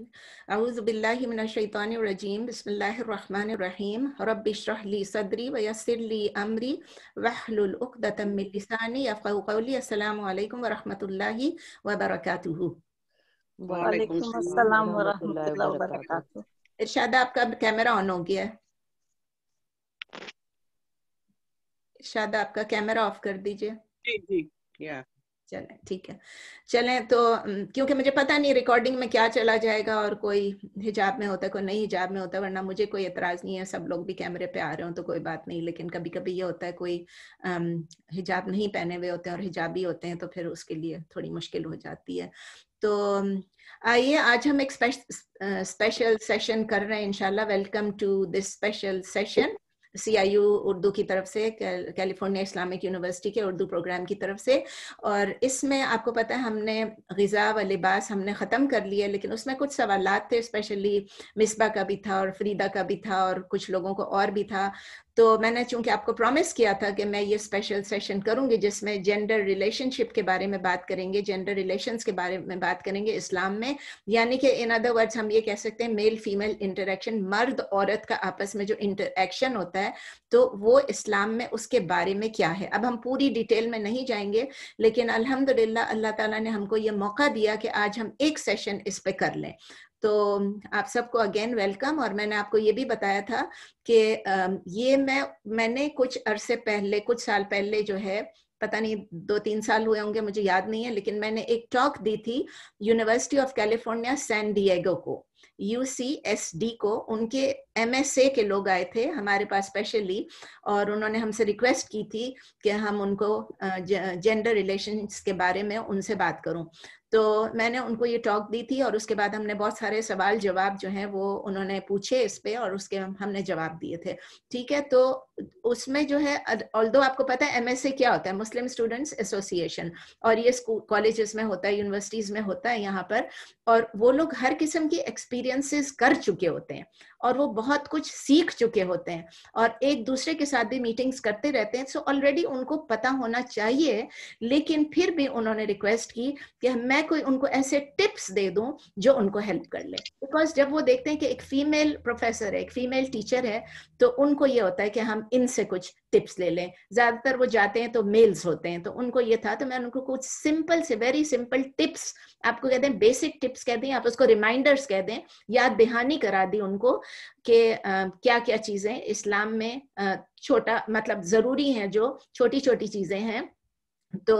وسلم أعوذ بالله من الشيطان الرجيم بسم الله الرحمن الرحيم رب اشرح لي صدري ويسر لي أمري واحلل عقدة من لساني يفقهوا قولي السلام عليكم ورحمة الله وبركاته وعليكم السلام ورحمة الله وبركاته इर्शाद आपका camera on हो गया है इर्शाद आपका कैमरा ऑफ कर दीजिए जी जी या चलें ठीक है चलें तो क्योंकि मुझे पता नहीं रिकॉर्डिंग में क्या चला जाएगा और कोई हिजाब में होता है कोई नहीं हिजाब में होता है वरना मुझे कोई एतराज़ नहीं है सब लोग भी कैमरे पे आ रहे हो तो कोई बात नहीं लेकिन कभी कभी ये होता है कोई हिजाब नहीं पहने हुए होते हैं और हिजाबी होते हैं तो फिर उसके लिए थोड़ी मुश्किल हो जाती है तो आइए आज हम एक स्पेशल सेशन कर रहे हैं इनशाला welcome to this special session CIU Urdu की तरफ से कैलिफोर्निया इस्लामिक यूनिवर्सिटी के उर्दू प्रोग्राम की तरफ से और इसमें आपको पता है हमने गज़ा व लिबास हमने ख़त्म कर लिए लेकिन उसमें कुछ सवाल थे स्पेशली मिसबा का भी था और फरीदा का भी था और कुछ लोगों को और भी था तो मैंने चूंकि आपको प्रॉमिस किया था कि मैं ये स्पेशल सेशन करूंगी जिसमें जेंडर रिलेशनशिप के बारे में बात करेंगे जेंडर रिलेशंस के बारे में बात करेंगे इस्लाम में यानी कि इन अदर वर्ड्स हम ये कह सकते हैं मेल फीमेल इंटरेक्शन मर्द औरत का आपस में जो इंटरेक्शन होता है तो वो इस्लाम में उसके बारे में क्या है अब हम पूरी डिटेल में नहीं जाएंगे लेकिन अल्हम्दुलिल्लाह अल्लाह तला ने हमको ये मौका दिया कि आज हम एक सेशन इस पर कर लें तो आप सबको अगेन वेलकम और मैंने आपको ये भी बताया था कि ये मैं मैंने कुछ अरसे पहले कुछ साल पहले जो है पता नहीं दो तीन साल हुए होंगे मुझे याद नहीं है लेकिन मैंने एक टॉक दी थी University of California San Diego को यू सी एस डी को उनके एम एस ए के लोग आए थे हमारे पास स्पेशली और उन्होंने हमसे रिक्वेस्ट की थी कि हम उनको जेंडर रिलेशंस के बारे में उनसे बात करूं तो मैंने उनको ये टॉक दी थी और उसके बाद हमने बहुत सारे सवाल जवाब जो हैं वो उन्होंने पूछे इस पे और उसके हमने जवाब दिए थे ठीक है तो उसमें जो है ऑल आपको पता है एमएसए क्या होता है मुस्लिम स्टूडेंट्स एसोसिएशन और ये कॉलेजेस में होता है यूनिवर्सिटीज में होता है यहाँ पर और वो लोग हर किस्म की एक्सपीरियंसेस कर चुके होते हैं और वो बहुत कुछ सीख चुके होते हैं और एक दूसरे के साथ भी मीटिंग्स करते रहते हैं सो ऑलरेडी उनको पता होना चाहिए लेकिन फिर भी उन्होंने रिक्वेस्ट की कि मैं मैं कोई उनको ऐसे टिप्स दे दूं जो उनको हेल्प कर ले बिकॉज जब वो देखते हैं कि एक फीमेल प्रोफेसर है एक फीमेल टीचर है तो उनको ये होता है कि हम इनसे कुछ टिप्स ले लें ज्यादातर वो जाते हैं तो मेल्स होते हैं तो उनको ये था तो मैं उनको कुछ सिंपल से वेरी सिंपल टिप्स आपको कहते हैं बेसिक टिप्स कह दें आप उसको रिमाइंडर्स कह दें याद दहानी करा दी उनको कि क्या क्या चीजें इस्लाम में आ, छोटा मतलब जरूरी है जो छोटी छोटी चीजें हैं तो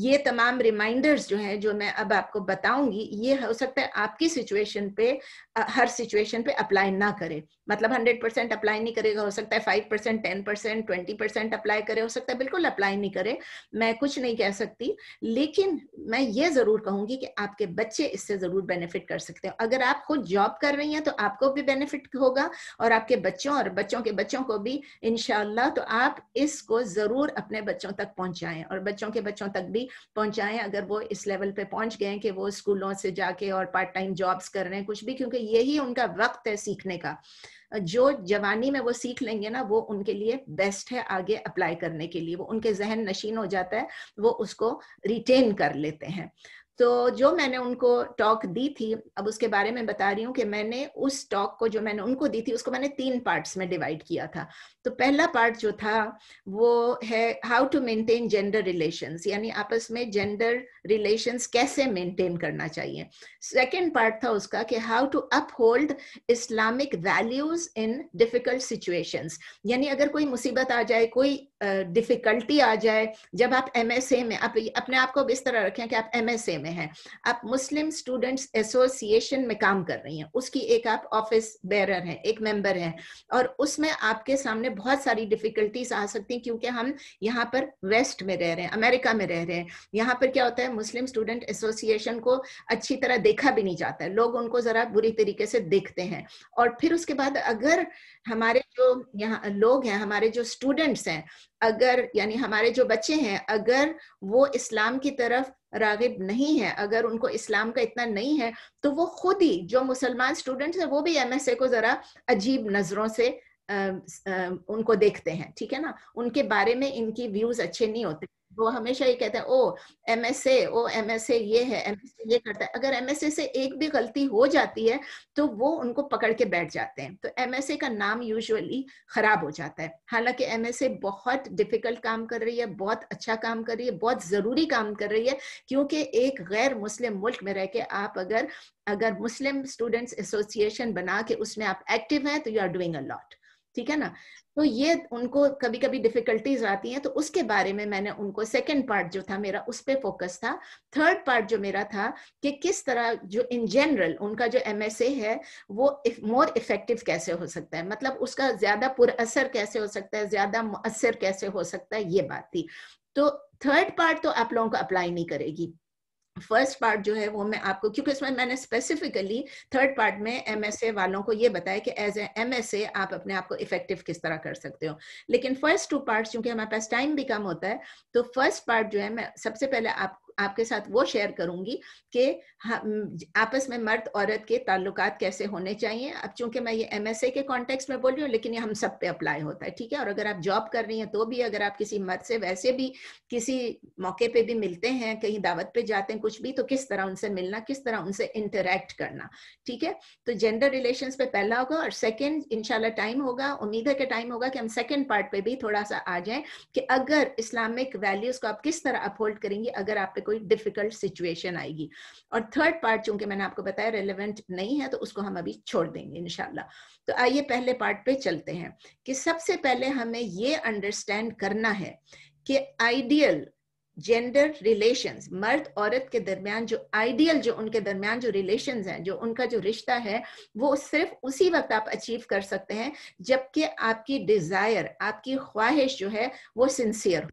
ये तमाम रिमाइंडर्स जो हैं जो मैं अब आपको बताऊंगी ये हो सकता है आपकी सिचुएशन पे हर सिचुएशन पे अप्लाई ना करे मतलब हंड्रेड परसेंट अप्लाई नहीं करेगा हो सकता है five percent ten percent twenty percent apply करे हो सकता है बिल्कुल अप्लाई नहीं करे मैं कुछ नहीं कह सकती लेकिन मैं ये जरूर कहूंगी कि आपके बच्चे इससे जरूर बेनिफिट कर सकते हैं अगर आप खुद जॉब कर रही हैं तो आपको भी बेनिफिट होगा और आपके बच्चों और बच्चों के बच्चों को भी इनशाला तो आप इसको जरूर अपने बच्चों तक पहुंचाएं और बच्चों के बच्चों तक भी पहुंचाएं अगर वो इस लेवल पे पहुंच गए कि वो स्कूलों से जाके और पार्ट टाइम जॉब्स कर रहे हैं कुछ भी क्योंकि यही उनका वक्त है सीखने का जो जवानी में वो सीख लेंगे ना वो उनके लिए बेस्ट है आगे अप्लाई करने के लिए वो उनके जहन नशीन हो जाता है वो उसको रिटेन कर लेते हैं तो जो मैंने उनको टॉक दी थी अब उसके बारे में बता रही हूँ कि मैंने उस टॉक को जो मैंने उनको दी थी उसको मैंने तीन पार्ट्स में डिवाइड किया था तो पहला पार्ट जो था वो है how to maintain gender relations यानी आपस में जेंडर रिलेशंस कैसे मेंटेन करना चाहिए सेकंड पार्ट था उसका कि how to uphold Islamic values in difficult situations यानी अगर कोई मुसीबत आ जाए कोई डिफिकल्टी uh, आ जाए जब आप एम में आप अपने आप को इस तरह रखें कि आप एम में हैं आप मुस्लिम स्टूडेंट्स एसोसिएशन में काम कर रही हैं उसकी एक आप ऑफिस बेरर हैं एक मेंबर हैं और उसमें आपके सामने में बहुत सारी डिफिकल्टीज आ सकती हैं क्योंकि हम यहाँ पर वेस्ट में रह रहे हैं अमेरिका में रह रहे हैं यहाँ पर क्या होता है मुस्लिम स्टूडेंट एसोसिएशन को अच्छी तरह देखा भी नहीं जाता है लोग उनको जरा बुरी तरीके से देखते हैं और फिर उसके बाद अगर हमारे जो यहाँ लोग हैं हमारे जो स्टूडेंट्स हैं अगर यानी हमारे जो बच्चे हैं अगर वो इस्लाम की तरफ रागिब नहीं है अगर उनको इस्लाम का इतना नहीं है तो वो खुद ही जो मुसलमान स्टूडेंट्स हैं वो भी एमएसए को जरा अजीब नजरों से उनको देखते हैं ठीक है ना उनके बारे में इनकी व्यूज अच्छे नहीं होते वो हमेशा ये कहते हैं O M S A O M S A ये है एम एस ए ये करता है अगर एम एस ए से एक भी गलती हो जाती है तो वो उनको पकड़ के बैठ जाते हैं तो एम एस ए का नाम यूजुअली खराब हो जाता है हालांकि एम एस ए बहुत डिफिकल्ट काम कर रही है बहुत अच्छा काम कर रही है बहुत जरूरी काम कर रही है क्योंकि एक गैर मुस्लिम मुल्क में रह के आप अगर अगर मुस्लिम स्टूडेंट्स एसोसिएशन बना के उसमें आप एक्टिव हैं तो you are doing a lot ठीक है ना तो ये उनको कभी कभी डिफिकल्टीज आती हैं तो उसके बारे में मैंने उनको सेकंड पार्ट जो था मेरा उस पर फोकस था थर्ड पार्ट जो मेरा था कि किस तरह जो इन जनरल उनका जो एम है वो मोर इफेक्टिव कैसे हो सकता है मतलब उसका ज्यादा पुरअसर कैसे हो सकता है ज्यादा मुसर कैसे हो सकता है ये बात थी तो थर्ड पार्ट तो आप लोगों को अप्लाई नहीं करेगी फर्स्ट पार्ट जो है वो मैं आपको क्योंकि इसमें मैंने स्पेसिफिकली थर्ड पार्ट में एमएसए वालों को ये बताया कि एज ए एमएसए आप अपने आप को इफेक्टिव किस तरह कर सकते हो लेकिन फर्स्ट टू पार्ट क्योंकि हमारे पास टाइम भी कम होता है तो फर्स्ट पार्ट जो है मैं सबसे पहले आप आपके साथ वो शेयर करूंगी कि आपस में मर्द औरत के ताल्लुकात कैसे होने चाहिए अब चूंकि मैं ये एम के कॉन्टेक्स्ट में बोल रही हूँ लेकिन ये हम सब पे अप्लाई होता है ठीक है और अगर आप जॉब कर रही हैं तो भी अगर आप किसी मर्द से वैसे भी किसी मौके पे भी मिलते हैं कहीं दावत पे जाते हैं कुछ भी तो किस तरह उनसे मिलना किस तरह उनसे इंटरेक्ट करना ठीक है तो जेंडर रिलेशन पे पहला होगा और सेकेंड इनशाला टाइम होगा उम्मीद है कि टाइम होगा कि हम सेकेंड पार्ट पे भी थोड़ा सा आ जाए कि अगर इस्लामिक वैल्यूज को आप किस तरह अपहोल्ड करेंगे अगर आप कोई डिफिकल्ट सिचुएशन आएगी और थर्ड पार्ट चूंकि मैंने आपको बताया रेलिवेंट नहीं है तो उसको हम अभी छोड़ देंगे इनशाला तो आइए पहले पार्ट पे चलते हैं कि सबसे पहले हमें ये अंडरस्टैंड करना है कि आइडियल जेंडर रिलेशंस मर्द औरत के दरमियान जो आइडियल जो उनके दरमियान जो रिलेशंस हैं जो उनका जो रिश्ता है वो सिर्फ उसी वक्त आप अचीव कर सकते हैं जबकि आपकी डिजायर आपकी ख्वाहिश जो है वो सिंसियर हो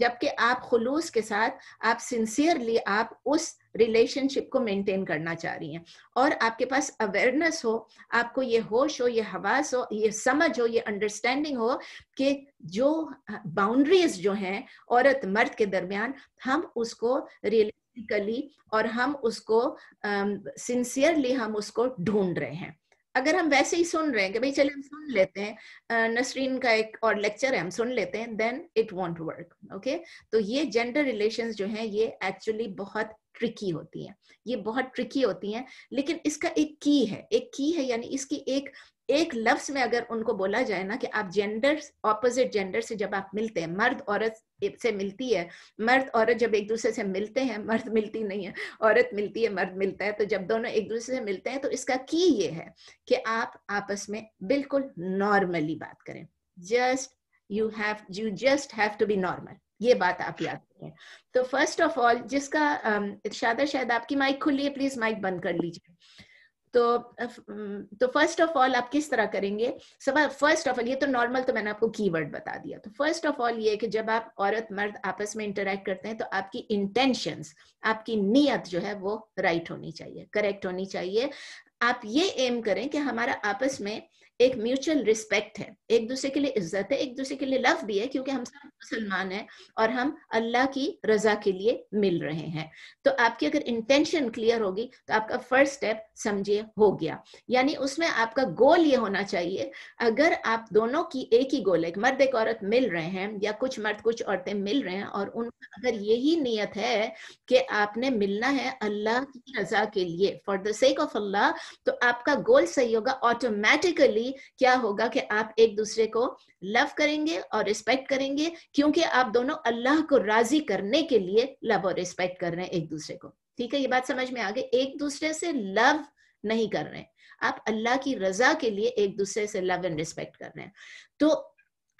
जबकि आप खलूस के साथ आप सिंसियरली आप उस रिलेशनशिप को मेंटेन करना चाह रही हैं और आपके पास अवेयरनेस हो आपको ये होश हो ये हवास हो ये समझ हो ये अंडरस्टैंडिंग हो कि जो बाउंड्रीज हाँ, जो हैं औरत मर्द के दरमियान हम उसको रियलिस्टिकली और हम उसको सिंसियरली um, हम उसको ढूंढ रहे हैं अगर हम वैसे ही सुन रहे हैं कि भाई चलिए हम सुन लेते हैं नसरीन का एक और लेक्चर है हम सुन लेते हैं then it won't work okay तो ये जेंडर रिलेशन जो है ये एक्चुअली बहुत ट्रिकी होती है ये बहुत ट्रिकी होती है लेकिन इसका एक की है एक की है यानी इसकी एक एक लफ्ज में अगर उनको बोला जाए ना कि आप जेंडर ऑपोजिट जेंडर से जब आप मिलते हैं मर्द औरत से मिलती है मर्द औरत जब एक दूसरे से मिलते हैं मर्द मिलती नहीं है औरत मिलती है मर्द मिलता है तो जब दोनों एक दूसरे से मिलते हैं तो इसका की ये है कि आप आपस में बिल्कुल नॉर्मली बात करें just you have you just have to be normal ये बात आप याद करें तो फर्स्ट ऑफ ऑल जिसका इर्शादा शायद आपकी माइक खुली है प्लीज माइक बंद कर लीजिए तो तो फर्स्ट ऑफ ऑल आप किस तरह करेंगे सवाल फर्स्ट ऑफ ऑल ये तो नॉर्मल तो मैंने आपको कीवर्ड बता दिया तो फर्स्ट ऑफ ऑल ये कि जब आप औरत मर्द आपस में इंटरेक्ट करते हैं तो आपकी इंटेंशन आपकी नीयत जो है वो राइट होनी चाहिए करेक्ट होनी चाहिए आप ये एम करें कि हमारा आपस में एक म्यूचुअल रिस्पेक्ट है एक दूसरे के लिए इज्जत है एक दूसरे के लिए लव भी है क्योंकि हम सब मुसलमान हैं और हम अल्लाह की रजा के लिए मिल रहे हैं तो आपकी अगर इंटेंशन क्लियर होगी तो आपका फर्स्ट स्टेप समझिए हो गया यानी उसमें आपका गोल ये होना चाहिए अगर आप दोनों की एक ही गोल एक मर्द एक औरत मिल रहे हैं या कुछ मर्द कुछ औरतें मिल रहे हैं और उन अगर यही नीयत है कि आपने मिलना है अल्लाह की रजा के लिए for the sake of Allah तो आपका गोल सही होगा ऑटोमेटिकली बेसिकली क्या होगा कि आप एक दूसरे को लव करेंगे और रिस्पेक्ट करेंगे क्योंकि आप दोनों अल्लाह को राजी करने के लिए लव और रिस्पेक्ट कर रहे हैं एक दूसरे को ठीक है ये बात समझ में आ गई एक दूसरे से लव नहीं कर रहे हैं आप अल्लाह की रजा के लिए एक दूसरे से लव एंड रिस्पेक्ट कर रहे हैं तो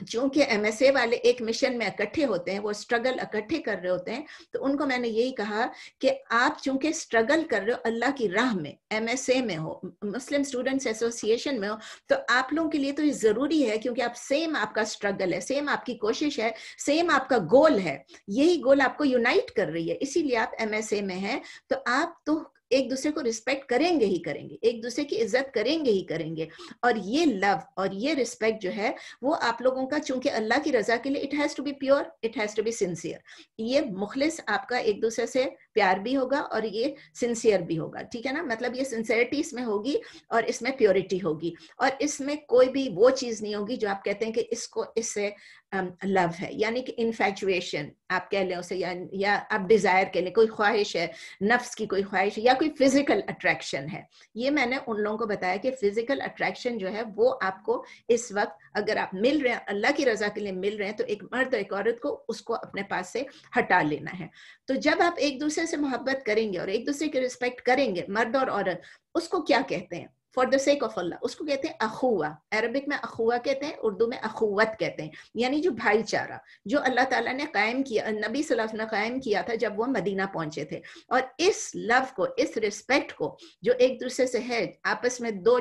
चूंकि एमएसए वाले एक मिशन में इकट्ठे होते हैं वो स्ट्रगल इकट्ठे कर रहे होते हैं तो उनको मैंने यही कहा कि आप चूंकि स्ट्रगल कर रहे हो अल्लाह की राह में एमएसए में हो मुस्लिम स्टूडेंट्स एसोसिएशन में हो तो आप लोगों के लिए तो ये जरूरी है क्योंकि आप सेम आपका स्ट्रगल है सेम आपकी कोशिश है सेम आपका गोल है यही गोल आपको यूनाइट कर रही है इसीलिए आप एमएसए में है तो आप तो एक दूसरे को रिस्पेक्ट करेंगे ही करेंगे एक दूसरे की इज्जत करेंगे ही करेंगे और ये लव और ये रिस्पेक्ट जो है वो आप लोगों का चूंकि अल्लाह की रजा के लिए it has to be pure it has to be sincere ये मुखलिस आपका एक दूसरे से प्यार भी होगा और ये सिंसियर भी होगा ठीक है ना मतलब ये सिंसियरिटी इसमें होगी और इसमें प्योरिटी होगी और इसमें कोई भी वो चीज नहीं होगी जो आप कहते हैं कि इसको इससे लव um, है यानी कि इन्फेचुएशन आप कह लें उसे या, या आप डिज़ायर कह लें कोई ख्वाहिश है नफ्स की कोई ख्वाहिश है या कोई फिजिकल अट्रैक्शन है ये मैंने उन लोगों को बताया कि फिजिकल अट्रैक्शन जो है वो आपको इस वक्त अगर आप मिल रहे हैं अल्लाह की रजा के लिए मिल रहे हैं तो एक मर्द और एक औरत को उसको अपने पास से हटा लेना है तो जब आप एक दूसरे से मोहब्बत करेंगे और एक दूसरे की रिस्पेक्ट करेंगे मर्द और औरत उसको क्या कहते हैं for the sake of Allah उसको कहते हैं अखुआ अरबिक में अखुआ कहते हैं उर्दू में अखुवत कहते हैं यानी जो भाईचारा जो अल्लाह ताला ने कायम किया नबी सलफ ने कायम किया था जब वो मदीना पहुंचे थे और इस लव को इस रिस्पेक्ट को जो एक दूसरे से है आपस में दो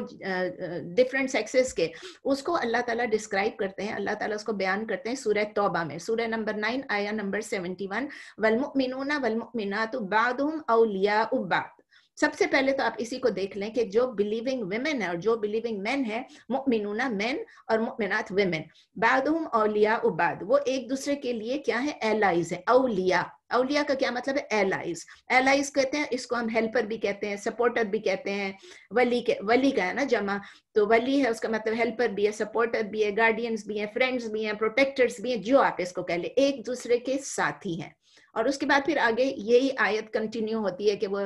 डिफरेंट सेक्सेस के उसको अल्लाह ताला डिस्क्राइब करते हैं अल्लाह ताला उसको बयान करते हैं सूरह तौबा में सूरह नंबर नाइन आया नंबर सेवेंटी वन वलमुमिनूना वलमुमिनात बादुम औलिया उबाद सबसे पहले तो आप इसी को देख लें कि जो बिलीविंग वेमेन है और जो बिलीविंग मैन है मुमिनूना मैन और मुमिनात वेमेन बादुम औलिया उबाद वो एक दूसरे के लिए क्या है एलाइज है औलिया औलिया का क्या मतलब है एलाइज एलाइज कहते हैं इसको हम हेल्पर भी कहते हैं सपोर्टर भी कहते हैं वली के वली का है ना जमा तो वली है उसका मतलब हेल्पर भी है सपोर्टर भी है गार्डियंस भी है फ्रेंड्स भी हैं प्रोटेक्टर्स भी हैं जो आप इसको कह ले एक दूसरे के साथी हैं और उसके बाद फिर आगे यही आयत कंटिन्यू होती है कि वो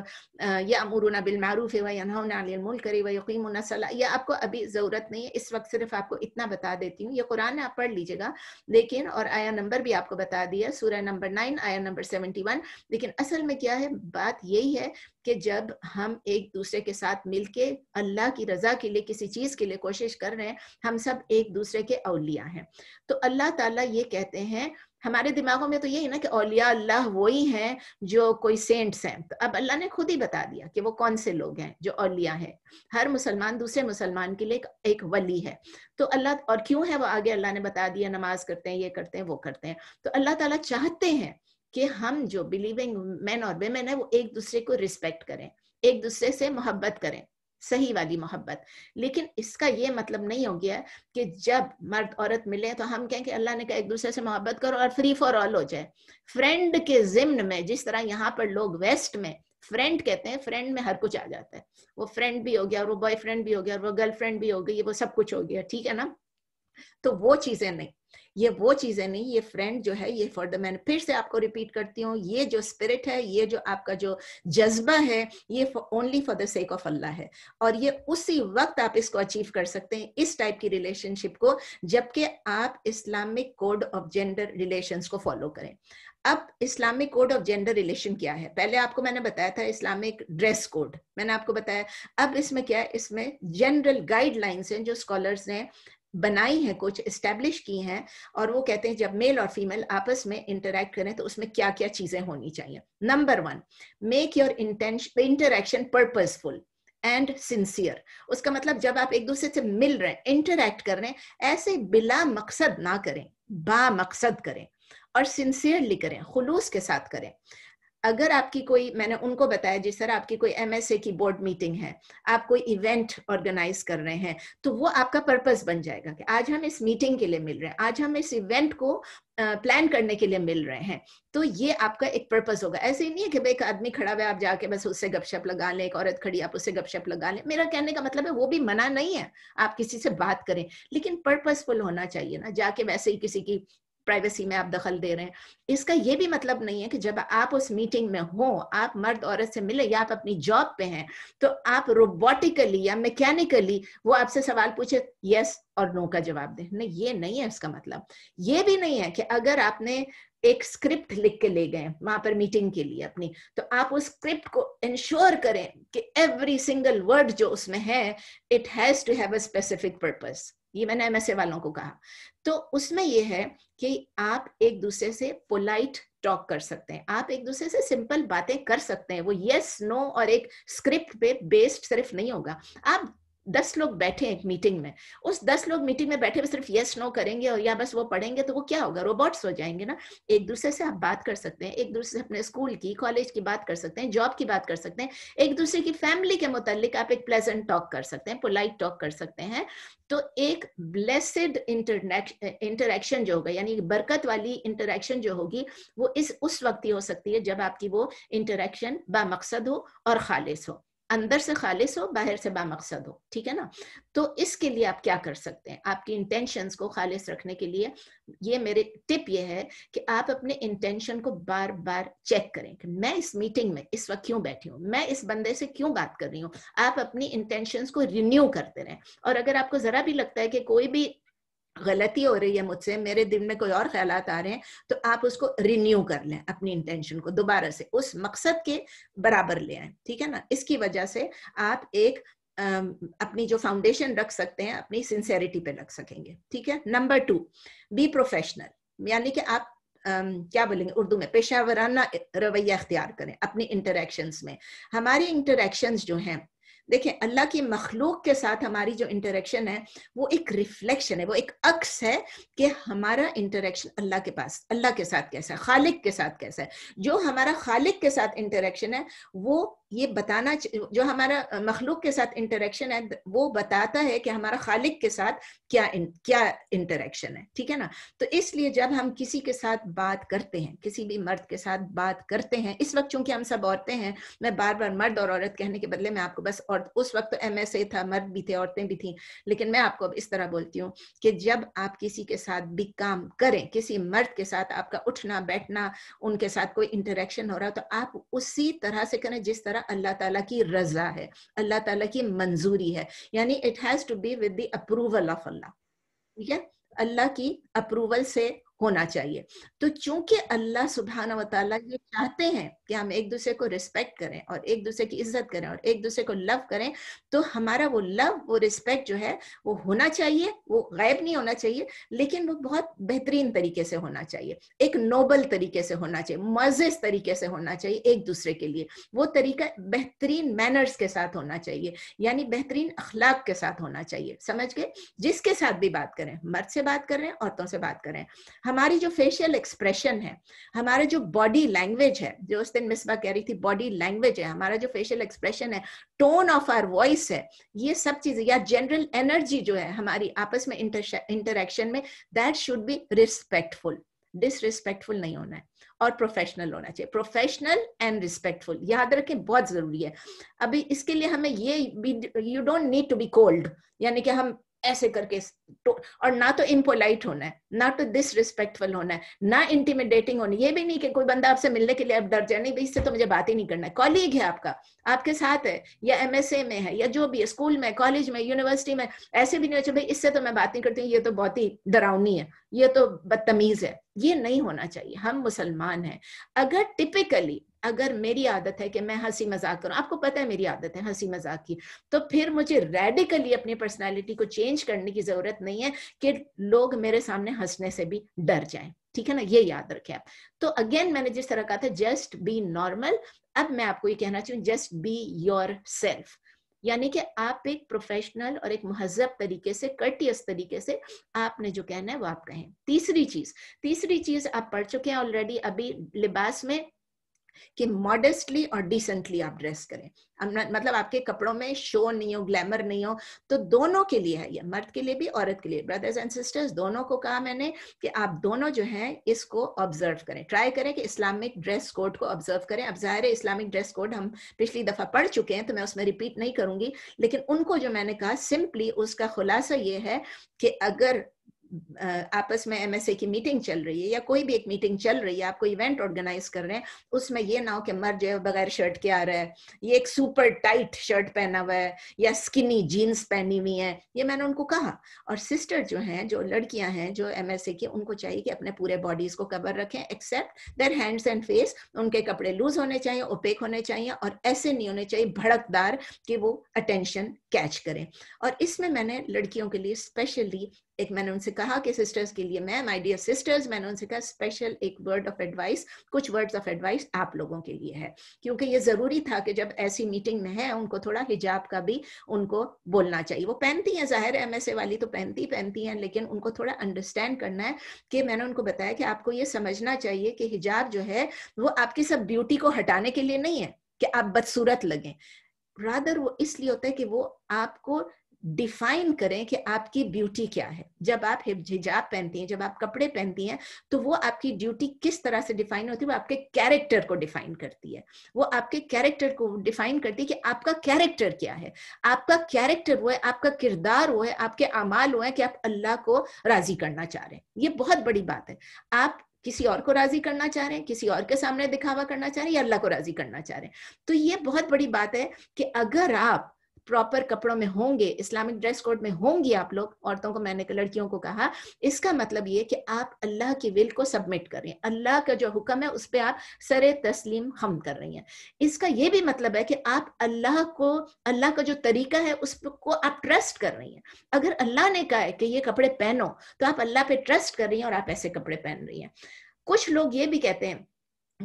या अमूरुना मारूफ है वह अनहनामुल करे यकीम यह आपको अभी ज़रूरत नहीं है इस वक्त सिर्फ आपको इतना बता देती हूँ ये कुरान आप पढ़ लीजिएगा लेकिन और आया नंबर भी आपको बता दिया सूर्य नंबर नाइन आया नंबर सेवेंटी वन लेकिन असल में क्या है बात यही है कि जब हम एक दूसरे के साथ मिलके अल्लाह की रजा के लिए किसी चीज़ के लिए कोशिश कर रहे हैं हम सब एक दूसरे के अवलिया हैं तो अल्लाह ताला ये कहते हैं हमारे दिमागों में तो यही ना कि औलिया अल्लाह वही हैं जो कोई सेंट्स हैं तो अब अल्लाह ने खुद ही बता दिया कि वो कौन से लोग हैं जो औलिया हैं हर मुसलमान दूसरे मुसलमान के लिए एक, एक वली है तो अल्लाह और क्यों है वो आगे अल्लाह ने बता दिया नमाज करते हैं ये करते हैं वो करते हैं तो अल्लाह तला चाहते हैं कि हम जो बिलीविंग मैन और वेमेन है वो एक दूसरे को रिस्पेक्ट करें एक दूसरे से मोहब्बत करें सही वाली मोहब्बत लेकिन इसका ये मतलब नहीं हो गया कि जब मर्द औरत मिले तो हम कहें कि अल्लाह ने कहा एक दूसरे से मोहब्बत करो और फ्री फॉर ऑल हो जाए फ्रेंड के जिम्न में जिस तरह यहाँ पर लोग वेस्ट में फ्रेंड कहते हैं फ्रेंड में हर कुछ आ जाता है वो फ्रेंड भी हो गया और वो बॉयफ्रेंड भी हो गया और वो गर्लफ्रेंड भी हो गई वो सब कुछ हो गया ठीक है ना तो वो चीजें नहीं ये वो चीजें नहीं ये फ्रेंड जो है ये द मैन फिर से आपको रिपीट करती हूँ ये जो स्पिरिट है ये जो आपका जो जज्बा है ये only for the sake of Allah है और ये उसी वक्त आप इसको अचीव कर सकते हैं इस टाइप की रिलेशनशिप को जबकि आप Islamic code of gender relation को फॉलो करें अब Islamic code of gender relation क्या है पहले आपको मैंने बताया था इस्लामिक ड्रेस कोड मैंने आपको बताया अब इसमें क्या है इसमें जनरल गाइडलाइंस हैं जो स्कॉलर्स ने बनाई हैं कुछ इस्टेब्लिश की हैं और वो कहते हैं जब मेल और फीमेल आपस में इंटरेक्ट करें तो उसमें क्या क्या चीजें होनी चाहिए number one make your intention interaction purposeful and sincere उसका मतलब जब आप एक दूसरे से मिल रहे हैं इंटरेक्ट कर रहे हैं ऐसे बिला मकसद ना करें बा मकसद करें और सिंसियरली करें खुलूस के साथ करें अगर आपकी कोई मैंने उनको बताया जी सर आपकी कोई एमएसए की बोर्ड मीटिंग है आप कोई इवेंट ऑर्गेनाइज कर रहे हैं तो वो आपका पर्पस बन जाएगा कि आज हम इस मीटिंग के लिए मिल रहे हैं आज हम इस इवेंट को प्लान करने के लिए मिल रहे हैं तो ये आपका एक पर्पस होगा ऐसे ही नहीं है कि भाई एक आदमी खड़ा हुआ आप जाके बस उससे गपशप लगा लें एक औरत खड़ी आप उससे गपशप लगा लें मेरा कहने का मतलब है वो भी मना नहीं है आप किसी से बात करें लेकिन पर्पसफुल होना चाहिए ना जाके वैसे ही किसी की प्राइवेसी में आप दखल दे रहे हैं इसका ये भी मतलब नहीं है कि जब आप उस मीटिंग में हो आप मर्द औरत से मिले या आप अपनी जॉब पे हैं तो आप रोबोटिकली या मैकेनिकली वो आपसे सवाल पूछे यस और नो का जवाब दे नहीं ये नहीं है इसका मतलब ये भी नहीं है कि अगर आपने एक स्क्रिप्ट लिख के ले गए वहां पर मीटिंग के लिए अपनी तो आप उस स्क्रिप्ट को इंश्योर करें कि एवरी सिंगल वर्ड जो उसमें है it has to have a specific purpose ये मैंने एमएसए वालों को कहा तो उसमें ये है कि आप एक दूसरे से पोलाइट टॉक कर सकते हैं आप एक दूसरे से सिंपल बातें कर सकते हैं वो यस yes, नो no और एक स्क्रिप्ट पे बेस्ड सिर्फ नहीं होगा आप दस लोग बैठे एक मीटिंग में उस दस लोग मीटिंग में बैठे हुए सिर्फ यस नो करेंगे और या बस वो पढ़ेंगे तो वो क्या होगा रोबोट्स हो जाएंगे ना एक दूसरे से आप बात कर सकते हैं एक दूसरे से अपने स्कूल की कॉलेज की बात कर सकते हैं जॉब की बात कर सकते हैं एक दूसरे की फैमिली के मुतालिक आप एक प्लेजेंट टॉक कर सकते हैं पोलाइट टॉक कर सकते हैं तो एक ब्लेसड इंटरेक्शन जो होगा यानी बरकत वाली इंटरेक्शन जो होगी वो इस उस वक्त ही हो सकती है जब आपकी वो इंटरेक्शन मकसद हो और खालिश हो अंदर से खालिश हो बाहर से बामकसद हो ठीक है ना तो इसके लिए आप क्या कर सकते हैं आपकी इंटेंशंस को खालिश रखने के लिए ये मेरे टिप ये है कि आप अपने इंटेंशन को बार बार चेक करें कि मैं इस मीटिंग में इस वक्त क्यों बैठी हूँ मैं इस बंदे से क्यों बात कर रही हूँ आप अपनी इंटेंशंस को रिन्यू करते रहें और अगर आपको जरा भी लगता है कि कोई भी गलती हो रही है मुझसे मेरे दिन में कोई और ख्याल आ रहे हैं तो आप उसको रिन्यू कर लें अपनी इंटेंशन को दोबारा से उस मकसद के बराबर ले आए ठीक है ना इसकी वजह से आप एक अपनी जो फाउंडेशन रख सकते हैं अपनी सिंसेरिटी पे रख सकेंगे ठीक है नंबर टू बी प्रोफेशनल यानी कि आप Um, क्या बोलेंगे उर्दू में पेशा रवैया अख्तियार करें अपनी इंटरेक्शंस में हमारी इंटरेक्शंस जो हैं देखें अल्लाह की मखलूक के साथ हमारी जो इंटरेक्शन है वो एक रिफ्लेक्शन है वो एक अक्स है कि हमारा इंटरेक्शन अल्लाह के पास अल्लाह के साथ कैसा है खालिक के साथ कैसा है जो हमारा खालिक के साथ इंटरेक्शन है वो ये बताना जो हमारा मखलूक के साथ इंटरेक्शन है वो बताता है कि हमारा खालिक के साथ क्या इन, क्या इंटरेक्शन है ठीक है ना तो इसलिए जब हम किसी के साथ बात करते हैं किसी भी मर्द के साथ बात करते हैं इस वक्त चूंकि हम सब औरतें हैं मैं बार बार मर्द और औरत कहने के बदले मैं आपको बस और उस वक्त तो एम था मर्द भी थे औरतें भी थी लेकिन मैं आपको अब इस तरह बोलती हूँ कि जब आप किसी के साथ भी काम करें किसी मर्द के साथ आपका उठना बैठना उनके साथ कोई इंटरेक्शन हो रहा हो तो आप उसी तरह से करें जिस तरह करना अल्लाह ताला की रजा है अल्लाह ताला की मंजूरी है यानी it has to be with the approval of Allah ठीक है अल्लाह की अप्रूवल से होना चाहिए तो चूंकि अल्लाह सुबहाना वाली ये चाहते हैं कि हम एक दूसरे को रिस्पेक्ट करें और एक दूसरे की इज्जत करें और एक दूसरे को लव करें तो हमारा वो लव वो रिस्पेक्ट जो है वो होना चाहिए वो गायब नहीं होना चाहिए लेकिन वो बहुत बेहतरीन तरीके से होना चाहिए एक नोबल तरीके से होना चाहिए मज़ेस तरीके से होना चाहिए एक दूसरे के लिए वो तरीका बेहतरीन मैनर्स के साथ होना चाहिए यानी बेहतरीन अखलाक के साथ होना चाहिए समझ गए जिसके साथ भी बात करें मर्द से बात करें औरतों से बात करें हमारी जो फेशियल एक्सप्रेशन है हमारे जो बॉडी लैंग्वेज है जो उस दिन मिसबा कह रही थी बॉडी लैंग्वेज है हमारा जो फेशियल एक्सप्रेशन है टोन ऑफ आर वॉइस है ये सब चीजें या जनरल एनर्जी जो है हमारी आपस में इंटरेक्शन में that should be respectful disrespectful नहीं होना है और प्रोफेशनल होना चाहिए प्रोफेशनल एंड रिस्पेक्टफुल याद रखें बहुत जरूरी है अभी इसके लिए हमें ये you don't need to be cold यानी कि हम ऐसे करके तो- और ना तो इम्पोलाइट होना है ना तो डिसरिस्पेक्टफुल होना है ना इंटीमिडेटिंग होना ये भी नहीं कि कोई बंदा आपसे मिलने के लिए आप डर जाए नहीं भाई इससे तो मुझे बात ही नहीं करना है कॉलीग है आपका आपके साथ है या एमएसए में है या जो भी है स्कूल में कॉलेज में यूनिवर्सिटी में ऐसे भी नहीं हो भाई इससे तो मैं बात नहीं करती हूँ ये तो बहुत ही डरावनी है ये तो बदतमीज है ये नहीं होना चाहिए हम मुसलमान हैं अगर टिपिकली अगर मेरी आदत है कि मैं हंसी मजाक करूं आपको पता है मेरी आदत है हंसी मजाक की तो फिर मुझे रेडिकली अपनी पर्सनालिटी को चेंज करने की जरूरत नहीं है कि लोग मेरे सामने हंसने से भी डर जाएं ठीक है ना ये याद रखें आप तो अगेन मैंने जिस तरह कहा था जस्ट बी नॉर्मल अब मैं आपको ये कहना चाहूँ जस्ट बी योर सेल्फ यानी कि आप एक प्रोफेशनल और एक महजब तरीके से कर्टियस तरीके से आपने जो कहना है वो आप कहें तीसरी चीज तीसरी चीज आप पढ़ चुके हैं ऑलरेडी अभी लिबास में कि मॉडेस्टली और डिसेंटली आप ड्रेस करें मतलब आपके कपड़ों में शो नहीं हो ग्लैमर नहीं हो तो दोनों के लिए है ये मर्द के लिए भी औरत के लिए ब्रदर्स एंड सिस्टर्स दोनों को कहा मैंने कि आप दोनों जो है इसको ऑब्जर्व करें ट्राई करें कि इस्लामिक ड्रेस कोड को ऑब्जर्व करें अब जाहिर है इस्लामिक ड्रेस कोड हम पिछली दफा पढ़ चुके हैं तो मैं उसमें रिपीट नहीं करूंगी लेकिन उनको जो मैंने कहा सिंपली उसका खुलासा ये है कि अगर आपस में एमएसए की मीटिंग चल रही है या कोई भी एक मीटिंग चल रही है आप कोई इवेंट ऑर्गेनाइज कर रहे हैं उसमें ये ना हो कि मर्द जो है बगैर शर्ट के आ रहा है ये एक सुपर टाइट शर्ट पहना हुआ है या स्किनी जीन्स पहनी हुई है ये मैंने उनको कहा और सिस्टर जो हैं जो लड़कियां हैं जो एमएसए की उनको चाहिए कि अपने पूरे बॉडीज को कवर रखें except their hands and face उनके कपड़े लूज होने चाहिए ओपेक होने चाहिए और ऐसे नहीं होने चाहिए भड़कदार कि वो अटेंशन कैच करें और इसमें मैंने लड़कियों के लिए स्पेशली एक मैंने उनसे कहा कि सिस्टर्स के लिए मैम डियर सिस्टर्स मैंने उनसे कहा स्पेशल एक वर्ड ऑफ एडवाइस कुछ वर्ड्स ऑफ एडवाइस आप लोगों के लिए है क्योंकि ये जरूरी था कि जब ऐसी मीटिंग में है उनको थोड़ा हिजाब का भी उनको बोलना चाहिए वो पहनती हैं जाहिर है एमएसए वाली तो पहनती पहनती हैं लेकिन उनको थोड़ा अंडरस्टैंड करना है कि मैंने उनको बताया कि आपको ये समझना चाहिए कि हिजाब जो है वो आपकी सब ब्यूटी को हटाने के लिए नहीं है कि आप बदसूरत लगें रादर वो इसलिए होता है कि वो आपको डिफाइन करें कि आपकी ब्यूटी क्या है जब आप हिजाब पहनती हैं जब आप कपड़े पहनती हैं तो वो आपकी ड्यूटी किस तरह से डिफाइन होती है वो आपके कैरेक्टर को डिफाइन करती है वो आपके कैरेक्टर को डिफाइन करती है कि आपका कैरेक्टर क्या है आपका कैरेक्टर वो है आपका किरदार वो है आपके अमाल वो है कि आप अल्लाह को राजी करना चाह रहे हैं ये बहुत बड़ी बात है आप किसी और को राजी करना चाह रहे हैं किसी और के सामने दिखावा करना चाह रहे हैं या अल्लाह को राजी करना चाह रहे हैं तो ये बहुत बड़ी बात है कि अगर आप प्रॉपर कपड़ों में होंगे इस्लामिक ड्रेस कोड में होंगी आप लोग औरतों को मैंने लड़कियों को कहा इसका मतलब ये कि आप अल्लाह की विल को सबमिट कर रही हैं अल्लाह का जो हुक्म है उस पर आप सरे तस्लीम हम कर रही हैं इसका ये भी मतलब है कि आप अल्लाह को अल्लाह का जो तरीका है उस को आप ट्रस्ट कर रही हैं अगर अल्लाह ने कहा है कि ये कपड़े पहनो तो आप अल्लाह पे ट्रस्ट कर रही हैं और आप ऐसे कपड़े पहन रही हैं कुछ लोग ये भी कहते हैं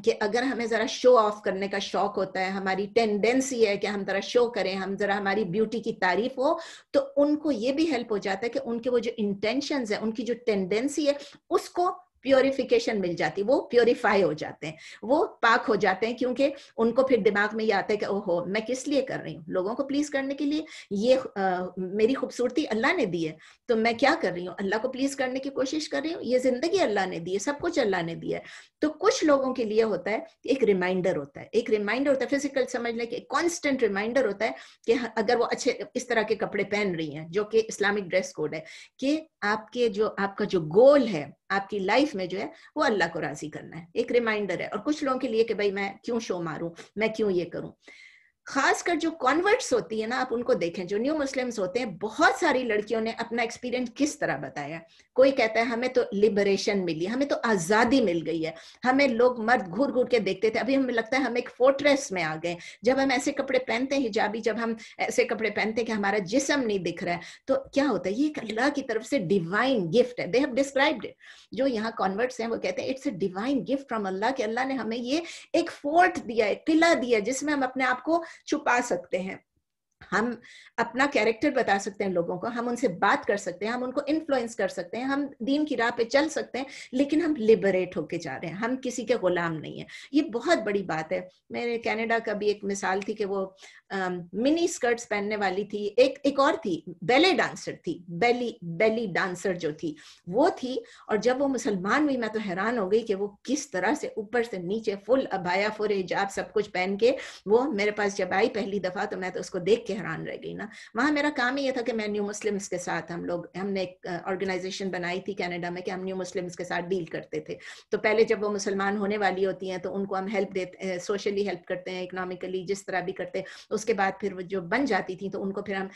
कि अगर हमें ज़रा शो ऑफ करने का शौक होता है हमारी टेंडेंसी है कि हम ज़रा शो करें हम ज़रा हमारी ब्यूटी की तारीफ हो तो उनको ये भी हेल्प हो जाता है कि उनके वो जो इंटेंशंस है उनकी जो टेंडेंसी है उसको प्योरिफिकेशन मिल जाती वो प्योरीफाई हो जाते हैं वो पाक हो जाते हैं क्योंकि उनको फिर दिमाग में ये आता है कि ओहो मैं किस लिए कर रही हूँ लोगों को प्लीज करने के लिए ये आ, मेरी खूबसूरती अल्लाह ने दी है तो मैं क्या कर रही हूँ अल्लाह को प्लीज करने की कोशिश कर रही हूँ ये जिंदगी अल्लाह ने दी है सब कुछ अल्लाह ने दिया है तो कुछ लोगों के लिए होता है एक रिमाइंडर होता है एक रिमाइंडर होता है फिजिकल समझ लें कि कॉन्स्टेंट रिमाइंडर होता है कि अगर वो अच्छे इस तरह के कपड़े पहन रही हैं जो कि इस्लामिक ड्रेस कोड है कि आपके जो आपका जो गोल है आपकी लाइफ में जो है वो अल्लाह को राजी करना है एक रिमाइंडर है और कुछ लोगों के लिए कि भाई मैं क्यों शो मारूं मैं क्यों ये करूं खासकर जो कॉन्वर्ट्स होती है ना आप उनको देखें जो न्यू मुस्लिम्स होते हैं बहुत सारी लड़कियों ने अपना एक्सपीरियंस किस तरह बताया कोई कहता है हमें तो लिबरेशन मिली हमें तो आज़ादी मिल गई है हमें लोग मर्द घूर घूर के देखते थे अभी हमें लगता है हम एक फोर्ट्रेस में आ गए जब हम ऐसे कपड़े पहनते हैं हिजाबी जब हम ऐसे कपड़े पहनते हैं कि हमारा जिसम नहीं दिख रहा है तो क्या होता है ये एक अल्लाह की तरफ से डिवाइन गिफ्ट है दे हैव डिस्क्राइब्ड जो यहाँ कॉन्वर्ट्स हैं वो कहते हैं it's a divine gift from Allah के अल्लाह ने हमें ये एक फोर्ट दिया है किला दिया जिसमें हम अपने आप को छुपा सकते हैं हम अपना कैरेक्टर बता सकते हैं लोगों को हम उनसे बात कर सकते हैं हम उनको इन्फ्लुएंस कर सकते हैं हम दीन की राह पे चल सकते हैं लेकिन हम लिबरेट होके जा रहे हैं हम किसी के गुलाम नहीं है ये बहुत बड़ी बात है मेरे कनाडा का भी एक मिसाल थी कि वो आ, मिनी स्कर्ट्स पहनने वाली थी एक एक और थी बेले डांसर थी बेली बेली डांसर जो थी वो थी और जब वो मुसलमान हुई मैं तो हैरान हो गई कि वो किस तरह से ऊपर से नीचे फुल अबाया फुर हिजाब सब कुछ पहन के वो मेरे पास जब आई पहली दफा तो मैं तो उसको देख के के हैरान रह गई ना वहाँ मेरा काम ही ये था कि मैं न्यू मुस्लिम्स के साथ हम लोग हमने एक ऑर्गेनाइजेशन बनाई थी कनाडा में कि हम न्यू मुस्लिम्स के साथ डील करते थे तो पहले जब वो मुसलमान होने वाली होती हैं तो उनको हम हेल्प देते सोशली हेल्प करते हैं इकनॉमिकली जिस तरह भी करते उसके बाद फिर वो जो बन जाती थी तो उनको फिर हम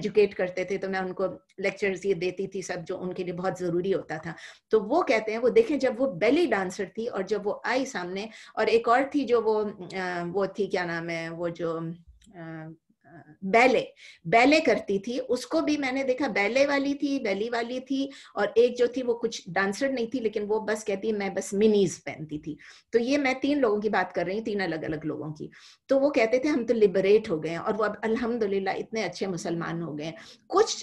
एजुकेट करते थे तो मैं उनको लेक्चर्स ये देती थी सब जो उनके लिए बहुत ज़रूरी होता था तो वो कहते हैं वो देखें जब वो बेली डांसर थी और जब वो आई सामने और एक और थी जो वो वो थी क्या नाम है वो जो बैले बैले करती थी उसको भी मैंने देखा बैले वाली थी बैली वाली थी और एक जो थी वो कुछ डांसर नहीं थी लेकिन वो बस कहती मैं बस मिनीज पहनती थी तो ये मैं तीन लोगों की बात कर रही हूँ तीन अलग अलग लोगों की तो वो कहते थे हम तो लिबरेट हो गए और वो अब अलहमदुल्ला इतने अच्छे मुसलमान हो गए कुछ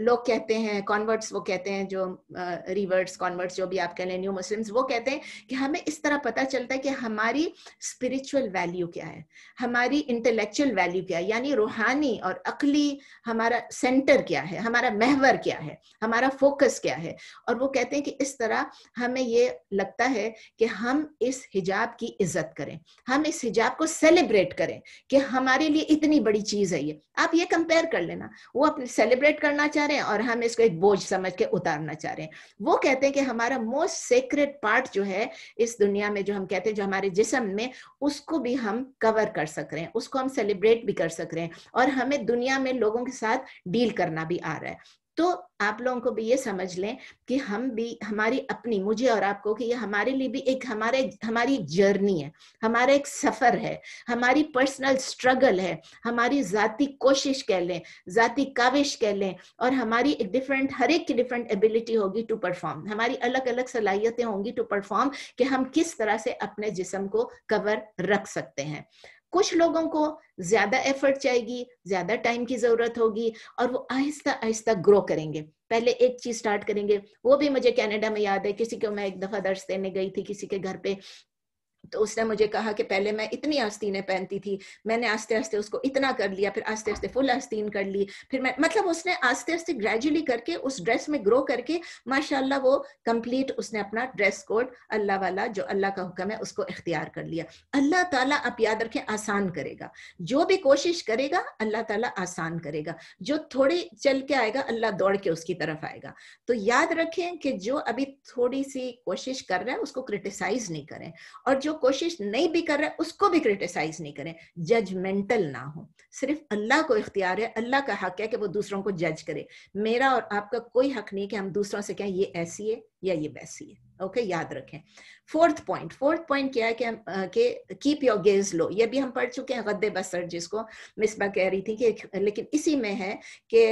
लोग कहते हैं कॉन्वर्ट्स वो कहते हैं जो रिवर्ट्स uh, कॉन्वर्ट्स जो भी आप कह लें न्यू मुस्लिम्स वो कहते हैं कि हमें इस तरह पता चलता है कि हमारी स्पिरिचुअल वैल्यू क्या है हमारी इंटेलेक्चुअल वैल्यू क्या है यानी रूहानी और अकली हमारा सेंटर क्या है हमारा महवर क्या है हमारा फोकस क्या है और वो कहते हैं कि इस तरह हमें ये लगता है कि हम इस हिजाब की इज्जत करें हम इस हिजाब को सेलिब्रेट करें कि हमारे लिए इतनी बड़ी चीज है ये आप ये कंपेयर कर लेना वो अपने सेलिब्रेट करना चाहे चाह रहे हैं और हम इसको एक बोझ समझ के उतारना चाह रहे हैं वो कहते हैं कि हमारा मोस्ट सेक्रेट पार्ट जो है इस दुनिया में जो हम कहते हैं जो हमारे जिसम में उसको भी हम कवर कर सक रहे हैं उसको हम सेलिब्रेट भी कर सक रहे हैं और हमें दुनिया में लोगों के साथ डील करना भी आ रहा है तो आप लोगों को भी ये समझ लें कि हम भी हमारी अपनी मुझे और आपको कि ये हमारे लिए भी एक हमारे हमारी जर्नी है हमारा एक सफर है हमारी पर्सनल स्ट्रगल है हमारी जाति कोशिश कह लें जाति काविश कह लें और हमारी एक डिफरेंट हर एक की डिफरेंट एबिलिटी होगी टू परफॉर्म हमारी अलग अलग सलाहियतें होंगी टू परफॉर्म कि हम किस तरह से अपने जिसम को कवर रख सकते हैं कुछ लोगों को ज्यादा एफर्ट चाहिए ज्यादा टाइम की जरूरत होगी और वो आहिस्ता आहिस्ता ग्रो करेंगे पहले एक चीज स्टार्ट करेंगे वो भी मुझे कनाडा में याद है किसी को मैं एक दफा दर्श देने गई थी किसी के घर पे तो उसने मुझे कहा कि पहले मैं इतनी आस्तीनें पहनती थी मैंने आस्ते आस्ते उसको इतना कर लिया फिर आस्ते आस्ते फुल आस्तीन कर ली फिर मैं मतलब उसने आस्ते आस्ते ग्रेजुअली करके उस ड्रेस में ग्रो करके माशाल्लाह वो कंप्लीट उसने अपना ड्रेस कोड अल्लाह वाला जो अल्लाह का हुक्म है उसको इख्तियार कर लिया अल्लाह ताला आप याद रखें आसान करेगा जो भी कोशिश करेगा अल्लाह ताला आसान करेगा जो थोड़ी चल के आएगा अल्लाह दौड़ के उसकी तरफ आएगा तो याद रखें कि जो अभी थोड़ी सी कोशिश कर रहा है उसको क्रिटिसाइज नहीं करें और जो कोशिश नहीं भी कर रहा है उसको भी क्रिटिसाइज नहीं करें जजमेंटल ना हो सिर्फ अल्लाह को इख्तियार है अल्लाह का हक है कि वो दूसरों को जज करे मेरा और आपका कोई हक नहीं कि हम दूसरों से कहें ये ऐसी है या ये वैसी है ओके okay, याद रखें फोर्थ पॉइंट फोर्थ पॉइंट क्या है कि हम के कीप योर गेज लो ये भी हम पढ़ चुके हैं गद्दे बसर जिसको मिसबा कह रही थी कि लेकिन इसी में है कि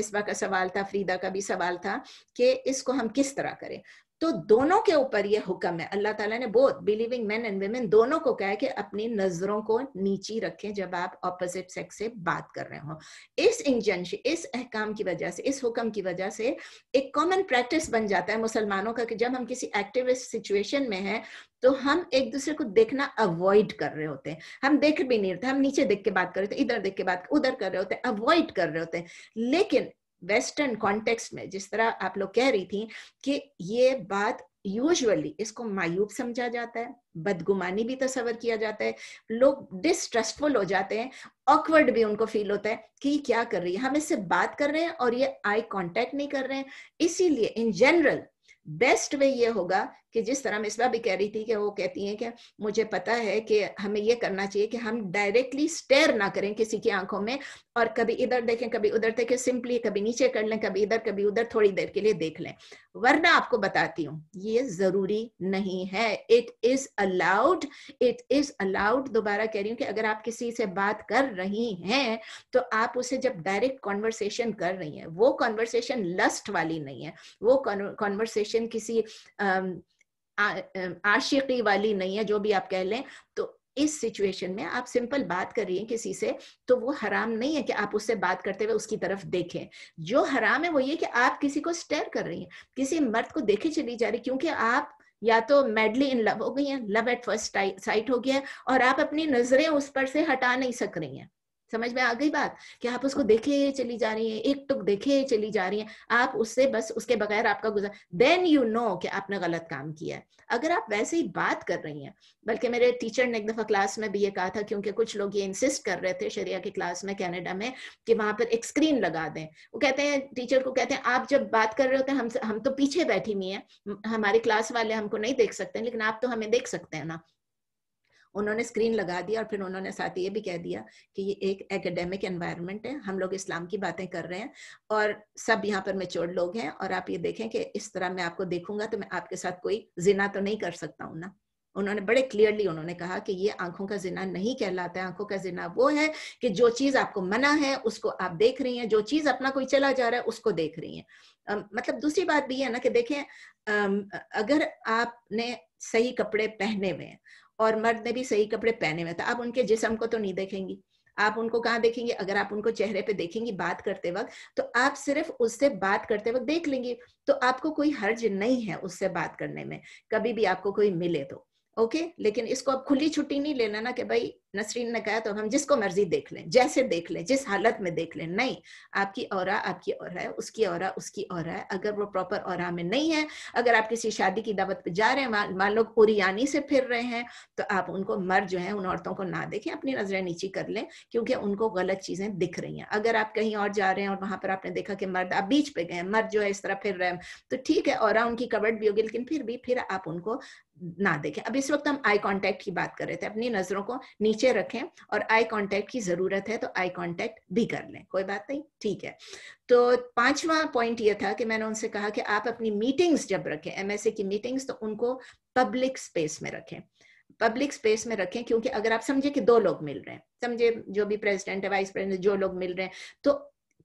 मिसबा का सवाल था फरीदा का भी सवाल था कि इसको हम किस तरह करें तो दोनों के ऊपर ये हुक्म है अल्लाह ताला ने both believing men and women दोनों को कहा कि अपनी नजरों को नीची रखें जब आप ऑपोजिट सेक्स से बात कर रहे हो इस इंजेंश इस अहकाम की वजह से इस हुक्म की वजह से एक कॉमन प्रैक्टिस बन जाता है मुसलमानों का कि जब हम किसी एक्टिविस्ट सिचुएशन में है तो हम एक दूसरे को देखना अवॉइड कर रहे होते हैं हम देख भी नहीं रहते हम नीचे देख के बात कर रहे थे इधर देख के बात उधर कर रहे होते हैं अवॉइड कर रहे होते हैं लेकिन वेस्टर्न कॉन्टेक्स्ट में जिस तरह आप लोग कह रही थी कि ये बात यूजुअली इसको मायूब समझा जाता है बदगुमानी भी तस्वर किया जाता है लोग डिस्ट्रस्टफुल हो जाते हैं ऑकवर्ड भी उनको फील होता है कि क्या कर रही है हम इससे बात कर रहे हैं और ये आई कॉन्टेक्ट नहीं कर रहे हैं इसीलिए इन जनरल बेस्ट वे ये होगा कि जिस तरह मिसबा भी कह रही थी कि वो कहती हैं कि मुझे पता है कि हमें ये करना चाहिए कि हम डायरेक्टली स्टेयर ना करें किसी की आंखों में और कभी इधर देखें कभी उधर देखें सिंपली कभी नीचे कर लें कभी इधर कभी उधर थोड़ी देर के लिए देख लें वरना आपको बताती हूँ ये जरूरी नहीं है it is allowed it is allowed दोबारा कह रही हूँ कि अगर आप किसी से बात कर रही हैं तो आप उसे जब डायरेक्ट कॉन्वर्सेशन कर रही हैं वो कॉन्वर्सेशन लस्ट वाली नहीं है वो कॉन्वर्सेशन किसी um, आशिकी वाली नहीं है जो भी आप कह लें तो इस सिचुएशन में आप सिंपल बात कर रही हैं किसी से तो वो हराम नहीं है कि आप उससे बात करते हुए उसकी तरफ देखें जो हराम है वो ये कि आप किसी को स्टेयर कर रही हैं किसी मर्द को देखे चली जा रही क्योंकि आप या तो मेडली इन लव हो गई हैं लव एट फर्स्ट साइट हो गया है और आप अपनी नजरें उस पर से हटा नहीं सक रही हैं समझ में आ गई बात कि आप उसको देखे चली जा रही है एक टुक देखे चली जा रही है आप उससे बस उसके बगैर आपका गुजर देन यू नो कि आपने गलत काम किया है अगर आप वैसे ही बात कर रही हैं बल्कि मेरे टीचर ने एक दफ़ा क्लास में भी ये कहा था क्योंकि कुछ लोग ये इंसिस्ट कर रहे थे शरिया की क्लास में कैनेडा में कि वहां पर एक स्क्रीन लगा दें वो कहते हैं टीचर को कहते हैं आप जब बात कर रहे होते हैं हम हम तो पीछे बैठी हुई है हमारे क्लास वाले हमको नहीं देख सकते लेकिन आप तो हमें देख सकते हैं ना उन्होंने स्क्रीन लगा दिया और फिर उन्होंने साथ ये भी कह दिया कि ये एक एकेडमिक एनवायरनमेंट है हम लोग इस्लाम की बातें कर रहे हैं और सब यहाँ पर मेच्योर्ड लोग हैं और आप ये देखें कि इस तरह मैं आपको देखूंगा तो मैं आपके साथ कोई जिना तो नहीं कर सकता हूँ ना उन्होंने बड़े क्लियरली उन्होंने कहा कि ये आंखों का जिना नहीं कहलाता है आंखों का जिना वो है कि जो चीज आपको मना है उसको आप देख रही हैं जो चीज अपना कोई चला जा रहा है उसको देख रही हैं मतलब दूसरी बात भी है ना कि देखें अगर आपने सही कपड़े पहने हुए हैं और मर्द ने भी सही कपड़े पहने हुए थे आप उनके जिसम को तो नहीं देखेंगी आप उनको कहाँ देखेंगे अगर आप उनको चेहरे पे देखेंगी बात करते वक्त तो आप सिर्फ उससे बात करते वक्त देख लेंगे तो आपको कोई हर्ज नहीं है उससे बात करने में कभी भी आपको कोई मिले तो ओके लेकिन इसको आप खुली छुट्टी नहीं लेना ना कि भाई नसरीन ने कहा तो हम जिसको मर्जी देख लें जैसे देख लें जिस हालत में देख लें नहीं आपकी और आपकी और है उसकी और उसकी और है अगर वो प्रॉपर और में नहीं है अगर आप किसी शादी की दावत पर जा रहे हैं मान लो कुरियानी से फिर रहे हैं तो आप उनको मर्द जो है उन औरतों को ना देखें अपनी नजरें नीची कर लें क्योंकि उनको गलत चीजें दिख रही हैं अगर आप कहीं और जा रहे हैं और वहां पर आपने देखा कि मर्द आप बीच पे गए मर्द जो है इस तरह फिर रहे हैं तो ठीक है और उनकी कवर्ड भी होगी लेकिन फिर भी फिर आप उनको ना देखें अब इस वक्त हम आई कॉन्टेक्ट की बात कर रहे थे अपनी नजरों को नीचे नीचे रखें और आई कांटेक्ट की जरूरत है तो आई कांटेक्ट भी कर लें कोई बात नहीं ठीक है तो पांचवा पॉइंट ये था कि मैंने उनसे कहा कि आप अपनी मीटिंग्स जब रखें एमएसए की मीटिंग्स तो उनको पब्लिक स्पेस में रखें पब्लिक स्पेस में रखें क्योंकि अगर आप समझे कि दो लोग मिल रहे हैं समझे जो भी प्रेसिडेंट है वाइस प्रेसिडेंट जो लोग मिल रहे हैं तो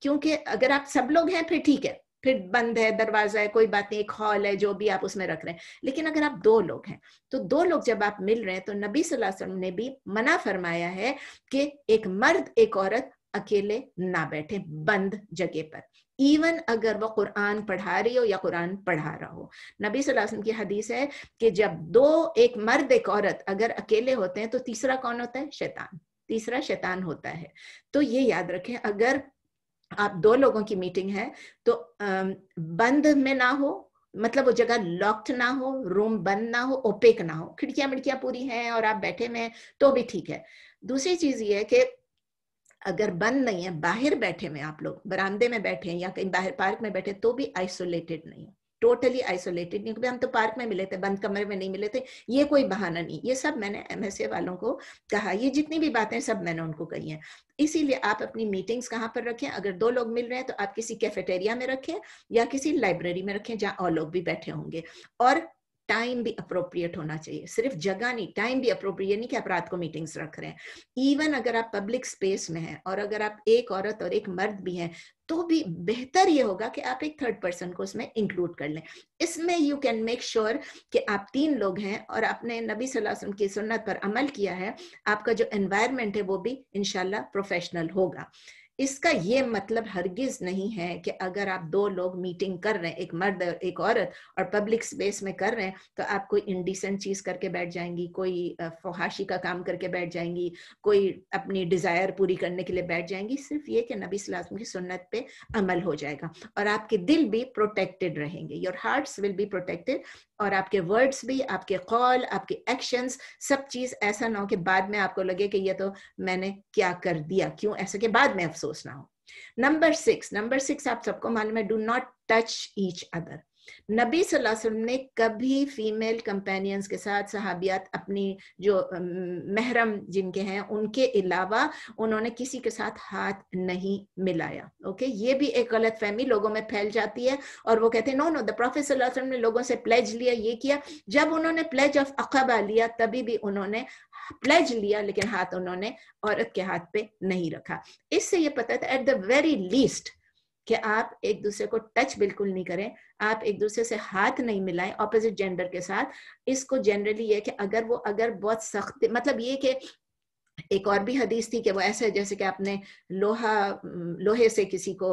क्योंकि अगर आप सब लोग हैं फिर ठीक है फिर बंद है दरवाजा है कोई बात नहीं एक हॉल है जो भी आप उसमें रख रहे हैं लेकिन अगर आप दो लोग हैं तो दो लोग जब आप मिल रहे हैं तो नबी वसल्लम ने भी मना फरमाया है कि एक मर्द एक औरत अकेले ना बैठे बंद जगह पर इवन अगर वह कुरान पढ़ा रही हो या कुरान पढ़ा रहा हो नबी वसल्लम की हदीस है कि जब दो एक मर्द एक औरत अगर अकेले होते हैं तो तीसरा कौन होता है शैतान तीसरा शैतान होता है तो ये याद रखें अगर आप दो लोगों की मीटिंग है तो बंद में ना हो मतलब वो जगह लॉक्ड ना हो रूम बंद ना हो ओपेक ना हो खिड़कियां मिड़कियां पूरी हैं और आप बैठे में तो भी ठीक है दूसरी चीज ये है कि अगर बंद नहीं है बाहर बैठे में आप लोग बरामदे में बैठे हैं या कहीं बाहर पार्क में बैठे तो भी आइसोलेटेड नहीं हो टोटली आइसोलेटेड नहीं क्योंकि हम तो पार्क में मिले थे बंद कमरे में नहीं मिले थे ये कोई बहाना नहीं ये सब मैंने एमएसए वालों को कहा ये जितनी भी बातें सब मैंने उनको कही हैं इसीलिए आप अपनी मीटिंग्स कहाँ पर रखें अगर दो लोग मिल रहे हैं तो आप किसी कैफेटेरिया में रखें या किसी लाइब्रेरी में रखें जहाँ और लोग भी बैठे होंगे और टाइम भी अप्रोप्रिएट होना चाहिए सिर्फ जगह नहीं टाइम भी अप्रोप्रिएट नहीं कि आप रात को मीटिंग्स रख रहे हैं इवन अगर आप पब्लिक स्पेस में हैं और अगर आप एक औरत और एक मर्द भी हैं तो भी बेहतर ये होगा कि आप एक थर्ड पर्सन को उसमें इंक्लूड कर लें इसमें यू कैन मेक श्योर कि आप तीन लोग हैं और आपने नबी वसल्लम की सुन्नत पर अमल किया है आपका जो एनवायरमेंट है वो भी इनशाला प्रोफेशनल होगा इसका ये मतलब हरगिज नहीं है कि अगर आप दो लोग मीटिंग कर रहे हैं एक मर्द और एक औरत और पब्लिक स्पेस में कर रहे हैं तो आप कोई इंडिसेंट चीज करके बैठ जाएंगी कोई फोहाशी का काम करके बैठ जाएंगी कोई अपनी डिजायर पूरी करने के लिए बैठ जाएंगी सिर्फ ये कि नबी सलाम की सुन्नत पे अमल हो जाएगा और आपके दिल भी प्रोटेक्टेड रहेंगे your heart will be protected और आपके वर्ड्स भी आपके कॉल आपके एक्शंस सब चीज ऐसा ना हो कि बाद में आपको लगे कि ये तो मैंने क्या कर दिया क्यों ऐसा कि बाद में अफसोस ना हो नंबर सिक्स नंबर सिक्स आप सबको मालूम है do not touch each other नबी वसल्लम ने कभी फीमेल कंपेनियंस के साथ सहाबियात अपनी जो महरम जिनके हैं उनके अलावा उन्होंने किसी के साथ हाथ नहीं मिलाया ओके ये भी एक गलत फहमी लोगों में फैल जाती है और वो कहते हैं नो नो द प्रोफेट वसल्लम ने लोगों से प्लेज लिया ये किया जब उन्होंने प्लेज ऑफ अकबा लिया तभी भी उन्होंने प्लेज लिया लेकिन हाथ उन्होंने औरत के हाथ पे नहीं रखा इससे ये पता था एट द वेरी लीस्ट कि आप एक दूसरे को टच बिल्कुल नहीं करें आप एक दूसरे से हाथ नहीं मिलाएं ऑपोजिट जेंडर के साथ इसको जनरली ये कि अगर वो अगर बहुत सख्त मतलब ये कि एक और भी हदीस थी कि वो ऐसे जैसे कि आपने लोहा लोहे से किसी को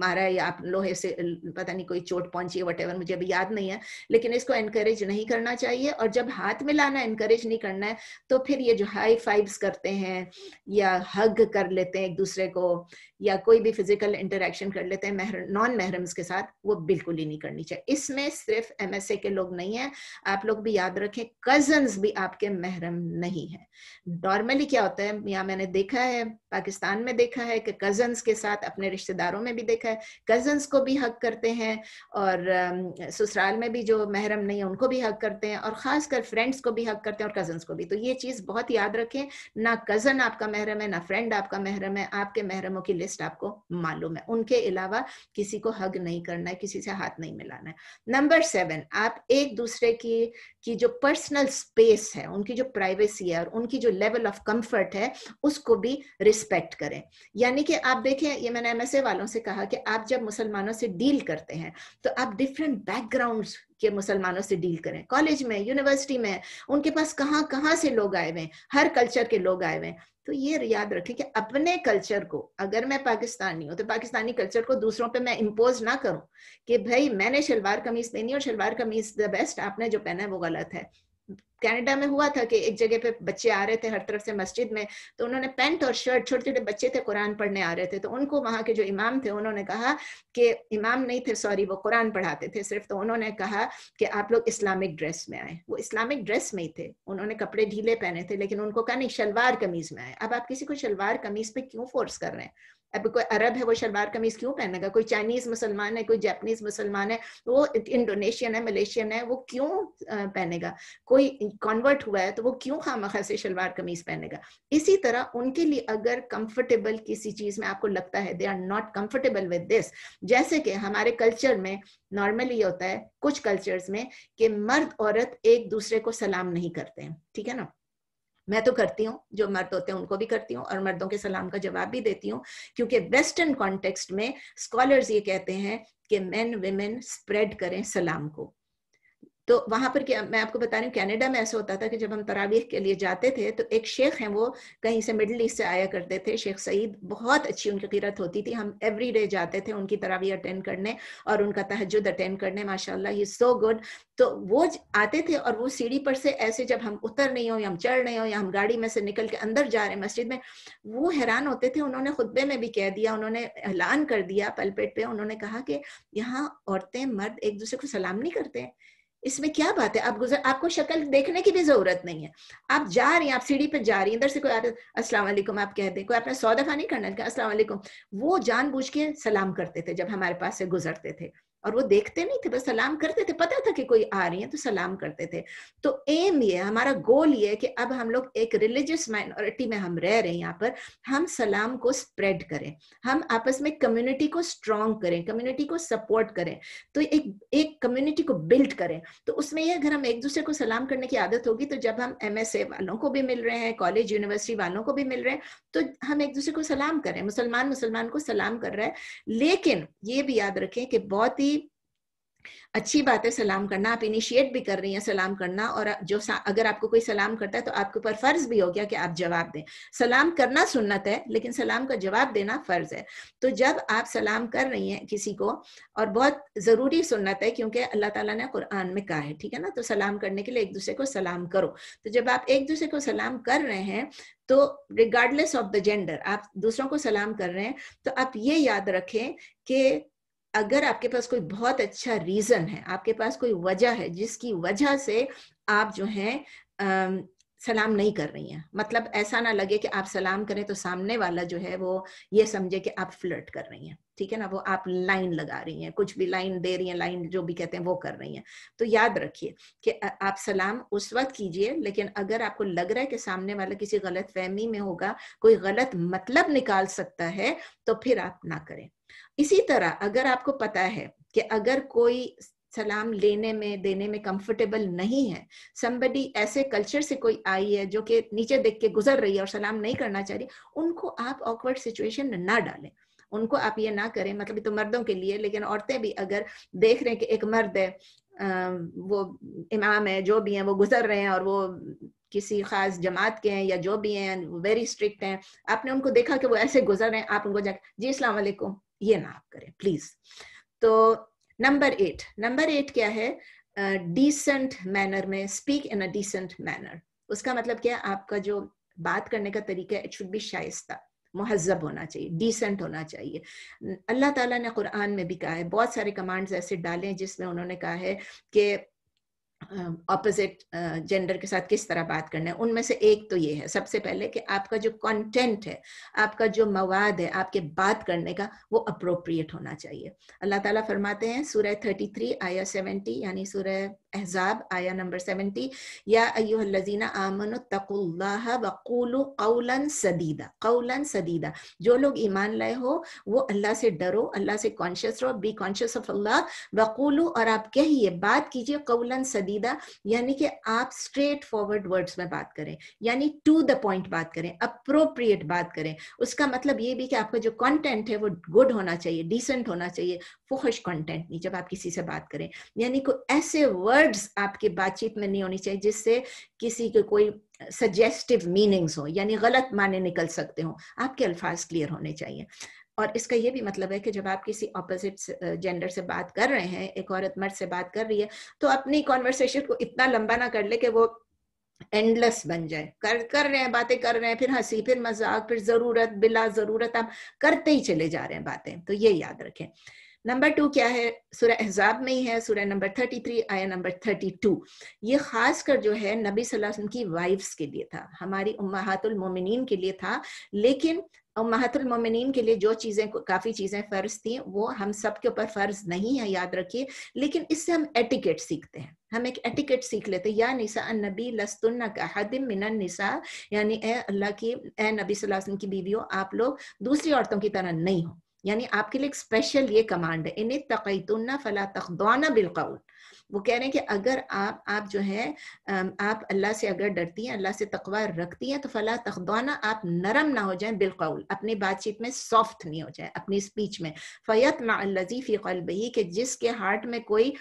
मारा है या आप लोहे से पता नहीं कोई चोट पहुंची वट एवर मुझे अभी याद नहीं है लेकिन इसको एनकरेज नहीं करना चाहिए और जब हाथ मिलाना एनकरेज नहीं करना है तो फिर ये जो हाई फाइव्स करते हैं या हग कर लेते हैं एक दूसरे को या कोई भी फिजिकल इंटरेक्शन कर लेते हैं महर नॉन महरम्स के साथ वो बिल्कुल ही नहीं करनी चाहिए इसमें सिर्फ एमएसए के लोग नहीं है आप लोग भी याद रखें कजन भी आपके महरम नहीं है नॉर्मली क्या होता है या मैंने देखा है पाकिस्तान में देखा है कि कजन्स के साथ अपने रिश्तेदारों में भी देखा है कजन्स को भी हक करते हैं और um, ससुराल में भी जो महरम नहीं है उनको भी हक करते हैं और खासकर फ्रेंड्स को भी हक करते हैं और कजन्स को भी तो ये चीज़ बहुत याद रखें ना कज़न आपका महरम है ना फ्रेंड आपका महरम है आपके महरमों की लिस्ट स्टाफ आपको मालूम है उनके अलावा किसी को हग नहीं करना है किसी से हाथ नहीं मिलाना है नंबर सेवन आप एक दूसरे की कि जो पर्सनल स्पेस है उनकी जो प्राइवेसी है और उनकी जो लेवल ऑफ कंफर्ट है उसको भी रिस्पेक्ट करें यानी कि आप देखें ये मैंने एमएसए वालों से कहा कि आप जब मुसलमानों से डील करते हैं तो आप डिफरेंट बैकग्राउंड्स के मुसलमानों से डील करें कॉलेज में यूनिवर्सिटी में उनके पास कहाँ कहाँ से लोग आए हुए हैं हर कल्चर के लोग आए हुए हैं तो ये याद रखें कि अपने कल्चर को अगर मैं पाकिस्तानी हूँ तो पाकिस्तानी कल्चर को दूसरों पे मैं इम्पोज ना करूं कि भाई मैंने शलवार कमीज पहनी और शलवार कमीज द बेस्ट आपने जो पहना है वो गलत गलत है कनाडा में हुआ था कि एक जगह पे बच्चे आ रहे थे हर तरफ से मस्जिद में तो उन्होंने पेंट और शर्ट छोटे छोटे बच्चे थे कुरान पढ़ने आ रहे थे तो उनको वहां के जो इमाम थे उन्होंने कहा कि इमाम नहीं थे सॉरी वो कुरान पढ़ाते थे सिर्फ तो उन्होंने कहा कि आप लोग इस्लामिक ड्रेस में आए वो इस्लामिक ड्रेस में ही थे उन्होंने कपड़े ढीले पहने थे लेकिन उनको कहा नहीं शलवार कमीज में आए अब आप किसी को शलवार कमीज पे क्यों फोर्स कर रहे हैं अब कोई अरब है वो शलवार कमीज क्यों पहनेगा कोई चाइनीज मुसलमान है कोई जैपनीज मुसलमान है वो इंडोनेशियन है मलेशियन है वो क्यों पहनेगा कोई कॉन्वर्ट हुआ है तो वो क्यों खाम से शलवार कमीज पहनेगा इसी तरह उनके लिए अगर कंफर्टेबल किसी चीज में आपको लगता है they are not comfortable with this जैसे कि हमारे कल्चर में नॉर्मली होता है कुछ कल्चर्स में कि मर्द औरत एक दूसरे को सलाम नहीं करते हैं ठीक है ना मैं तो करती हूँ जो मर्द होते हैं उनको भी करती हूँ और मर्दों के सलाम का जवाब भी देती हूँ क्योंकि वेस्टर्न कॉन्टेक्स्ट में स्कॉलर्स ये कहते हैं कि मेन वेमेन स्प्रेड करें सलाम को तो वहां पर क्या मैं आपको बता रही हूँ कनाडा में ऐसा होता था कि जब हम तरावीह के लिए जाते थे तो एक शेख हैं वो कहीं से मिडल ईस्ट से आया करते थे शेख सईद बहुत अच्छी उनकी किरत होती थी हम एवरी डे जाते थे उनकी तरावी अटेंड करने और उनका तहजद अटेंड करने माशाल्लाह ही सो गुड तो वो आते थे और वो सीढ़ी पर से ऐसे जब हम उतर नहीं हो या हम चढ़ नहीं हो या हम गाड़ी में से निकल के अंदर जा रहे हैं मस्जिद में वो हैरान होते थे उन्होंने खुतबे में भी कह दिया उन्होंने ऐलान कर दिया पलपेट पे उन्होंने कहा कि यहाँ औरतें मर्द एक दूसरे को सलाम नहीं करते इसमें क्या बात है आप गुजर आपको शक्ल देखने की भी जरूरत नहीं है आप जा रही हैं आप सीढ़ी पर जा रही हैं इधर से कोई आ अस्सलाम वालेकुम आप कह दें कोई आपने सौ दफा नहीं करना असला वो जान के सलाम करते थे जब हमारे पास से गुजरते थे और वो देखते नहीं थे बस सलाम करते थे पता था कि कोई आ रही है तो सलाम करते थे तो एम ये हमारा गोल ये है कि अब हम लोग एक रिलीजियस माइनॉरिटी में हम रह रहे हैं यहाँ पर हम सलाम को स्प्रेड करें हम आपस में कम्युनिटी को स्ट्रॉन्ग करें कम्युनिटी को सपोर्ट करें तो एक एक कम्युनिटी को बिल्ड करें तो उसमें यह अगर हम एक दूसरे को सलाम करने की आदत होगी तो जब हम एम वालों को भी मिल रहे हैं कॉलेज यूनिवर्सिटी वालों को भी मिल रहे हैं तो हम एक दूसरे को सलाम करें मुसलमान मुसलमान को सलाम कर रहा है लेकिन ये भी याद रखें कि बहुत ही अच्छी बात है सलाम करना आप इनिशिएट भी कर रही हैं सलाम करना और जो अगर आपको कोई सलाम करता है तो आपके ऊपर फर्ज भी हो गया कि आप जवाब दें सलाम करना सुन्नत है लेकिन सलाम का जवाब देना फर्ज है तो जब आप सलाम कर रही हैं किसी को और बहुत जरूरी सुन्नत है क्योंकि अल्लाह ताला ने कुरान में कहा है ठीक है ना तो सलाम करने के लिए एक दूसरे को सलाम करो तो जब आप एक दूसरे को सलाम कर रहे हैं तो रिगार्डलेस ऑफ द जेंडर आप दूसरों को सलाम कर रहे हैं तो आप ये याद रखें कि अगर आपके पास कोई बहुत अच्छा रीजन है आपके पास कोई वजह है जिसकी वजह से आप जो है अम, सलाम नहीं कर रही हैं मतलब ऐसा ना लगे कि आप सलाम करें तो सामने वाला जो है वो ये समझे कि आप फ्लर्ट कर रही हैं ठीक है ना वो आप लाइन लगा रही हैं कुछ भी लाइन दे रही हैं लाइन जो भी कहते हैं वो कर रही हैं तो याद रखिए कि आप सलाम उस वक्त कीजिए लेकिन अगर आपको लग रहा है कि सामने वाला किसी गलत फहमी में होगा कोई गलत मतलब निकाल सकता है तो फिर आप ना करें इसी तरह अगर आपको पता है कि अगर कोई सलाम लेने में देने में कंफर्टेबल नहीं है समबडी ऐसे कल्चर से कोई आई है जो कि नीचे देख के गुजर रही है और सलाम नहीं करना चाह रही उनको आप ऑकवर्ड सिचुएशन ना डालें उनको आप ये ना करें मतलब तो मर्दों के लिए लेकिन औरतें भी अगर देख रहे हैं कि एक मर्द है वो इमाम है जो भी है वो गुजर रहे हैं और वो किसी खास जमात के हैं या जो भी हैं वेरी स्ट्रिक्ट हैं आपने उनको देखा कि वो ऐसे गुजर रहे हैं आप उनको जाके जी इस्लाम ये ना आप करें प्लीज तो नंबर एट नंबर एट क्या है डिसेंट uh, मैनर में speak in a decent manner उसका मतलब क्या है आपका जो बात करने का तरीका है इट शुड बी शाइस्ता महजब होना चाहिए डिसेंट होना चाहिए अल्लाह ताला ने कुरान में भी कहा है बहुत सारे कमांड्स ऐसे डाले जिसमें उन्होंने कहा है कि ऑपोजिट जेंडर के साथ किस तरह बात करना है उनमें से एक तो ये है सबसे पहले कि आपका जो कंटेंट है आपका जो मवाद है आपके बात करने का वो अप्रोप्रिएट होना चाहिए अल्लाह ताला फरमाते हैं सूरह 33 आया 70 यानी सूरह अहजाब आया नंबर सेवेंटी या अयुहल्लजीना आमन तकुल्लाह वकूलु कौलन सदीदा कौलन सदीदा जो लोग ईमान लाए हो वो अल्लाह से डरो अल्लाह से कॉन्शियस रहो बी कॉन्शियस ऑफ अल्लाह वकूलु और आप कहिए बात कीजिए कौलन सदीदा यानी कि आप स्ट्रेट फॉरवर्ड वर्ड्स में बात करें यानी टू द पॉइंट बात करें अप्रोप्रिएट बात करें उसका मतलब ये भी कि आपका जो कॉन्टेंट है वो गुड होना चाहिए डिसेंट होना चाहिए फोहश कंटेंट नहीं जब आप किसी से बात करें यानी को ऐसे वर्ड्स आपके बातचीत में नहीं होनी चाहिए जिससे किसी के कोई सजेस्टिव मीनिंग्स हो यानी गलत माने निकल सकते हो आपके अल्फाज क्लियर होने चाहिए और इसका यह भी मतलब है कि जब आप किसी ऑपोजिट जेंडर से बात कर रहे हैं एक औरत मर्द से बात कर रही है तो अपनी कॉन्वर्सेशन को इतना लंबा ना कर ले कि वो एंडलेस बन जाए कर कर रहे हैं बातें कर रहे हैं फिर हंसी फिर मजाक फिर जरूरत बिला जरूरत आप करते ही चले जा रहे हैं बातें तो ये याद रखें नंबर टू क्या है सूर्य एहजाब में ही है सूर्य नंबर थर्टी थ्री आया नंबर थर्टी टू ये खास कर जो है नबी वसल्लम की वाइफ्स के लिए था हमारी उम्मातुल मोमिनीन के लिए था लेकिन महतुल मोमिनीन के लिए जो चीज़ें काफ़ी चीज़ें फ़र्ज थी वो हम सब के ऊपर फ़र्ज नहीं है याद रखिए लेकिन इससे हम एटिकेट सीखते हैं हम एक एटिकेट सीख लेते हैं या निसा नबी लस्तुन्ना का हदिम मिनन निसा यानी ए अल्लाह की ए नबी वसल्लम की बीवियों आप लोग दूसरी औरतों की तरह नहीं हो यानी आपके लिए स्पेशल ये कमांड है इन्हें तकैतुन्ना फला तखदाना बिलकौल वो कह रहे हैं कि अगर आप आप जो है आप अल्लाह से अगर डरती हैं अल्लाह से तकवा रखती हैं तो फला तखदाना आप नरम ना हो जाए बिलकौल अपनी बातचीत में सॉफ्ट नहीं हो जाए अपनी स्पीच में फ़यत लजीफी कल बही कि जिसके हार्ट में कोई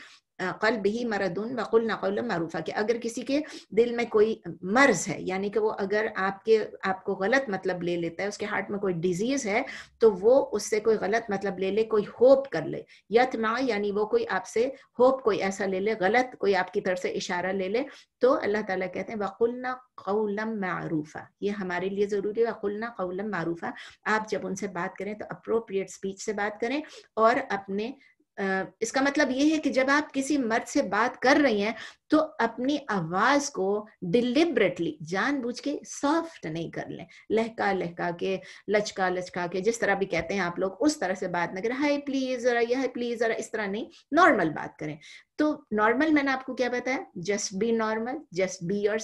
قلबे मरदुन वकुलना नकुल मरूफा कि अगर किसी के दिल में कोई मर्ज है यानी कि वो अगर आपके आपको गलत मतलब ले लेता है उसके हार्ट में कोई डिजीज है तो वो उससे कोई गलत मतलब ले ले कोई होप कर ले यथमा यानी वो कोई आपसे होप कोई ऐसा ले ले गलत कोई आपकी तरफ से इशारा ले ले तो अल्लाह ताला कहते हैं वकुलना कौलम मारूफा ये हमारे लिए ज़रूरी है वकुलना कौलम मारूफा आप जब उनसे बात करें तो अप्रोप्रिएट स्पीच से बात करें और अपने इसका मतलब ये है कि जब आप किसी मर्द से बात कर रही हैं तो अपनी आवाज को डिलिबरेटली जानबूझ के सॉफ्ट नहीं कर लें लहका लहका के लचका लचका के जिस तरह भी कहते हैं आप लोग उस तरह से बात ना करें हाय प्लीज जरा यह प्लीज जरा इस तरह नहीं नॉर्मल बात करें तो नॉर्मल मैंने आपको क्या बताया just be normal just be your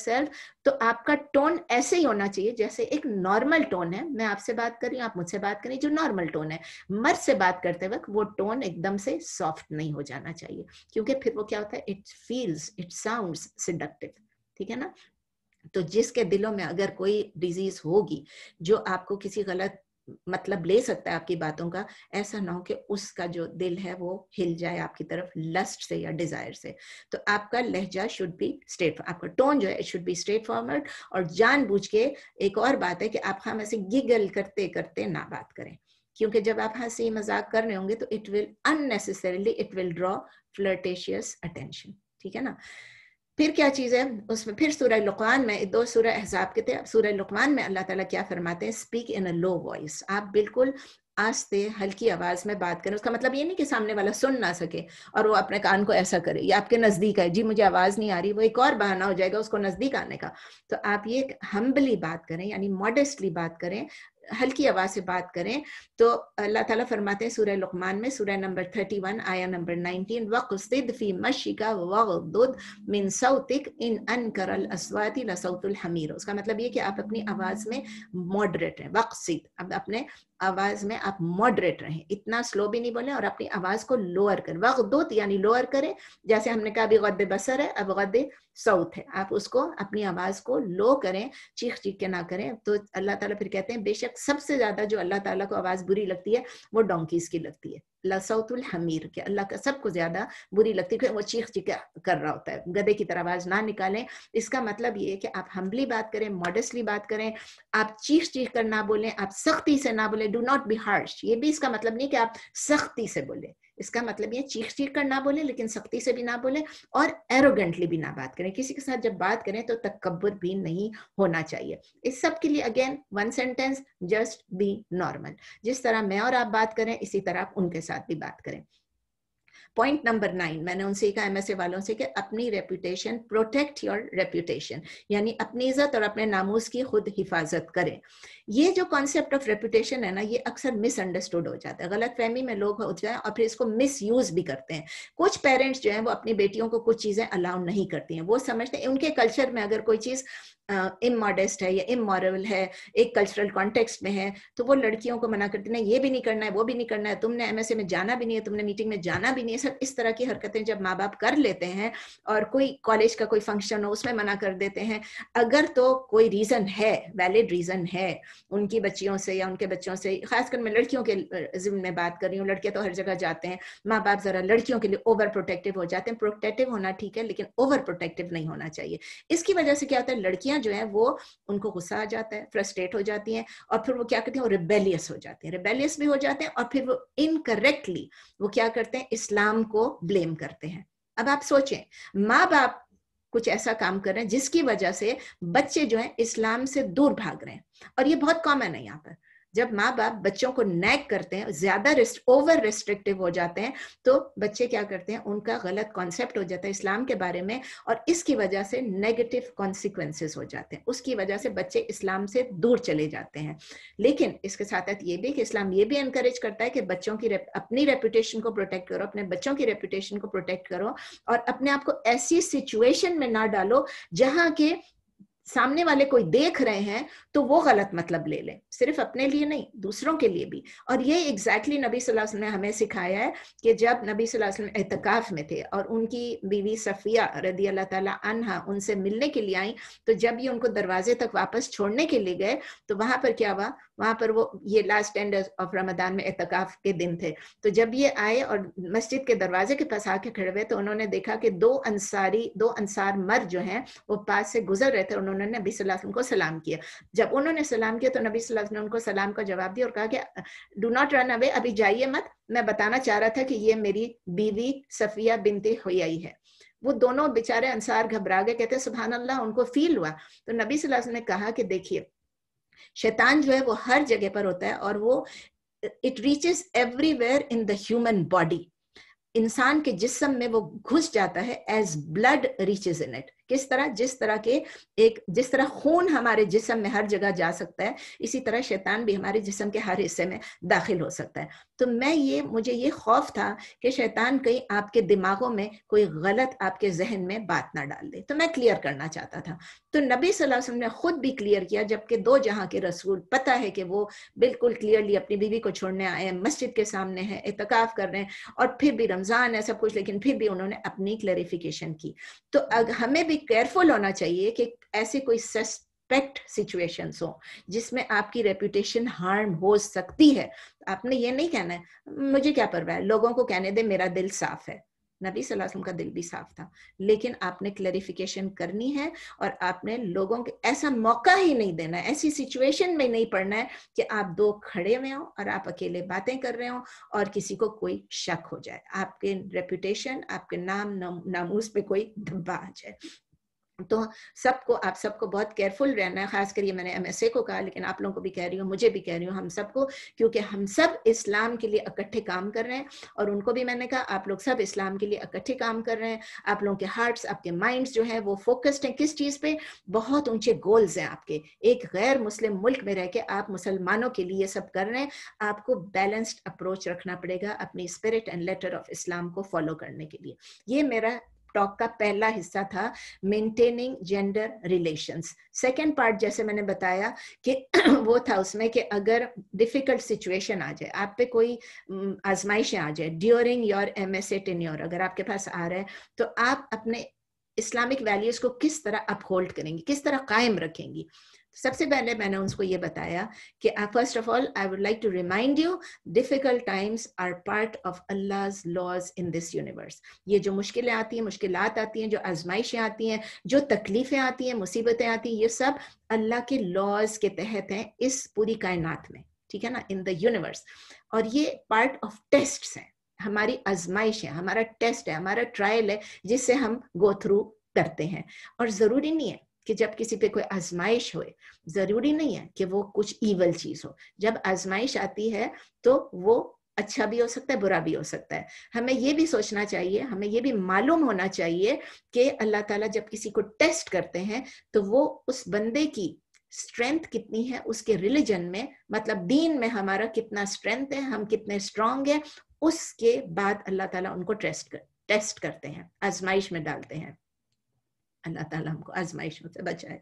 तो आपका टोन ऐसे ही होना चाहिए जैसे एक नॉर्मल टोन है मैं आपसे बात कर रही हूँ आप मुझसे बात करें जो नॉर्मल टोन है मर्द से बात करते वक्त वो टोन एकदम से सॉफ्ट नहीं हो जाना चाहिए क्योंकि फिर वो क्या होता है it feels it sounds seductive ठीक है ना तो जिसके दिलों में अगर कोई डिजीज होगी जो आपको किसी गलत मतलब ले सकता है आपकी बातों का ऐसा ना हो कि उसका जो दिल है वो हिल जाए आपकी तरफ लस्ट से या डिजायर से तो आपका लहजा शुड बी स्ट्रेट आपका टोन जो है शुड बी स्ट्रेट फॉरवर्ड और जानबूझ के एक और बात है कि आप हम हाँ ऐसे गिगल करते करते ना बात करें क्योंकि जब आप हंसी मजाक कर रहे होंगे तो it will unnecessarily it will draw flirtatious attention ठीक है ना फिर क्या चीज है उसमें फिर सूरह लुकमान में दो सूरह एहजाब के थे सूरह लुकमान में अल्लाह ताला क्या फरमाते हैं speak in a low voice आप बिल्कुल आस्ते हल्की आवाज में बात करें उसका मतलब ये नहीं कि सामने वाला सुन ना सके और वो अपने कान को ऐसा करे ये आपके नजदीक है जी मुझे आवाज नहीं आ रही वो एक और बहाना हो जाएगा उसको नजदीक आने का तो आप ये हम्बली बात करें यानी मॉडेस्टली बात करें हल्की आवाज से बात करें तो अल्लाह ताला फरमाते हैं सूरह लुकमान में सूरह नंबर थर्टी वन आया नंबर नाइनटीन वक़सिद फी मशिका वगदुद मिन सौतिक इन अनकर अल अस्वाति लसौतुल हमीर उसका मतलब ये कि आप अपनी आवाज में मॉडरेट है वक़सिद अब अपने आवाज में आप मॉडरेट रहें इतना स्लो भी नहीं बोले और अपनी आवाज को लोअर करें वक़्त यानी लोअर करें जैसे हमने कहा अभी गद्दे बसर है अब गद्दे साउथ है आप उसको अपनी आवाज को लो करें चीख चीख के ना करें तो अल्लाह ताला फिर कहते हैं बेशक सबसे ज्यादा जो अल्लाह ताला को आवाज बुरी लगती है वो डोंकीज की लगती है लसौतुल हमीर के अल्लाह का सबको ज्यादा बुरी लगती है वो चीख चीख कर रहा होता है गधे की तरह आवाज ना निकालें इसका मतलब ये है कि आप हम्बली बात करें मॉडस्टली बात करें आप चीख चीख कर ना बोलें आप सख्ती से ना बोलें डू नॉट बी हार्श ये भी इसका मतलब नहीं कि आप सख्ती से बोलें इसका मतलब ये चीख चीख कर ना बोले लेकिन सख्ती से भी ना बोले और एरोगेंटली भी ना बात करें किसी के साथ जब बात करें तो तकबर भी नहीं होना चाहिए इस सब के लिए again one sentence just be normal जिस तरह मैं और आप बात करें इसी तरह आप उनके साथ भी बात करें पॉइंट नंबर नाइन मैंने उनसे कहा एमएसए वालों से कि अपनी रेपुटेशन प्रोटेक्ट योर रेपुटेशन यानी अपनी इज्जत और अपने नामोज की खुद हिफाजत करें ये जो कॉन्सेप्ट ऑफ रेपुटेशन है ना ये अक्सर मिसअंडरस्टूड हो जाता है गलत फहमी में लोग हो जाए और फिर इसको मिस यूज भी करते हैं कुछ पेरेंट्स जो है वो अपनी बेटियों को कुछ चीजें अलाउ नहीं करती हैं वो समझते हैं उनके कल्चर में अगर कोई चीज इमोडेस्ट है या इमोरल है एक कल्चरल कॉन्टेक्स्ट में है तो वो लड़कियों को मना करते हैं ये भी नहीं करना है वो भी नहीं करना है तुमने एमएसए में जाना भी नहीं है तुमने मीटिंग में जाना भी नहीं है अक्सर अच्छा, इस तरह की हरकतें जब माँ बाप कर लेते हैं और कोई कॉलेज का कोई फंक्शन हो उसमें मना कर देते हैं अगर तो कोई रीज़न है वैलिड रीज़न है उनकी बच्चियों से या उनके बच्चों से खासकर मैं लड़कियों के जिम्मे में बात कर रही हूँ लड़के तो हर जगह जाते हैं माँ बाप ज़रा लड़कियों के लिए ओवर प्रोटेक्टिव हो जाते हैं प्रोटेक्टिव होना ठीक है लेकिन ओवर प्रोटेक्टिव नहीं होना चाहिए इसकी वजह से क्या होता है लड़कियां जो है वो उनको गुस्सा आ जाता है फ्रस्ट्रेट हो जाती है और फिर वो क्या करती है वो रिबेलियस हो जाती हैं रिबेलियस भी हो जाते हैं और फिर वो इनकरेक्टली वो क्या करते हैं इस्लाम उनको ब्लेम करते हैं अब आप सोचें माँ बाप कुछ ऐसा काम कर रहे हैं जिसकी वजह से बच्चे जो हैं इस्लाम से दूर भाग रहे हैं और ये बहुत कॉमन है यहाँ पर जब माँ बाप बच्चों को नैक करते हैं ज्यादा ओवर रिस्ट्रिक्टिव हो जाते हैं तो बच्चे क्या करते हैं उनका गलत कॉन्सेप्ट हो जाता है इस्लाम के बारे में और इसकी वजह से नेगेटिव कॉन्सिक्वेंसेस हो जाते हैं उसकी वजह से बच्चे इस्लाम से दूर चले जाते हैं लेकिन इसके साथ साथ ये भी कि इस्लाम ये भी इंकरेज करता है कि बच्चों की रेप, अपनी रेपुटेशन को प्रोटेक्ट करो अपने बच्चों की रेपुटेशन को प्रोटेक्ट करो और अपने आप को ऐसी सिचुएशन में ना डालो जहाँ के सामने वाले कोई देख रहे हैं तो वो गलत मतलब ले लें सिर्फ अपने लिए नहीं दूसरों के लिए भी और ये एग्जैक्टली नबी सल्लल्लाहु अलैहि वसल्लम ने हमें सिखाया है कि जब नबी सल्लल्लाहु अलैहि वसल्लम एहतकाफ में थे और उनकी बीवी सफ़िया रदी अल्लाह ताला अनहा उनसे मिलने के लिए आई तो जब ये उनको दरवाजे तक वापस छोड़ने के लिए गए तो वहां पर क्या हुआ वहां पर वो ये लास्ट एंड ऑफ रमदान में एहतकाफ के दिन थे तो जब ये आए और मस्जिद के दरवाजे के पास आके खड़े हुए तो उन्होंने देखा कि दो अंसारी दो अंसार मर जो हैं वो पास से गुजर रहे थे उन्होंने नबी वसल्लम को सलाम किया जब उन्होंने सलाम किया तो नबी सलाम ने उनको सलाम का जवाब दिया और कहा कि डू नॉट रन अवे अभी जाइए मत मैं बताना चाह रहा था कि ये मेरी बीवी सफिया बिनती हुई है वो दोनों बेचारे अंसार घबरा गए कहते सुबहान अल्लाह उनको फील हुआ तो नबी सल्लल्लाहु अलैहि वसल्लम ने कहा कि देखिए शैतान जो है वो हर जगह पर होता है और वो it reaches everywhere in the human body इंसान के जिस्म में वो घुस जाता है as blood reaches in it किस तरह जिस तरह के एक जिस तरह खून हमारे जिस्म में हर जगह जा सकता है इसी तरह शैतान भी हमारे जिस्म के हर हिस्से में दाखिल हो सकता है तो मैं ये मुझे ये खौफ था कि शैतान कहीं आपके दिमागों में कोई गलत आपके जहन में बात ना डाल दे तो मैं क्लियर करना चाहता था तो नबी वसल्लम ने खुद भी क्लियर किया जबकि दो जहाँ के रसूल पता है कि वो बिल्कुल क्लियरली अपनी बीवी को छोड़ने आए हैं मस्जिद के सामने हैं एहतकाफ कर रहे हैं और फिर भी रमज़ान है सब कुछ लेकिन फिर भी उन्होंने अपनी क्लैरिफिकेशन की तो हमें भी केयरफुल होना चाहिए कि ऐसे कोई सस्पेक्ट सिचुएशन हो जिसमें आपकी रेपुटेशन हार्म हो सकती है आपने ये नहीं कहना है मुझे क्या परवाह है लोगों को कहने दे मेरा दिल साफ है नबी वसल्लम का दिल भी साफ था लेकिन आपने क्लैरिफिकेशन करनी है और आपने लोगों के ऐसा मौका ही नहीं देना है ऐसी सिचुएशन में नहीं पड़ना है कि आप दो खड़े हुए हो और आप अकेले बातें कर रहे हो और किसी को कोई शक हो जाए आपके रेपुटेशन आपके नाम नामूस पे कोई धब्बा आ जाए तो सबको आप सबको बहुत केयरफुल रहना है खासकर ये मैंने एमएसए को कहा लेकिन आप लोगों को भी कह रही हूँ मुझे भी कह रही हूँ हम सबको क्योंकि हम सब इस्लाम के लिए इकट्ठे काम कर रहे हैं और उनको भी मैंने कहा आप लोग सब इस्लाम के लिए इकट्ठे काम कर रहे हैं आप लोगों के हार्ट्स आपके माइंड्स जो है वो फोकस्ड हैं किस चीज़ पे बहुत ऊंचे गोल्स हैं आपके एक गैर मुस्लिम मुल्क में रह के आप मुसलमानों के लिए सब कर रहे हैं आपको बैलेंस्ड अप्रोच रखना पड़ेगा अपनी spirit and letter of Islam को फॉलो करने के लिए ये मेरा टॉक का पहला हिस्सा था maintaining gender relations second part जैसे मैंने बताया कि वो था उसमें कि अगर डिफिकल्ट सिचुएशन आ जाए आप पे कोई आजमाइशें आ जाए ड्यूरिंग योर एम एस एनियोर अगर आपके पास आ रहा है तो आप अपने इस्लामिक वैल्यूज को किस तरह अपहोल्ड करेंगी किस तरह कायम रखेंगी सबसे पहले मैंने उनको ये बताया कि first of all I would like to remind you difficult times are part of Allah laws in this universe ये जो मुश्किलें आती हैं मुश्किल आती हैं जो आजमाइशें आती हैं जो तकलीफें आती हैं मुसीबतें आती हैं ये सब अल्लाह के लॉज के तहत हैं इस पूरी कायनात में ठीक है ना इन द यूनिवर्स और ये पार्ट ऑफ टेस्ट हैं हमारी आजमाइश है हमारा टेस्ट है हमारा ट्रायल है जिससे हम गो थ्रू करते हैं और जरूरी नहीं है कि जब किसी पे कोई आजमाइश हो जरूरी नहीं है कि वो कुछ ईवल चीज हो जब आजमाइश आती है तो वो अच्छा भी हो सकता है बुरा भी हो सकता है हमें ये भी सोचना चाहिए हमें ये भी मालूम होना चाहिए कि अल्लाह ताला जब किसी को टेस्ट करते हैं तो वो उस बंदे की स्ट्रेंथ कितनी है उसके रिलीजन में मतलब दीन में हमारा कितना स्ट्रेंथ है हम कितने स्ट्रांग है उसके बाद अल्लाह ताला उनको टेस्ट कर टेस्ट करते हैं आजमाइश में डालते हैं अल्लाह ताला हमको आजमाइशों से बचाए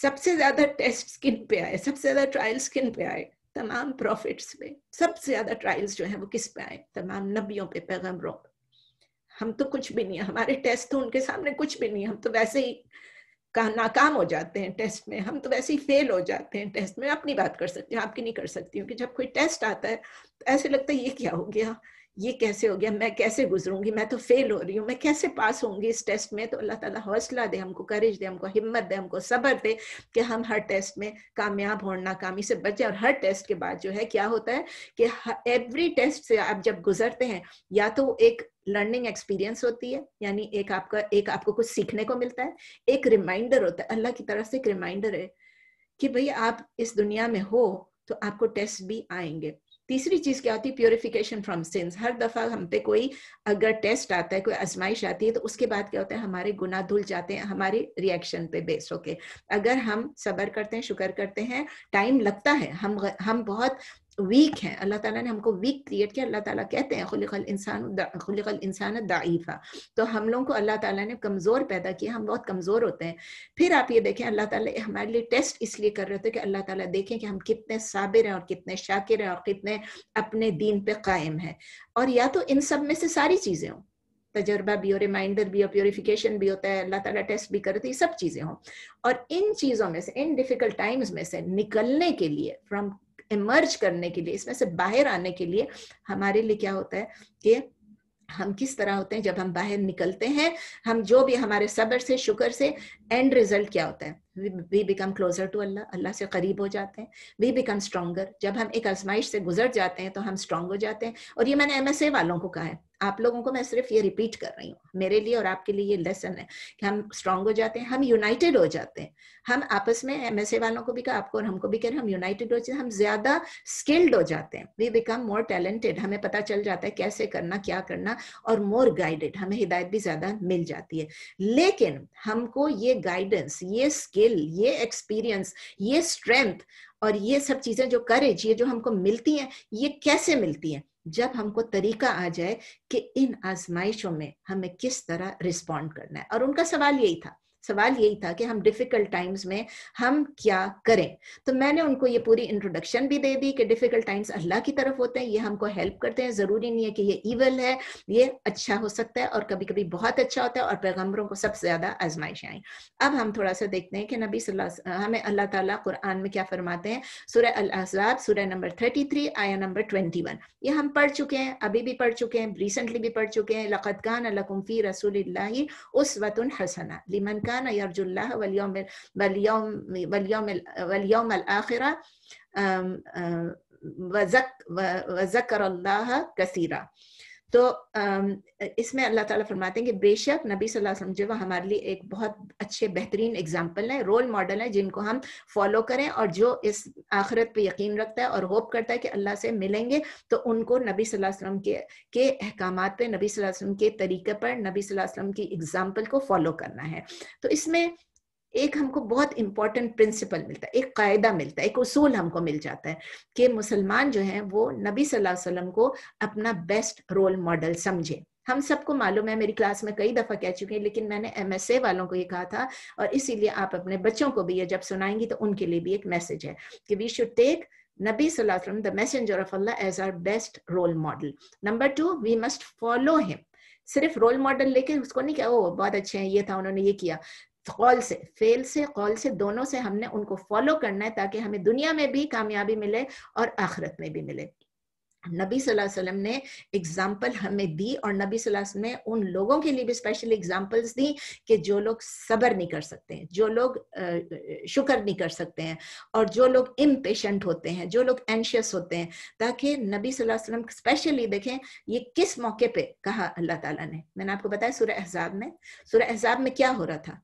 सबसे ज्यादा टेस्ट स्किन पे आए सबसे ज्यादा ट्रायल स्किन पे आए तमाम प्रॉफिट्स पे सबसे ज्यादा ट्रायल्स जो है वो किस पे आए तमाम नबियों पे पैगम्बरों पे हम तो कुछ भी नहीं है हमारे टेस्ट तो उनके सामने कुछ भी नहीं है हम तो वैसे ही का नाकाम हो जाते हैं टेस्ट में हम तो वैसे ही फेल हो जाते हैं टेस्ट में अपनी बात कर सकती हूँ आपकी नहीं कर सकती हूँ कि जब कोई टेस्ट आता है तो ऐसे लगता है ये क्या हो गया ये कैसे हो गया मैं कैसे गुजरूंगी मैं तो फेल हो रही हूँ मैं कैसे पास होंगी इस टेस्ट में तो अल्लाह ताला हौसला दे हमको करेज दे हमको हिम्मत दे हमको सबर दे कि हम हर टेस्ट में कामयाब हो नाकामी से बचे और हर टेस्ट के बाद जो है क्या होता है कि एवरी टेस्ट से आप जब गुजरते हैं या तो एक लर्निंग एक्सपीरियंस होती है यानी एक आपका एक आपको कुछ सीखने को मिलता है एक रिमाइंडर होता है अल्लाह की तरफ से एक रिमाइंडर है कि भाई आप इस दुनिया में हो तो आपको टेस्ट भी आएंगे तीसरी चीज क्या होती है प्योरिफिकेशन फ्रॉम सिंस हर दफा हम पे कोई अगर टेस्ट आता है कोई आजमाइश आती है तो उसके बाद क्या होता है हमारे गुना धुल जाते हैं हमारे रिएक्शन पे बेस्ड होके अगर हम सबर करते हैं शुक्र करते हैं टाइम लगता है हम हम बहुत वीक हैं अल्लाह ताला ने हमको वीक क्रिएट किया अल्लाह ताला कहते हैं खुलिकल इंसान खुलिकल इंसान दाइफा तो हम लोगों को अल्लाह ताला ने कमज़ोर पैदा किया हम बहुत कमज़ोर होते हैं फिर आप ये देखें अल्लाह ताला हमारे लिए टेस्ट इसलिए कर रहे थे कि अल्लाह ताला देखें कि हम कितने साबिर हैं और कितने शाकिर हैं और कितने अपने दीन पे कायम हैं और या तो इन सब में से सारी चीज़ें हों तजर्बा भी हो रिमाइंडर भी हो प्योरिफिकेशन भी होता है अल्लाह ताला टेस्ट भी करती ये सब चीज़ें हों और इन चीज़ों में से इन डिफिकल्ट टाइम्स में से निकलने के लिए फ्रॉम इमर्ज करने के लिए इसमें से बाहर आने के लिए हमारे लिए क्या होता है कि हम किस तरह होते हैं जब हम बाहर निकलते हैं हम जो भी हमारे सबर से शुक्र से एंड रिजल्ट क्या होता है we become closer to Allah Allah से करीब हो जाते हैं वी बिकम स्ट्रोंगर जब हम एक आजमाइश से गुजर जाते हैं तो हम स्ट्रांग हो जाते हैं और ये मैंने एम एस ए वालों को कहा है आप लोगों को मैं सिर्फ ये रिपीट कर रही हूँ मेरे लिए और आपके लिए ये लेसन है कि हम स्ट्रांग हो जाते हैं हम यूनाइटेड हो जाते हैं हम आपस में एमएसए वालों को भी कहा आपको और हमको भी कह रहे हैं हम यूनाइटेड हो जाते हैं हम ज्यादा स्किल्ड हो जाते हैं वी बिकम मोर टैलेंटेड हमें पता चल जाता है कैसे करना क्या करना और मोर गाइडेड हमें हिदायत भी ज्यादा मिल जाती है लेकिन हमको ये गाइडेंस ये स्किल स्किल ये एक्सपीरियंस ये स्ट्रेंथ और ये सब चीजें जो करेज ये जो हमको मिलती हैं ये कैसे मिलती हैं जब हमको तरीका आ जाए कि इन आजमाइशों में हमें किस तरह रिस्पॉन्ड करना है और उनका सवाल यही था सवाल यही था कि हम डिफिकल्ट टाइम्स में हम क्या करें तो मैंने उनको ये पूरी इंट्रोडक्शन भी दे दी कि डिफिकल्ट टाइम्स अल्लाह की तरफ होते हैं ये हमको हेल्प करते हैं ज़रूरी नहीं है कि ये ईवल है ये अच्छा हो सकता है और कभी कभी बहुत अच्छा होता है और पैगम्बरों को सबसे ज़्यादा आजमाइश आई अब हम थोड़ा सा देखते हैं कि नबी हमें अल्लाह तला कुरान में क्या फरमाते हैं सुरह अल सुरह नंबर थर्टी थ्री आया नंबर ट्वेंटी वन ये हम पढ़ चुके हैं अभी भी पढ़ चुके हैं रिसेंटली भी पढ़ चुके हैं लकत खान अलकुम्फी रसूल उस वतन हसना लिमन का كان يرجو الله واليوم واليوم واليوم واليوم الآخرة وذكر الله كثيرا तो इसमें अल्लाह ताला फरमाते हैं कि बेशक नबी सल्लल्लाहु अलैहि वसल्लम जो हमारे लिए एक बहुत अच्छे बेहतरीन एग्जाम्पल है रोल मॉडल है जिनको हम फॉलो करें और जो इस आखिरत पे यकीन रखता है और होप करता है कि अल्लाह से मिलेंगे तो उनको नबी सल्लल्लाहु अलैहि वसल्लम के के अहकाम पे नबी सल्लल्लाहु अलैहि वसल्लम के तरीके पर नबी सल्लल्लाहु अलैहि वसल्लम की एग्जाम्पल को फॉलो करना है तो इसमें एक हमको बहुत इंपॉर्टेंट प्रिंसिपल मिलता है एक कायदा मिलता है एक उसूल हमको मिल जाता है कि मुसलमान जो है वो नबी सल्लल्लाहु अलैहि वसल्लम को अपना बेस्ट रोल मॉडल समझे हम सबको मालूम है मेरी क्लास में कई दफा कह चुके हैं लेकिन मैंने एमएसए वालों को ये कहा था और इसीलिए आप अपने बच्चों को भी ये जब सुनाएंगी तो उनके लिए भी एक मैसेज है कि वी शुड टेक नबी Sallallahu द Wasallam, the messenger of Allah, as our best role model. Number two, we must सिर्फ रोल मॉडल लेके उसको नहीं क्या वो बहुत अच्छे हैं ये था उन्होंने ये किया कौल से फेल से कौल से दोनों से हमने उनको फॉलो करना है ताकि हमें दुनिया में भी कामयाबी मिले और आखिरत में भी मिले नबी सल्लल्लाहु अलैहि वसल्लम ने एग्जाम्पल हमें दी और नबी सल्लल्लाहु अलैहि वसल्लम ने उन लोगों के लिए भी स्पेशल एग्जाम्पल्स दी कि जो लोग सब्र नहीं कर सकते हैं जो लोग शुक्र नहीं कर सकते हैं और जो लोग इम्पेशेंट होते हैं जो लोग एंशियस होते हैं ताकि नबी सल्लल्लाहु अलैहि वसल्लम स्पेशली देखें ये किस मौके पर कहा अल्लाह ताला ने मैंने आपको बताया सूर्य एजाब में सुर एजाब में क्या हो रहा था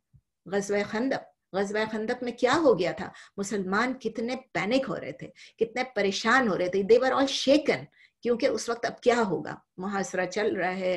गजब खंदक गजब खंदक में क्या हो गया था मुसलमान कितने पैनिक हो रहे थे कितने परेशान हो रहे थे देवर ऑल शेकन क्योंकि उस वक्त अब क्या होगा मुहासरा चल रहा है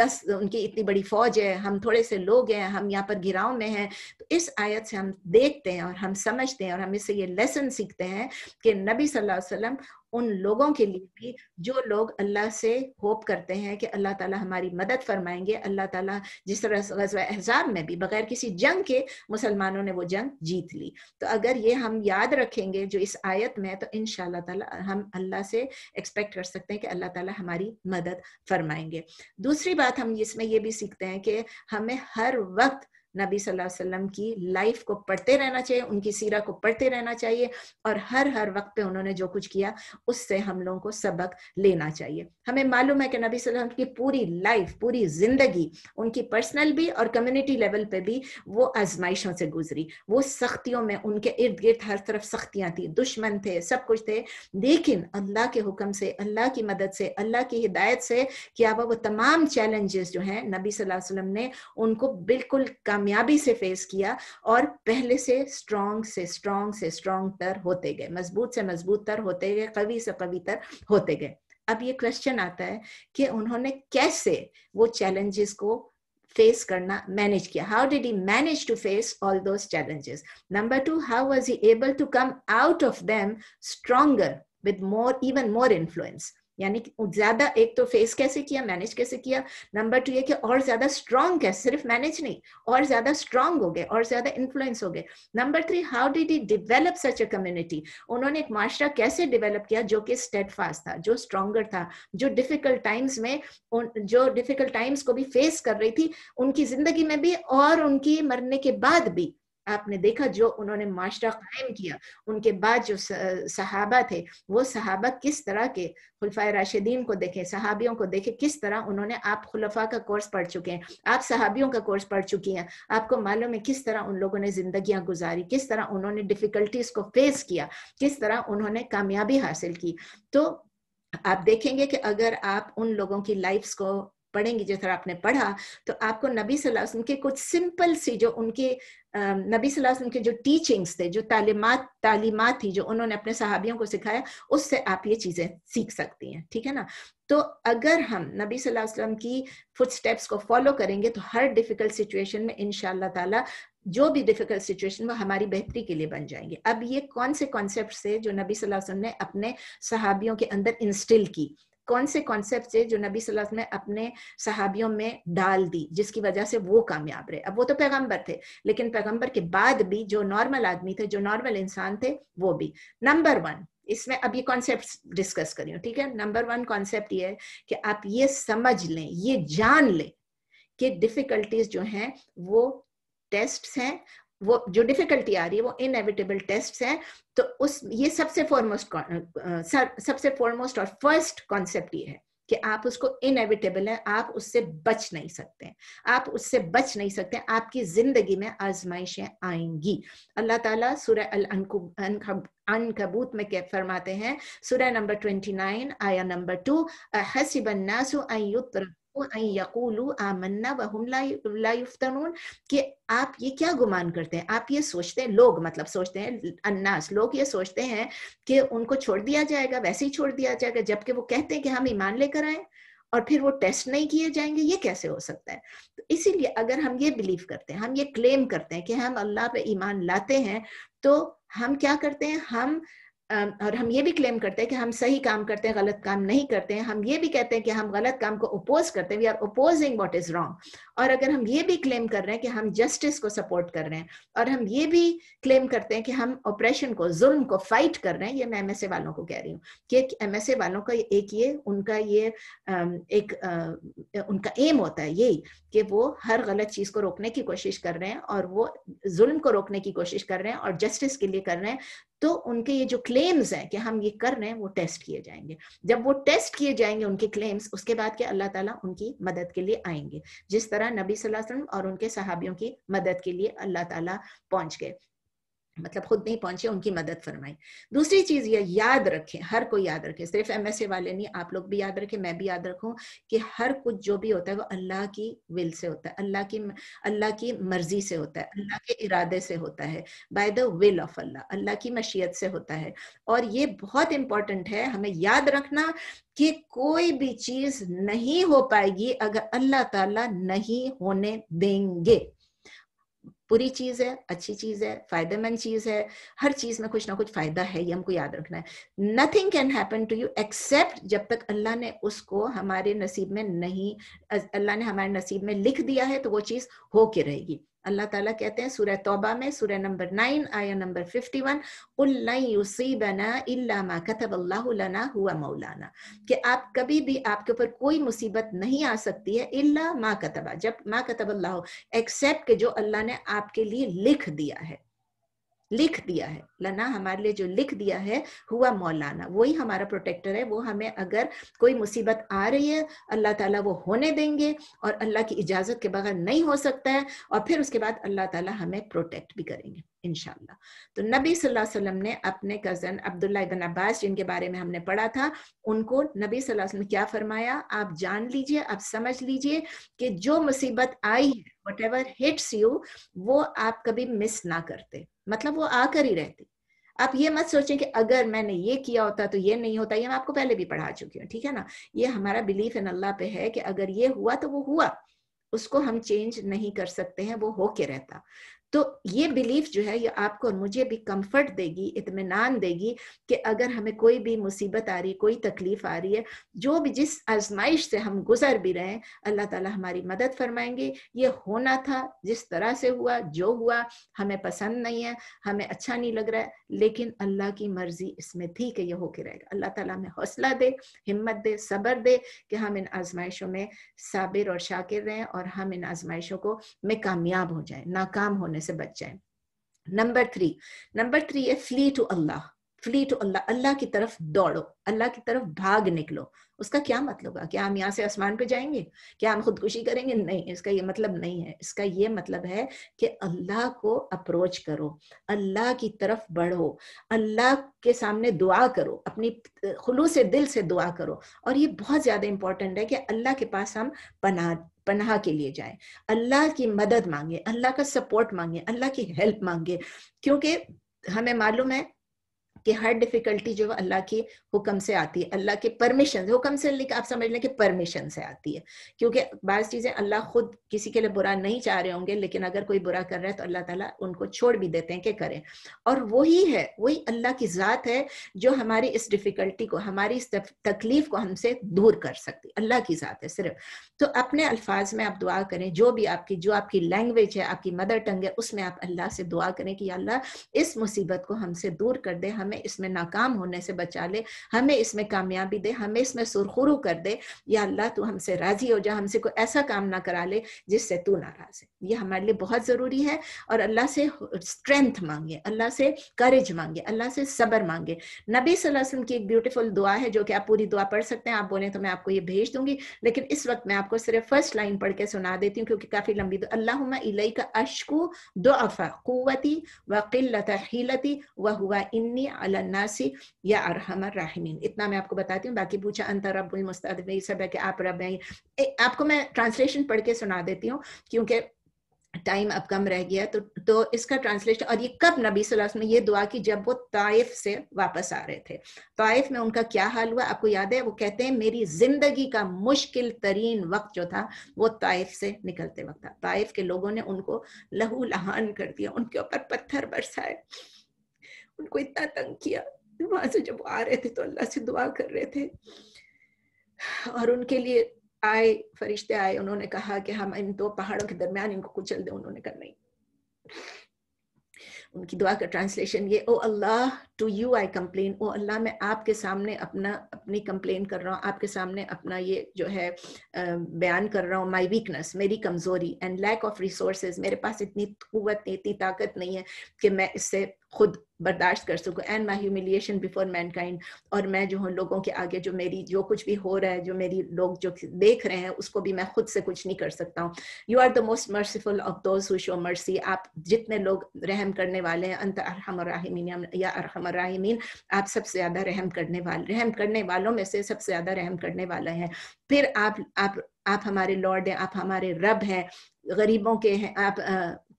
दस उनकी इतनी बड़ी फौज है हम थोड़े से लोग हैं हम यहाँ पर घिराव में हैं तो इस आयत से हम देखते हैं और हम समझते हैं और हम इससे ये लेसन सीखते हैं कि नबी सल्लल्लाहु अलैहि वसल्लम उन लोगों के लिए भी जो लोग अल्लाह से होप करते हैं कि अल्लाह ताला हमारी मदद फरमाएंगे अल्लाह ताला जिस तरह गजब एहजाब में भी बगैर किसी जंग के मुसलमानों ने वो जंग जीत ली तो अगर ये हम याद रखेंगे जो इस आयत में तो इन ताला हम अल्लाह से एक्सपेक्ट कर सकते हैं कि अल्लाह ताला हमारी मदद फरमाएंगे दूसरी बात हम इसमें यह भी सीखते हैं कि हमें हर वक्त नबी सल्लल्लाहु अलैहि वसल्लम की लाइफ को पढ़ते रहना चाहिए उनकी सीरा को पढ़ते रहना चाहिए और हर हर वक्त पे उन्होंने जो कुछ किया उससे हम लोगों को सबक लेना चाहिए हमें मालूम है कि नबी सल्लल्लाहु अलैहि वसल्लम की पूरी लाइफ पूरी जिंदगी उनकी पर्सनल भी और कम्युनिटी लेवल पे भी वो आजमाइशों से गुजरी वो सख्तियों में उनके इर्द गिर्द हर तरफ सख्तियां थी दुश्मन थे सब कुछ थे लेकिन अल्लाह के हुक्म से अल्लाह की मदद से अल्लाह की हिदायत से क्या वो तमाम चैलेंजेस जो है नबी सल्लल्लाहु अलैहि वसल्लम ने उनको बिल्कुल कम कामयाबी से फेस किया और पहले से स्ट्रांग से स्ट्रांग से स्ट्रांग तर होते गए मजबूत से मजबूत तर होते गए कवि से कवि तर होते गए अब ये क्वेश्चन आता है कि उन्होंने कैसे वो चैलेंजेस को फेस करना मैनेज किया how did he manage to face all those challenges number two how was he able to come out of them stronger with more even more influence यानी कि ज्यादा एक तो फेस कैसे किया मैनेज कैसे किया नंबर टू ये कि और ज्यादा स्ट्रांग कैसे सिर्फ मैनेज नहीं और ज्यादा स्ट्रांग हो गए और ज्यादा इन्फ्लुएंस हो गए number three how did he develop such a community उन्होंने एक माशरा कैसे डिवेलप किया जो कि स्टेडफास्ट था जो स्ट्रांगर था जो डिफिकल्ट टाइम्स में उन, जो डिफिकल्ट टाइम्स को भी फेस कर रही थी उनकी जिंदगी में भी और उनकी मरने के बाद भी आपने देखा जो उन्होंने माशरा कायम किया उनके बाद जो सहाबा थे वो सहाबा किस तरह के खुलफा राशिदीन को देखें सहाबियों को देखें किस तरह उन्होंने आप खुलफा का कोर्स पढ़ चुके हैं आप सहाबियों का कोर्स पढ़ चुकी हैं आपको मालूम है किस तरह उन लोगों ने जिंदगी गुजारी किस तरह उन्होंने डिफिकल्टीज को फेस किया किस तरह उन्होंने कामयाबी हासिल की तो आप देखेंगे कि अगर आप उन लोगों की लाइफ्स को पढ़ेंगी जिस तरह आपने पढ़ा तो आपको नबी सल्लल्लाहु अलैहि के कुछ सिंपल सी जो उनके नबी सल्लल्लाहु अलैहि के जो टीचिंग्स थे जो तालीमात तालीमात थी जो उन्होंने अपने सहाबियों को सिखाया उससे आप ये चीज़ें सीख सकती हैं ठीक है ना तो अगर हम नबी सल्लल्लाहु अलैहि वसल्लम की फुटस्टेप्स को फॉलो करेंगे तो हर डिफिकल्ट सिचुएशन में इन ताला जो भी डिफिकल्ट सिचुएशन वो हमारी बेहतरी के लिए बन जाएंगे अब ये कौन से कॉन्सेप्ट से जो नबी सल्लल्लाहु अलैहि वसल्लम ने अपने सहाबियों के अंदर इंस्टिल की कौन से कॉन्सेप्ट थे जो नबी सल्लल्लाहु अलैहि वसल्लम ने अपने सहाबियों में डाल दी जिसकी वजह से वो कामयाब रहे अब वो तो पैगंबर थे लेकिन पैगंबर के बाद भी जो नॉर्मल आदमी थे जो नॉर्मल इंसान थे वो भी नंबर वन इसमें अब ये कॉन्सेप्ट डिस्कस करी ठीक है नंबर वन कॉन्सेप्ट ये है कि आप ये समझ लें ये जान लें कि डिफिकल्टीज जो हैं वो टेस्ट हैं वो जो डिफिकल्टी आ रही है वो इनएविटेबल टेस्ट है तो उस ये सबसे फॉरमोस्ट सबसे फॉरमोस्ट और फर्स्ट कॉन्सेप्ट ये है कि आप उसको इनएविटेबल है आप उससे बच नहीं सकते आप उससे बच नहीं सकते आपकी जिंदगी में आजमाइशें आएंगी अल्लाह ताला सूर्य अल अनकबूत में क्या फरमाते हैं सूर्य नंबर ट्वेंटी नाइन आया नंबर टू हसीबन हसीबन्नासु अयुत्र कि आप ये क्या गुमान करते हैं आप ये सोचते हैं लोग मतलब सोचते हैं अन्नास लोग ये सोचते हैं कि उनको छोड़ दिया जाएगा वैसे ही छोड़ दिया जाएगा जबकि वो कहते हैं कि हम ईमान लेकर आए और फिर वो टेस्ट नहीं किए जाएंगे ये कैसे हो सकता है तो इसीलिए अगर हम ये बिलीव करते हैं हम ये क्लेम करते हैं कि हम अल्लाह पे ईमान लाते हैं तो हम क्या करते हैं हम और हम ये भी क्लेम करते हैं कि हम सही काम करते हैं गलत काम नहीं करते हैं हम ये भी कहते हैं कि हम गलत काम को अपोज करते हैं we are opposing what is wrong और अगर हम ये भी क्लेम कर रहे हैं कि हम जस्टिस को सपोर्ट कर रहे हैं और हम ये भी क्लेम करते हैं कि हम ऑपरेशन को जुल्म को फाइट कर रहे हैं ये मैं एमएसए वालों को कह रही हूँ कि एम एस ए वालों का एक ये उनका ये एक उनका एम होता है यही कि वो हर गलत चीज को रोकने की कोशिश कर रहे हैं और वो जुल्म को रोकने की कोशिश कर रहे हैं और जस्टिस के लिए कर रहे हैं तो उनके ये जो क्लेम्स है कि हम ये कर रहे हैं वो टेस्ट किए जाएंगे जब वो टेस्ट किए जाएंगे उनके क्लेम्स उसके बाद क्या अल्लाह ताला उनकी मदद के लिए आएंगे जिस तरह नबी सल्लल्लाहु अलैहि वसल्लम और उनके सहाबियों की मदद के लिए अल्लाह ताला पहुंच गए मतलब खुद नहीं पहुंचे उनकी मदद फरमाई दूसरी चीज ये याद रखें हर कोई याद रखे सिर्फ एम एस वाले नहीं आप लोग भी याद रखें मैं भी याद रखूं कि हर कुछ जो भी होता है वो अल्लाह की विल से होता है अल्लाह की अल्लाह की मर्जी से होता है अल्लाह के इरादे से होता है by the will of Allah Allah की मशीयत से होता है और ये बहुत इंपॉर्टेंट है हमें याद रखना कि कोई भी चीज नहीं हो पाएगी अगर अल्लाह ताला नहीं होने देंगे बुरी चीज है अच्छी चीज है फायदेमंद चीज है हर चीज में कुछ ना कुछ फायदा है ये हमको याद रखना है nothing can happen to you except जब तक अल्लाह ने उसको हमारे नसीब में नहीं अल्लाह ने हमारे नसीब में लिख दिया है तो वो चीज होके रहेगी अल्लाह ताला कहते हैं सूरह तौबा में सूरह नंबर नाइन आया नंबर फिफ्टी वन उल्लाबना हुआ मौलाना कि आप कभी भी आपके ऊपर कोई मुसीबत नहीं आ सकती है इल्ला मा कतबा जब मा कतब अल्लाह एक्सेप्ट के जो अल्लाह ने आपके लिए लिख दिया है लिख दिया है लना हमारे लिए जो लिख दिया है हुआ मौलाना वही हमारा प्रोटेक्टर है वो हमें अगर कोई मुसीबत आ रही है अल्लाह ताला वो होने देंगे और अल्लाह की इजाजत के बगैर नहीं हो सकता है और फिर उसके बाद अल्लाह ताला हमें प्रोटेक्ट भी करेंगे इनशाला तो नबी सल्लल्लाहु अलैहि वसल्लम ने अपने कजन अब्दुल्ला इबन अब्बास जिनके बारे में हमने पढ़ा था उनको नबी सल्लल्लाहु अलैहि वसल्लम क्या फरमाया आप जान लीजिए आप समझ लीजिए कि जो मुसीबत आई है वट एवर हिट्स यू वो आप कभी मिस ना करते मतलब वो आकर ही रहती आप ये मत सोचें कि अगर मैंने ये किया होता तो ये नहीं होता ये मैं आपको पहले भी पढ़ा चुकी हूँ ठीक है ना ये हमारा बिलीफ इन अल्लाह पे है कि अगर ये हुआ तो वो हुआ उसको हम चेंज नहीं कर सकते हैं वो होके रहता तो ये बिलीफ जो है ये आपको और मुझे भी कंफर्ट देगी इतमान देगी कि अगर हमें कोई भी मुसीबत आ रही कोई तकलीफ आ रही है जो भी जिस आजमाइश से हम गुजर भी रहे अल्लाह ताला हमारी मदद फरमाएंगे ये होना था जिस तरह से हुआ जो हुआ हमें पसंद नहीं है हमें अच्छा नहीं लग रहा है लेकिन अल्लाह की मर्जी इसमें थी कि यह होके रहेगा अल्लाह तला हमें हौसला दे हिम्मत दे सबर दे कि हम इन आजमाइशों में साबिर और शाकिर रहें और हम इन आजमाइशों को में कामयाब हो जाए नाकाम होने से बच जाए नंबर थ्री नंबर थ्री है flee to Allah flee to Allah Allah की तरफ दौड़ो अल्लाह की तरफ भाग निकलो उसका क्या मतलब है क्या हम यहाँ से आसमान पे जाएंगे क्या हम खुदकुशी करेंगे नहीं इसका ये मतलब नहीं है इसका ये मतलब है कि अल्लाह को अप्रोच करो अल्लाह की तरफ बढ़ो अल्लाह के सामने दुआ करो अपनी खुलू से दिल से दुआ करो और ये बहुत ज़्यादा इंपॉर्टेंट है कि अल्लाह के पास हम पनाह पनाह के लिए जाए अल्लाह की मदद मांगे अल्लाह का सपोर्ट मांगे अल्लाह की हेल्प मांगे क्योंकि हमें मालूम है कि हर डिफिकल्टी जो अल्लाह के हुक्म से आती है अल्लाह के परमिशन हुक्म से आप समझ लें कि परमिशन से आती है क्योंकि बाज़ चीज़ें अल्लाह खुद किसी के लिए बुरा नहीं चाह रहे होंगे लेकिन अगर कोई बुरा कर रहा है तो अल्लाह ताला उनको छोड़ भी देते हैं कि करें और वही है वही अल्लाह की ज़ात है जो हमारी इस डिफ़िकल्टी को हमारी इस तकलीफ को हमसे दूर कर सकती अल्लाह की ज़ात है सिर्फ तो अपने अल्फाज में आप दुआ करें जो भी आपकी जो आपकी लैंग्वेज है आपकी मदर टंग है उसमें आप अल्लाह से दुआ करें कि अल्लाह इस मुसीबत को हमसे दूर कर दे हमें हमें इसमें नाकाम होने से बचा ले हमें इसमें कामयाबी दे हमें इसमें सुरखुरु कर दे या अल्लाह तू हमसे राजी हो जा हमसे कोई ऐसा काम ना करा ले जिससे तू नाराज है ये हमारे लिए बहुत ज़रूरी है और अल्लाह से स्ट्रेंथ मांगे अल्लाह से करेज मांगे अल्लाह से सबर मांगे नबी वसल्लम की एक ब्यूटीफुल दुआ है जो कि आप पूरी दुआ पढ़ सकते हैं आप बोले तो मैं आपको ये भेज दूंगी लेकिन इस वक्त मैं आपको सिर्फ फर्स्ट लाइन पढ़ के सुना देती हूँ क्योंकि काफ़ी लंबी तो अल्लाह इलई का अशकू दोफा कुवती व किल्लत हिलती व हुआ इन्नी अलन्नासी या अरहमर राहिमीन इतना मैं आपको बताती हूँ बाकी पूछा अंतर अबुल मुस्तद सब है कि आप रब हैं आपको मैं ट्रांसलेशन पढ़ के सुना देती हूँ क्योंकि टाइम अब कम रह गया तो तो इसका ट्रांसलेशन और ये कब नबी सल्लल्लाहु अलैहि वसल्लम ये दुआ की जब वो ताइफ से वापस आ रहे थे ताइफ में उनका क्या हाल हुआ आपको याद है वो कहते हैं मेरी जिंदगी का मुश्किल तरीन वक्त जो था वो ताइफ से निकलते वक्त था ताइफ के लोगों ने उनको लहू लहान कर दिया उनके ऊपर पत्थर बरसाए उनको इतना तंग किया वहां से जब आ रहे थे तो अल्लाह से दुआ कर रहे थे और उनके लिए आए फरिश्ते आए उन्होंने कहा कि हम इन दो पहाड़ों के दरमियान इनको कुचल दे उन्होंने कर नहीं उनकी दुआ का ट्रांसलेशन ये O Allah to you I complain O Allah मैं आपके सामने अपना अपनी कंप्लेन कर रहा हूँ आपके सामने अपना ये जो है बयान कर रहा हूँ माई वीकनेस मेरी कमजोरी एंड लैक ऑफ रिसोर्सेज मेरे पास इतनी कुत नहीं इतनी ताकत नहीं है कि मैं इससे खुद बर्दाश्त कर सकूं and my humiliation before mankind और मैं जो हूँ लोगों के आगे जो मेरी जो कुछ भी हो रहा है जो मेरी लोग जो देख रहे हैं उसको भी मैं खुद से कुछ नहीं कर सकता हूँ you are the most merciful of those who show mercy आप जितने लोग रहम करने वाले हैं अंत अरहमीन या अरहमीन आप सबसे ज्यादा रहम करने वाले रहम करने वालों में से सबसे ज्यादा रहम करने वाला है फिर आप आप आप हमारे लॉर्ड हैं आप हमारे रब हैं गरीबों के हैं आप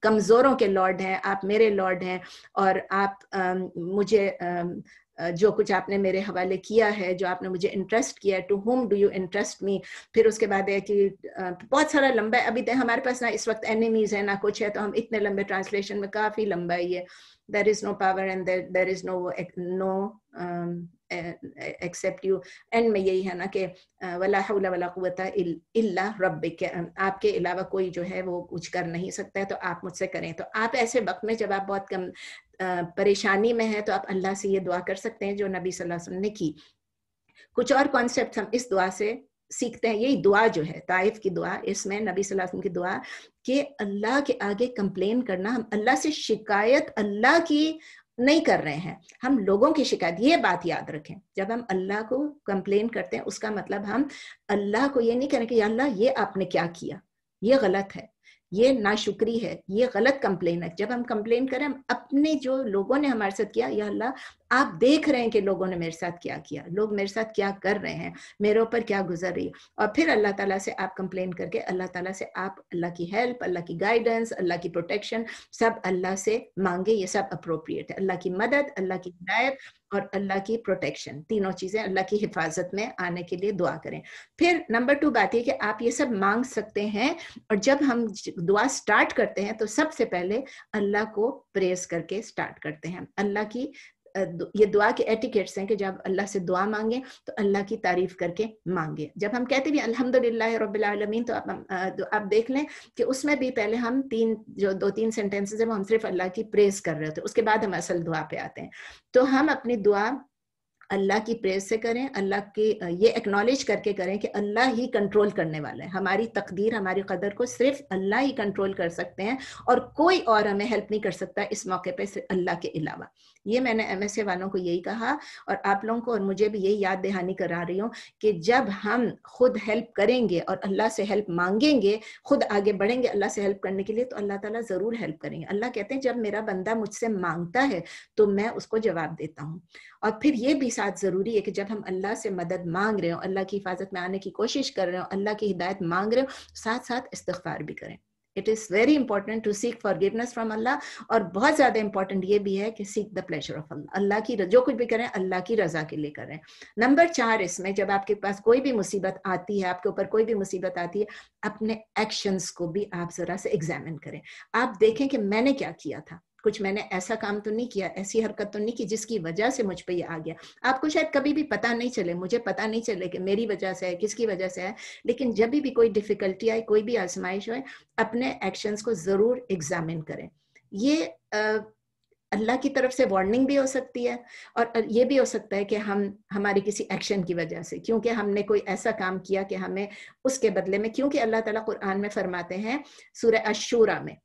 कमज़ोरों के लॉर्ड हैं आप मेरे लॉर्ड हैं और आप मुझे जो कुछ आपने मेरे हवाले किया है जो आपने मुझे इंटरेस्ट किया है to whom do you entrust me फिर उसके बाद है कि बहुत सारा लंबा है अभी तक हमारे पास ना इस वक्त एनिमीज है ना कुछ है तो हम इतने लंबे ट्रांसलेशन में काफ़ी लंबा ही है there is no power and there is no no except you and में यही है ना कि वला वला कुवता इल्ला रब के आपके अलावा कोई जो है वो कुछ कर नहीं सकता है तो आप मुझसे करें तो आप ऐसे वक्त में जब आप बहुत कम परेशानी में है तो आप अल्लाह से ये दुआ कर सकते हैं जो नबी सल्लल्लाहु अलैहि वसल्लम ने की कुछ और कॉन्सेप्ट हम इस दुआ से सीखते हैं यही दुआ जो है ताइफ की दुआ इसमें नबी सल्लल्लाहु अलैहि वसल्लम की दुआ कि अल्लाह के आगे कंप्लेन करना हम अल्लाह से शिकायत अल्लाह की नहीं कर रहे हैं हम लोगों की शिकायत ये बात याद रखें जब हम अल्लाह को कंप्लेन करते हैं उसका मतलब हम अल्लाह को ये नहीं करें कि अल्लाह ये आपने क्या किया ये गलत है ये नाशुक्री है ये गलत कंप्लेन है जब हम कंप्लेन करें हम अपने जो लोगों ने हमारे साथ किया या अल्लाह आप देख रहे हैं कि लोगों ने मेरे साथ क्या किया लोग मेरे साथ क्या कर रहे हैं मेरे ऊपर क्या गुजर रही है और फिर अल्लाह ताला से आप कंप्लेन करके अल्लाह ताला से आप अल्लाह की हेल्प अल्लाह की गाइडेंस अल्लाह की प्रोटेक्शन सब अल्लाह से मांगे ये सब अप्रोप्रिएट है अल्लाह की मदद अल्लाह की हिदायत और अल्लाह की प्रोटेक्शन तीनों चीजें अल्लाह की हिफाजत में आने के लिए दुआ करें फिर नंबर टू बात यह कि आप ये सब मांग सकते हैं और जब हम दुआ स्टार्ट करते हैं तो सबसे पहले अल्लाह को प्रेस करके स्टार्ट करते हैं अल्लाह की ये दुआ के एटिकेट्स हैं कि जब अल्लाह से दुआ मांगे तो अल्लाह की तारीफ करके मांगे जब हम कहते भी अल्हम्दुलिल्लाह रबालमीन तो आप तो आप देख लें कि उसमें भी पहले हम तीन जो दो तीन सेंटेंसेज है वो हम सिर्फ अल्लाह की प्रेज कर रहे होते उसके बाद हम असल दुआ पे आते हैं तो हम अपनी दुआ अल्लाह की प्रेयर से करें अल्लाह की ये एक्नॉलेज करके करें कि अल्लाह ही कंट्रोल करने वाला है हमारी तकदीर हमारी कदर को सिर्फ अल्लाह ही कंट्रोल कर सकते हैं और कोई और हमें हेल्प नहीं कर सकता इस मौके पर अल्लाह के अलावा ये मैंने एम वालों को यही कहा और आप लोगों को और मुझे भी यही याद दहानी करा रही हूँ कि जब हम खुद हेल्प करेंगे और अल्लाह से हेल्प मांगेंगे खुद आगे बढ़ेंगे अल्लाह से हेल्प करने के लिए तो अल्लाह ताला ज़रूर हेल्प करेंगे अल्लाह कहते हैं जब मेरा बंदा मुझसे मांगता है तो मैं उसको जवाब देता हूँ और फिर ये भी साथ ज़रूरी है कि जब हम अल्लाह से मदद मांग रहे हो अल्लाह की हिफाजत में आने की कोशिश कर रहे हो अल्लाह की हिदायत मांग रहे हो साथ साथ इस्तफार भी करें it is very important to seek forgiveness from Allah और बहुत ज़्यादा इंपॉर्टेंट ये भी है कि seek the pleasure of Allah Allah की जो कुछ भी करें अल्लाह की रजा के लिए करें नंबर चार इसमें जब आपके पास कोई भी मुसीबत आती है आपके ऊपर कोई भी मुसीबत आती है अपने एक्शंस को भी आप ज़रा से एग्जामिन करें आप देखें कि मैंने क्या किया था कुछ मैंने ऐसा काम तो नहीं किया ऐसी हरकत तो नहीं की जिसकी वजह से मुझ पर ये आ गया आपको शायद कभी भी पता नहीं चले मुझे पता नहीं चले कि मेरी वजह से है किसकी वजह से है लेकिन जब भी कोई डिफिकल्टी आए कोई भी आजमाइश हो अपने एक्शंस को जरूर एग्जामिन करें ये आ, अल्लाह की तरफ से वार्निंग भी हो सकती है और ये भी हो सकता है कि हम हमारी किसी एक्शन की वजह से क्योंकि हमने कोई ऐसा काम किया कि हमें उसके बदले में क्योंकि अल्लाह ताला कुरान में फरमाते हैं सूर्य अशूरा में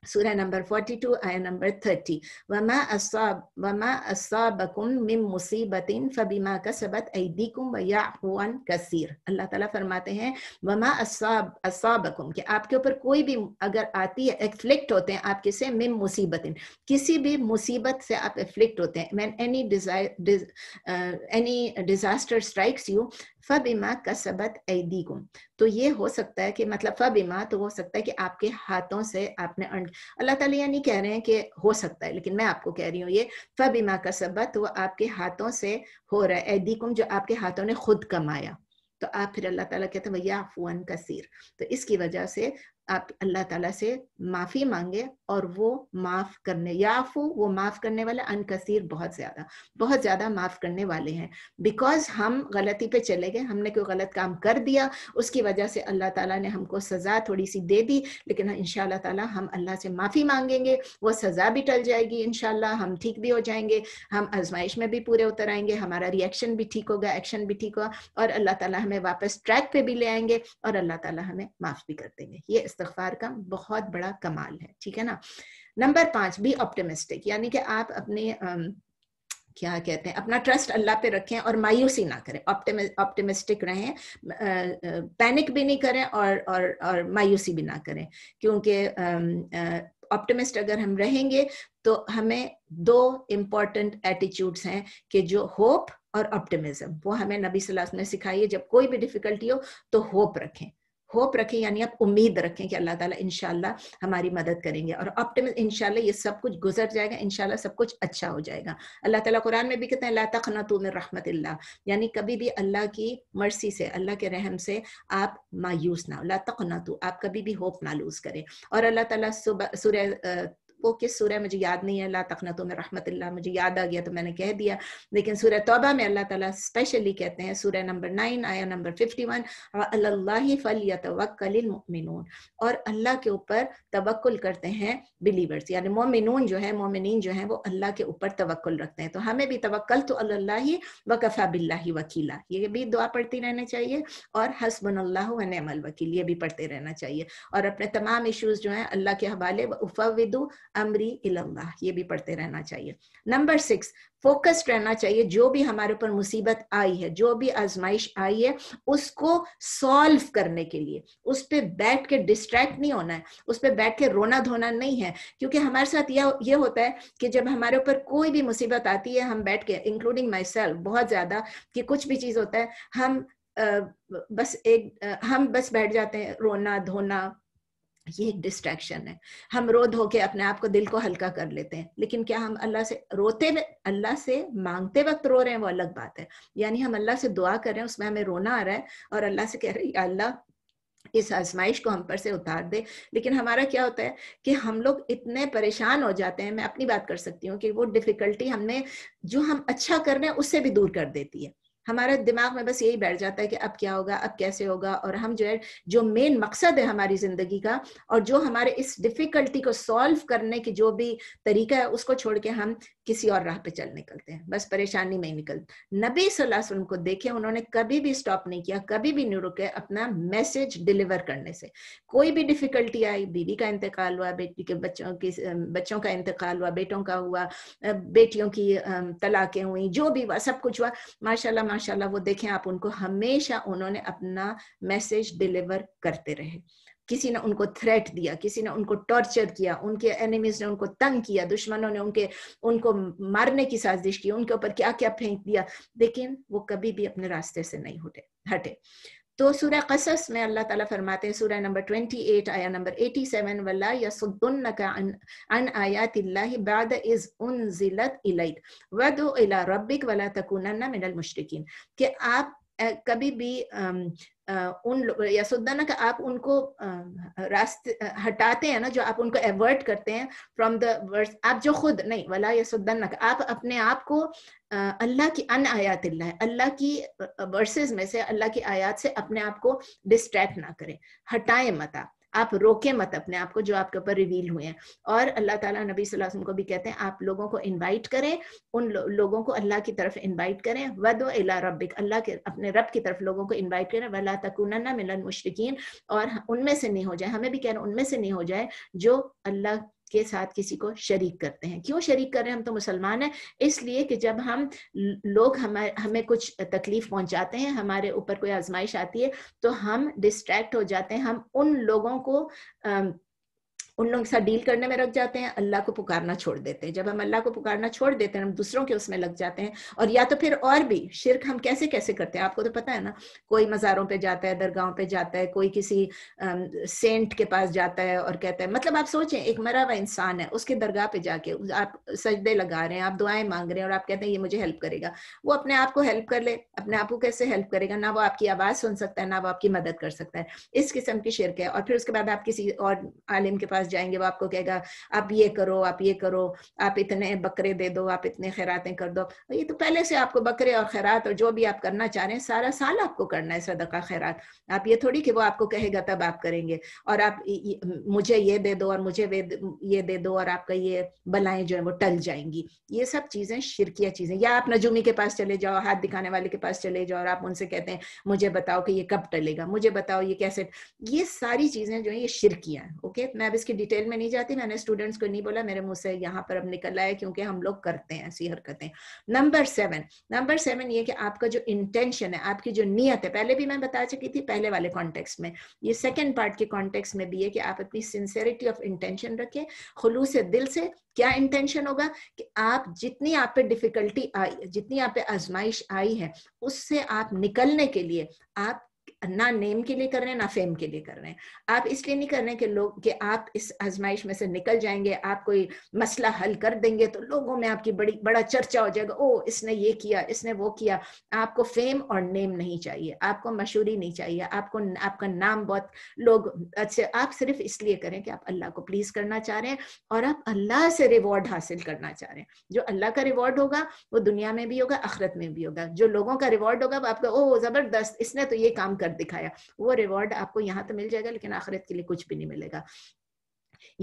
Surah number 42, ayah number 30. وَمَا, أصاب وَمَا أَصَابَكُم مِّن مُصِيبَةٍ فَبِمَا كَسَبَتْ أَيْدِيكُمْ وَيَعْفُو عَنْ كَثِيرٌ अल्लाह ताला फरमाते हैं वमा असाब असाबकुम कि आपके ऊपर कोई भी अगर आती है एफ्लिक्ट होते हैं आप किसे मिम मुसीबतिन किसी भी मुसीबत से आप एफ्लिक्ट होते हैं when any any disaster strikes you फबीमा कसबत ऐदीगुम तो ये हो सकता है कि मतलब फबीमा तो हो सकता है कि आपके हाथों से आपने अर्न अल्लाह ताला नहीं कह रहे हैं कि हो सकता है लेकिन मैं आपको कह रही हूँ ये फबीमा कसबत वो आपके हाथों से हो रहा है ऐदीगुम जो आपके हाथों ने खुद कमाया तो आप फिर अल्लाह ताला कहते हैं भैया फुअन कसीर तो इसकी वजह से आप अल्लाह ताला से माफ़ी मांगे और वो माफ़ करने याफू वो माफ़ करने वाला अनकसीर बहुत ज़्यादा बहुत ज़्यादा माफ़ करने वाले हैं बिकॉज हम गलती पे चले गए हमने कोई गलत काम कर दिया उसकी वजह से अल्लाह ताला ने हमको सज़ा थोड़ी सी दे दी लेकिन हाँ, इन ताला हम अल्लाह से माफ़ी मांगेंगे वो सज़ा भी टल जाएगी इन हम ठीक भी हो जाएंगे हम आजमाइश में भी पूरे उतर आएंगे हमारा रिएक्शन भी ठीक होगा एक्शन भी ठीक होगा और अल्लाह तला हमें वापस ट्रैक पे भी ले आएंगे और अल्लाह तला हमें माफ़ भी कर देंगे ये इस इस्तफार का बहुत बड़ा कमाल है ठीक है ना नंबर पांच बी ऑप्टिमिस्टिक यानी कि आप अपने um, क्या कहते हैं अपना ट्रस्ट अल्लाह पे रखें और मायूसी ना करें ऑप्टिमिस्टिक रहें पैनिक भी नहीं करें और और और मायूसी भी ना करें क्योंकि ऑप्टिमिस्ट अगर हम रहेंगे तो हमें दो इम्पॉर्टेंट एटीट्यूड्स हैं कि जो होप और ऑप्टिमिज्म वो हमें नबी सल्लल्लाहु अलैहि वसल्लम ने सिखाई है जब कोई भी डिफिकल्टी हो तो होप रखें होप रखें यानी आप उम्मीद रखें कि अल्लाह ताला इनशाला हमारी मदद करेंगे और ऑप्टिमिस्ट इनशाला ये सब कुछ गुजर जाएगा इनशाला सब कुछ अच्छा हो जाएगा अल्लाह ताला कुरान में भी कहते हैं ला तखना तुम रहमत यानी कभी भी अल्लाह की मर्सी से अल्लाह के रहम से आप मायूस ना हो ला तो आप कभी भी होप ना लूज करें और अल्लाह तला सुबह सूर्य वो किस सूर्य मुझे याद नहीं है अल्लाह तखना तो रहमत मुझे याद आ गया तो मैंने कह दिया लेकिन सूर्य तोबा में अल्लाह ताला स्पेशली कहते हैं सूर्य नंबर नाइन आया नंबर फिफ्टी वन अल्लाह फल या और अल्लाह के ऊपर तवक्ल करते हैं बिलीवर्स यानी मोमिनून जो है मोमिन जो है वो अल्लाह के ऊपर तवक्ल रखते हैं तो हमें भी तवक्ल तो अल्लाह ही वकफा बिल्ला वकीला ये भी दुआ पढ़ती रहनी चाहिए और हसबन अल्लाह वकील ये भी पढ़ते रहना चाहिए और अपने तमाम इशूज जो है अल्लाह के हवाले वफा उफ़विदू अमरी इलम्बा ये भी पढ़ते रहना चाहिए नंबर सिक्स फोकस्ड रहना चाहिए जो भी हमारे ऊपर मुसीबत आई है जो भी आजमाइश आई है उसको सॉल्व करने के लिए उस पर बैठ के डिस्ट्रैक्ट नहीं होना है उस पर बैठ के रोना धोना नहीं है क्योंकि हमारे साथ यह ये होता है कि जब हमारे ऊपर कोई भी मुसीबत आती है हम बैठ के इंक्लूडिंग माई सेल्फ बहुत ज्यादा कि कुछ भी चीज होता है हम बस एक हम बस बैठ जाते हैं रोना धोना ये एक डिस्ट्रैक्शन है हम रो धो के अपने आप को दिल को हल्का कर लेते हैं लेकिन क्या हम अल्लाह से रोते अल्लाह से मांगते वक्त रो रहे हैं वो अलग बात है यानी हम अल्लाह से दुआ कर रहे हैं उसमें हमें रोना आ रहा है और अल्लाह से कह रहे हैं अल्लाह इस आजमाइश को हम पर से उतार दे लेकिन हमारा क्या होता है कि हम लोग इतने परेशान हो जाते हैं मैं अपनी बात कर सकती हूँ कि वो डिफिकल्टी हमने जो हम अच्छा कर रहे हैं उससे भी दूर कर देती है हमारा दिमाग में बस यही बैठ जाता है कि अब क्या होगा अब कैसे होगा और हम जो है जो मेन मकसद है हमारी जिंदगी का और जो हमारे इस डिफिकल्टी को सॉल्व करने की जो भी तरीका है उसको छोड़ के हम किसी और राह पे चल निकलते हैं बस परेशानी में ही निकल नबी वसल्लम को देखे उन्होंने कभी भी स्टॉप नहीं किया कभी भी नहीं रुके अपना मैसेज डिलीवर करने से कोई भी डिफिकल्टी आई बीवी का इंतकाल हुआ बेटी के बच्चों की बच्चों का इंतकाल हुआ बेटों का हुआ बेटियों की तलाकें हुई जो भी हुआ सब कुछ हुआ माशाला माशाल्लाह वो देखें आप उनको हमेशा उन्होंने अपना मैसेज डिलीवर करते रहे किसी ने उनको थ्रेट दिया किसी ने उनको टॉर्चर किया उनके एनिमीज ने उनको तंग किया दुश्मनों ने उनके उनको मारने की साजिश की उनके ऊपर क्या क्या फेंक दिया लेकिन वो कभी भी अपने रास्ते से नहीं हटे हटे तो सूर्य कसस में अल्लाह ताला फरमाते हैं सूर्य नंबर 28 आया नंबर 87 वला यसुद्दुन्नका अन, अन आयातिल्लाहि बाद इज उनजिलत इलैक वदु इला रब्बिक वला तकुनन्ना मिनल मुशरिकिन कि आप कभी भी उन यसुद्दाना का आप उनको रास्ते हटाते हैं ना जो आप उनको एवर्ट करते हैं फ्रॉम द वर्ड्स आप जो खुद नहीं वला यसुद्दाना का आप अपने आप को अल्लाह की अन आयात है अल्लाह की वर्सेस में से अल्लाह की आयात से अपने आप को डिस्ट्रैक्ट ना करें हटाएं मत आप रोके मत अपने आप को जो आपके ऊपर रिवील हुए हैं और अल्लाह ताला नबी सल्लल्लाहु अलैहि वसल्लम को भी कहते हैं आप लोगों को इनवाइट करें उन लो, लोगों को अल्लाह की तरफ इनवाइट करें वदो इला रबिक अल्लाह के अपने रब की तरफ लोगों को इनवाइट करें वला तकुनन्ना मिलन मुशरकिन और उनमें से नहीं हो जाए हमें भी कह रहे उनमें से नहीं हो जाए जो अल्लाह के साथ किसी को शरीक करते हैं क्यों शरीक कर रहे हैं हम तो मुसलमान हैं इसलिए कि जब हम लोग हमारे हमें कुछ तकलीफ पहुंचाते हैं हमारे ऊपर कोई आजमाइश आती है तो हम डिस्ट्रैक्ट हो जाते हैं हम उन लोगों को आ, उन लोगों के साथ डील करने में लग जाते हैं अल्लाह को पुकारना छोड़ देते हैं जब हम अल्लाह को पुकारना छोड़ देते हैं हम दूसरों के उसमें लग जाते हैं और या तो फिर और भी शिरक हम कैसे कैसे करते हैं आपको तो पता है ना कोई मज़ारों पे जाता है दरगाहों पे जाता है कोई किसी सेंट के पास जाता है और कहता है मतलब आप सोचें एक मरा हुआ इंसान है उसके दरगाह पे जाके आप सजदे लगा रहे हैं आप दुआएं मांग रहे हैं और आप कहते हैं ये मुझे हेल्प करेगा वो अपने आप को हेल्प कर ले अपने आप को कैसे हेल्प करेगा ना वो आपकी आवाज़ सुन सकता है ना वो आपकी मदद कर सकता है इस किस्म की शिरक है और फिर उसके बाद आप किसी और आलिम के पास जाएंगे वो आपको कहेगा आप ये करो आप ये करो आप इतने बकरे दे दो आप इतने खैरातें कर दो ये तो पहले से आपको बकरे और खैरात और जो भी आप करना चाह रहे हैं सारा साल आपको करना है सदका खैरात आप ये थोड़ी कि वो आपको कहेगा तब आप करेंगे और आप मुझे ये दे दो और मुझे ये दे दो और आपका ये बलाएं जो है वो टल जाएंगी ये सब चीजें शिरकिया चीजें या आप नजूमी के पास चले जाओ हाथ दिखाने वाले के पास चले जाओ और आप उनसे कहते हैं मुझे बताओ कि ये कब टलेगा मुझे बताओ ये कैसे ये सारी चीजें जो है ये शिरकियां ओके मैं अब इसकी डिटेल में नहीं जाती मैंने स्टूडेंट्स को नहीं बोला मेरे मुंह से यहाँ पर अब निकल आया क्योंकि हम लोग करते हैं ऐसी हरकतें नंबर सेवन नंबर सेवन ये कि आपका जो इंटेंशन है आपकी जो नीयत है पहले भी मैं बता चुकी थी पहले वाले कॉन्टेक्स में ये सेकेंड पार्ट के कॉन्टेक्स में भी है कि आप अपनी सिंसेरिटी ऑफ इंटेंशन रखें खलूस दिल से क्या इंटेंशन होगा कि आप जितनी आप पे डिफिकल्टी आई जितनी आप पे आजमाइश आई है उससे आप निकलने के लिए आप અનામ નેમ કે લિયે કર રહે ના ફેમ કે લિયે કર રહે આપ ઇસ લિયે નહી કરને કે લોગ કે આપ ઇસ હજમાઈશ મે સે નિકલ જાયેંગે આપ કોઈ મસલા હલ કર દેંગે તો લોગો મે આપકી બડી બડા ચર્ચા હો જાયેગા ઓ ઇસને યે કિયા ઇસને વો કિયા આપકો ફેમ ઓર નેમ નહી ચાહીએ આપકો મશહોરી નહી ચાહીએ આપકો આપકા નામ બહોત લોગ અચ્છા આપ સિર્ફ ઇસ લિયે કરે કે આપ અલ્લાહ કો પલીઝ karna ચાહ રહે હે ઓર આપ અલ્લાહ સે રિવોર્ડ હાസിൽ karna ચાહ રહે હે જો અલ્લાહ કા રિવોર્ડ હોગા વો દુનિયા મે ભી હોગા અખરત મે ભી હોગા જો લોગો કા રિવોર્ડ હોગા આપકા ઓ જબરદસ્ત ઇસને તો યે કામ कर दिखाया वो रिवॉर्ड आपको यहाँ तो मिल जाएगा लेकिन आखिरत के लिए कुछ भी नहीं मिलेगा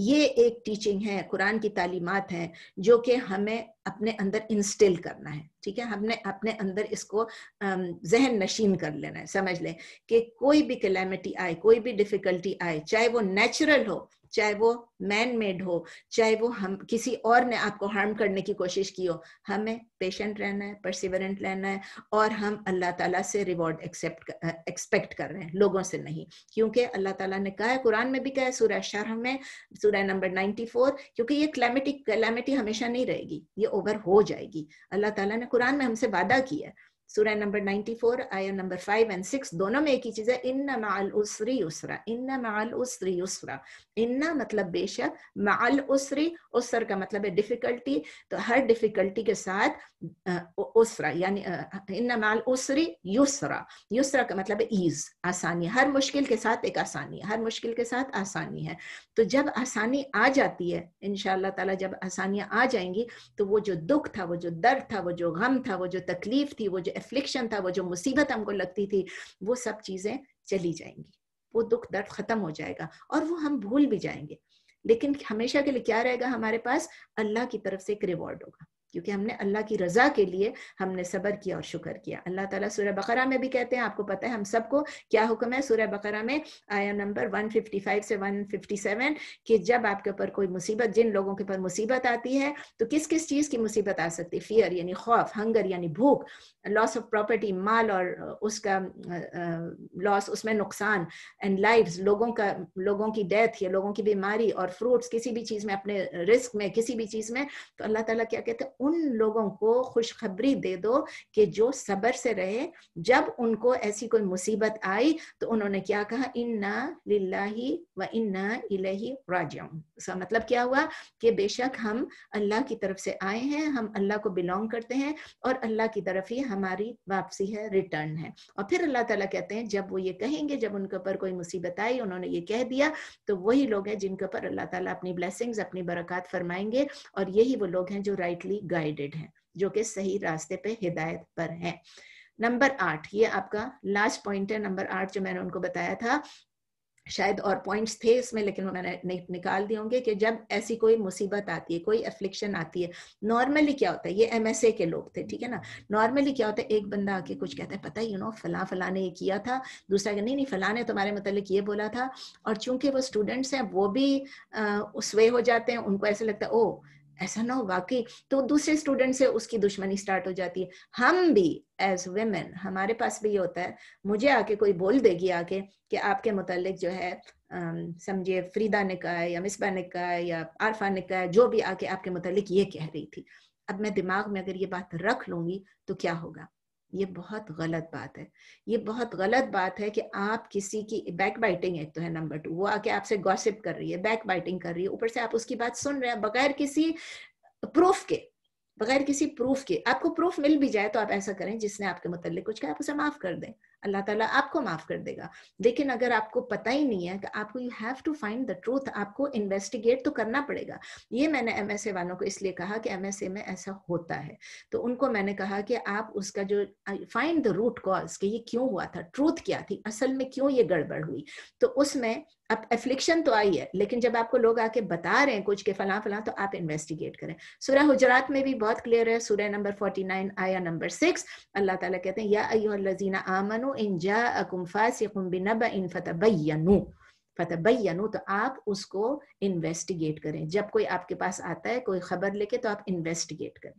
ये एक टीचिंग है कुरान की तालीमत है जो कि हमें अपने अंदर इंस्टिल करना है ठीक है हमने अपने अंदर इसको जहन नशीन कर लेना है समझ लें कि कोई भी कलेमिटी आए कोई भी डिफिकल्टी आए चाहे वो नेचुरल हो चाहे वो मैन मेड हो चाहे वो हम किसी और ने आपको हार्म करने की कोशिश की हो हमें पेशेंट रहना है परसिवरेंट रहना है और हम अल्लाह ताला से रिवॉर्ड एक्सेप्ट एक्सपेक्ट कर रहे हैं लोगों से नहीं क्योंकि अल्लाह ताला ने कहा है कुरान में भी कहा है सूर्य शाह में सूर्य नंबर फोर क्योंकि ये क्लैमिटी क्लैमिटी हमेशा नहीं रहेगी ये ओवर हो जाएगी अल्लाह तला ने कुरान में हमसे वादा किया है सूर्य नंबर 94 आया नंबर 5 एंड 6 दोनों में एक ही चीज है इन्ना माल उसरी उसरा इन्ना माल उसरी उसरा इन्ना मतलब बेशक माल उसरी उसर का मतलब है डिफिकल्टी तो हर डिफिकल्टी के साथ उसरा यानी इन्ना माल उसरी युसरा युसरा का मतलब है ईज आसानी हर मुश्किल के साथ एक आसानी है हर मुश्किल के साथ आसानी है तो जब आसानी आ जाती है इन तला जब आसानियां आ जाएंगी तो वो जो दुख था वो जो दर्द था वो जो गम था वो जो तकलीफ थी वो जो एफ्लिक्शन था वो जो मुसीबत हमको लगती थी वो सब चीजें चली जाएंगी वो दुख दर्द खत्म हो जाएगा और वो हम भूल भी जाएंगे लेकिन हमेशा के लिए क्या रहेगा हमारे पास अल्लाह की तरफ से एक रिवॉर्ड होगा क्योंकि हमने अल्लाह की रजा के लिए हमने सबर किया और शुक्र किया अल्लाह ताला सूर्य बकरा में भी कहते हैं आपको पता है हम सबको क्या हुक्म है सूर्य बकरा में आया नंबर 155 से 157 कि जब आपके ऊपर कोई मुसीबत जिन लोगों के ऊपर मुसीबत आती है तो किस किस चीज़ की मुसीबत आ सकती है फियर यानी खौफ हंगर यानी भूख लॉस ऑफ प्रॉपर्टी माल और उसका लॉस उसमें नुकसान एंड लाइफ लोगों का लोगों की डेथ या लोगों की बीमारी और फ्रूट्स किसी भी चीज़ में अपने रिस्क में किसी भी चीज़ में तो अल्लाह तला क्या कहते हैं उन लोगों को खुशखबरी दे दो कि जो सबर से रहे जब उनको ऐसी कोई मुसीबत आई तो उन्होंने क्या कहा इन्ना लिल्लाही व इन्ना इलही राजियम उसका मतलब क्या हुआ कि बेशक हम अल्लाह की तरफ से आए हैं हम अल्लाह को बिलोंग करते हैं और अल्लाह की तरफ ही हमारी वापसी है रिटर्न है और फिर अल्लाह तला कहते हैं जब वो ये कहेंगे जब उनके ऊपर कोई मुसीबत आई उन्होंने ये कह दिया तो वही लोग हैं जिनके ऊपर अल्लाह ताला अपनी ब्लेसिंग्स अपनी बरकत फरमाएंगे और यही वो लोग हैं जो राइटली गाइडेड हैं जो कि सही रास्ते पे हिदायत पर हैं नंबर आठ ये आपका लास्ट पॉइंट है नंबर आठ जो मैंने उनको बताया था शायद और पॉइंट्स थे इसमें लेकिन वो मैंने निकाल दिए होंगे कि जब ऐसी कोई मुसीबत आती है कोई एफ्लिक्शन आती है नॉर्मली क्या होता है ये एमएसए के लोग थे ठीक है ना नॉर्मली क्या होता है एक बंदा आके कुछ कहता है पता है यू नो फला फला ने ये किया था दूसरा नहीं नहीं फला ने तुम्हारे मतलब ये बोला था और चूंकि वो स्टूडेंट्स हैं वो भी उस वे हो जाते हैं उनको ऐसे लगता है ओ ऐसा ना हो वाकई तो दूसरे स्टूडेंट से उसकी दुश्मनी स्टार्ट हो जाती है हम भी एज वेमेन हमारे पास भी ये होता है मुझे आके कोई बोल देगी आके कि आपके मुतालिक जो है समझिए फरीदा ने कहा या मिसबा ने कहा या आरफा ने कहा जो भी आके आपके मुतालिक ये कह रही थी अब मैं दिमाग में अगर ये बात रख लूंगी तो क्या होगा ये बहुत गलत बात है ये बहुत गलत बात है कि आप किसी की बैक बाइटिंग एक तो है नंबर टू वो आके आपसे गॉसिप कर रही है बैक बाइटिंग कर रही है ऊपर से आप उसकी बात सुन रहे हैं बगैर किसी प्रूफ के बगैर किसी प्रूफ के आपको प्रूफ मिल भी जाए तो आप ऐसा करें जिसने आपके मुतल कुछ कहा आप उसे माफ कर दें अल्लाह ताला आपको माफ कर देगा लेकिन अगर आपको पता ही नहीं है कि आपको you have to find the truth आपको इन्वेस्टिगेट तो करना पड़ेगा ये मैंने एमएसए वालों को इसलिए कहा कि एमएसए में ऐसा होता है तो उनको मैंने कहा कि आप उसका जो फाइंड द रूट कॉज कि ये क्यों हुआ था ट्रूथ क्या थी असल में क्यों ये गड़बड़ हुई तो उसमें अब एफ्लिक्शन तो आई है लेकिन जब आपको लोग आके बता रहे हैं कुछ के फला फला तो आप इन्वेस्टिगेट करें सूर्य हुजरात में भी बहुत क्लियर है सूर्य नंबर फोर्टी नाइन आया नंबर सिक्स अल्लाह ताला कहते हैं या अय्युहल्लज़ीना आमनु इन जाअकुम फासिकुम बिनबइन फतबयनु फतबैनु तो आप उसको इन्वेस्टिगेट करें जब कोई आपके पास आता है कोई खबर लेके तो आप इन्वेस्टिगेट करें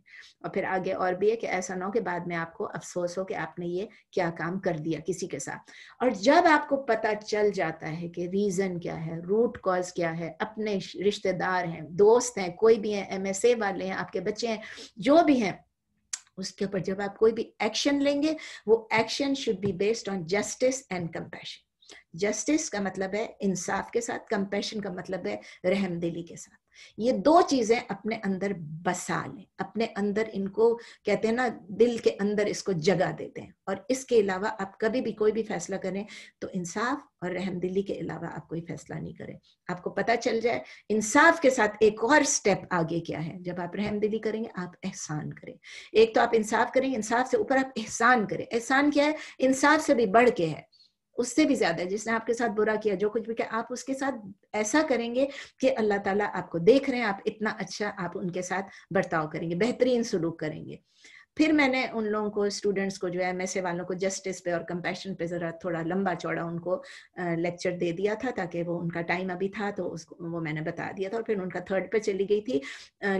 और फिर आगे और भी है कि ऐसा ना हो कि बाद में आपको अफसोस हो कि आपने ये क्या काम कर दिया किसी के साथ और जब आपको पता चल जाता है कि रीजन क्या है रूट कॉज क्या है अपने रिश्तेदार हैं दोस्त हैं कोई भी हैं एमएसए वाले हैं आपके बच्चे हैं जो भी हैं उसके ऊपर जब आप कोई भी एक्शन लेंगे वो action should be based on justice and compassion justice का मतलब है इंसाफ के साथ कंपेशन का मतलब है रहमदिली के साथ ये दो चीजें अपने अंदर बसा लें अपने अंदर इनको कहते हैं ना दिल के अंदर इसको जगह देते हैं और इसके अलावा आप कभी भी कोई भी फैसला करें तो इंसाफ और रहमदिली के अलावा आप कोई फैसला नहीं करें आपको पता चल जाए इंसाफ के साथ एक और स्टेप आगे क्या है जब आप रहमदिली करेंगे आप एहसान करें एक तो आप इंसाफ करें इंसाफ से ऊपर आप एहसान करें एहसान क्या है इंसाफ से भी बढ़ के है उससे भी ज्यादा है जिसने आपके साथ बुरा किया जो कुछ भी किया आप उसके साथ ऐसा करेंगे कि अल्लाह ताला आपको देख रहे हैं आप इतना अच्छा आप उनके साथ बर्ताव करेंगे बेहतरीन सुलूक करेंगे फिर मैंने उन लोगों को स्टूडेंट्स को जो है एम वालों को जस्टिस पे और कंपेशन पे जरा थोड़ा लंबा चौड़ा उनको लेक्चर दे दिया था ताकि वो उनका टाइम अभी था तो उसको वो मैंने बता दिया था और फिर उनका थर्ड पे चली गई थी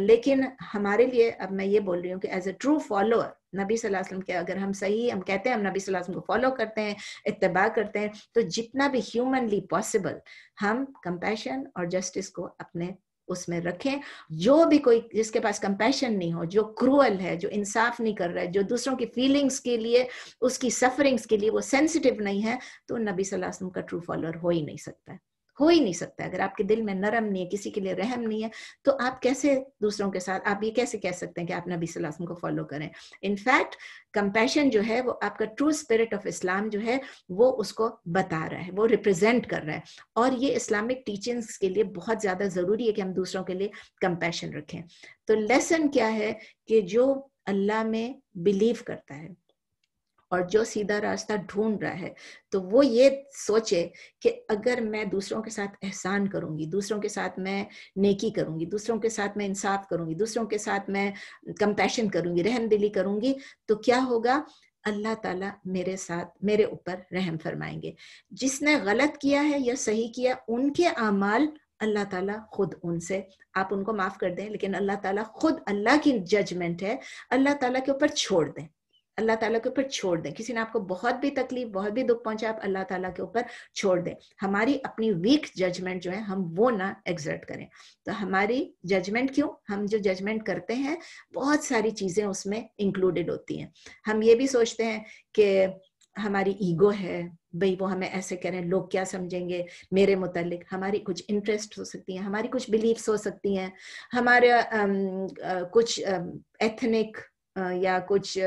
लेकिन हमारे लिए अब मैं ये बोल रही हूँ कि एज अ ट्रू फॉलोअर नबी वसल्लम के अगर हम सही हम कहते हैं हम नबी वसल्लम को फॉलो करते हैं इतबा करते हैं तो जितना भी ह्यूमनली पॉसिबल हम कंपेशन और जस्टिस को अपने उसमें रखें जो भी कोई जिसके पास कंपैशन नहीं हो जो क्रूअल है जो इंसाफ नहीं कर रहा है जो दूसरों की फीलिंग्स के लिए उसकी सफरिंग्स के लिए वो सेंसिटिव नहीं है तो नबी सल्लल्लाहु अलैहि वसल्लम का ट्रू फॉलोअर हो ही नहीं सकता है हो ही नहीं सकता अगर आपके दिल में नरम नहीं है किसी के लिए रहम नहीं है तो आप कैसे दूसरों के साथ आप ये कैसे कह सकते हैं कि आप नबी सलाम को फॉलो करें इनफैक्ट कंपेशन जो है वो आपका ट्रू स्पिरिट ऑफ इस्लाम जो है वो उसको बता रहा है वो रिप्रेजेंट कर रहा है और ये इस्लामिक टीचिंग्स के लिए बहुत ज़्यादा ज़रूरी है कि हम दूसरों के लिए कंपेशन रखें तो लेसन क्या है कि जो अल्लाह में बिलीव करता है और जो सीधा रास्ता ढूंढ रहा है तो वो ये सोचे कि अगर मैं दूसरों के साथ एहसान करूंगी दूसरों के साथ मैं नेकी करूंगी दूसरों के साथ मैं इंसाफ करूंगी दूसरों के साथ मैं कंपैशन करूंगी रहम दिली करूंगी तो क्या होगा अल्लाह ताला मेरे साथ मेरे ऊपर रहम फरमाएंगे जिसने गलत किया है या सही किया उनके अमाल अल्लाह ताला खुद उनसे आप उनको माफ कर दें लेकिन अल्लाह ताला खुद अल्लाह की जजमेंट है अल्लाह ताला के ऊपर छोड़ दें अल्लाह ताला के ऊपर छोड़ दें किसी ने आपको बहुत भी तकलीफ बहुत भी दुख पहुंचा आप अल्लाह ताला के ऊपर छोड़ दें हमारी अपनी वीक जजमेंट जो है हम वो ना एग्जर्ट करें तो हमारी जजमेंट क्यों हम जो जजमेंट करते हैं बहुत सारी चीजें उसमें इंक्लूडेड होती हैं हम ये भी सोचते हैं कि हमारी ईगो है भाई वो हमें ऐसे कह रहे हैं लोग क्या समझेंगे मेरे मुतालिक हमारी कुछ इंटरेस्ट हो सकती है हमारी कुछ बिलीफ्स हो सकती हैं हमारे अम, अ, कुछ एथनिक या कुछ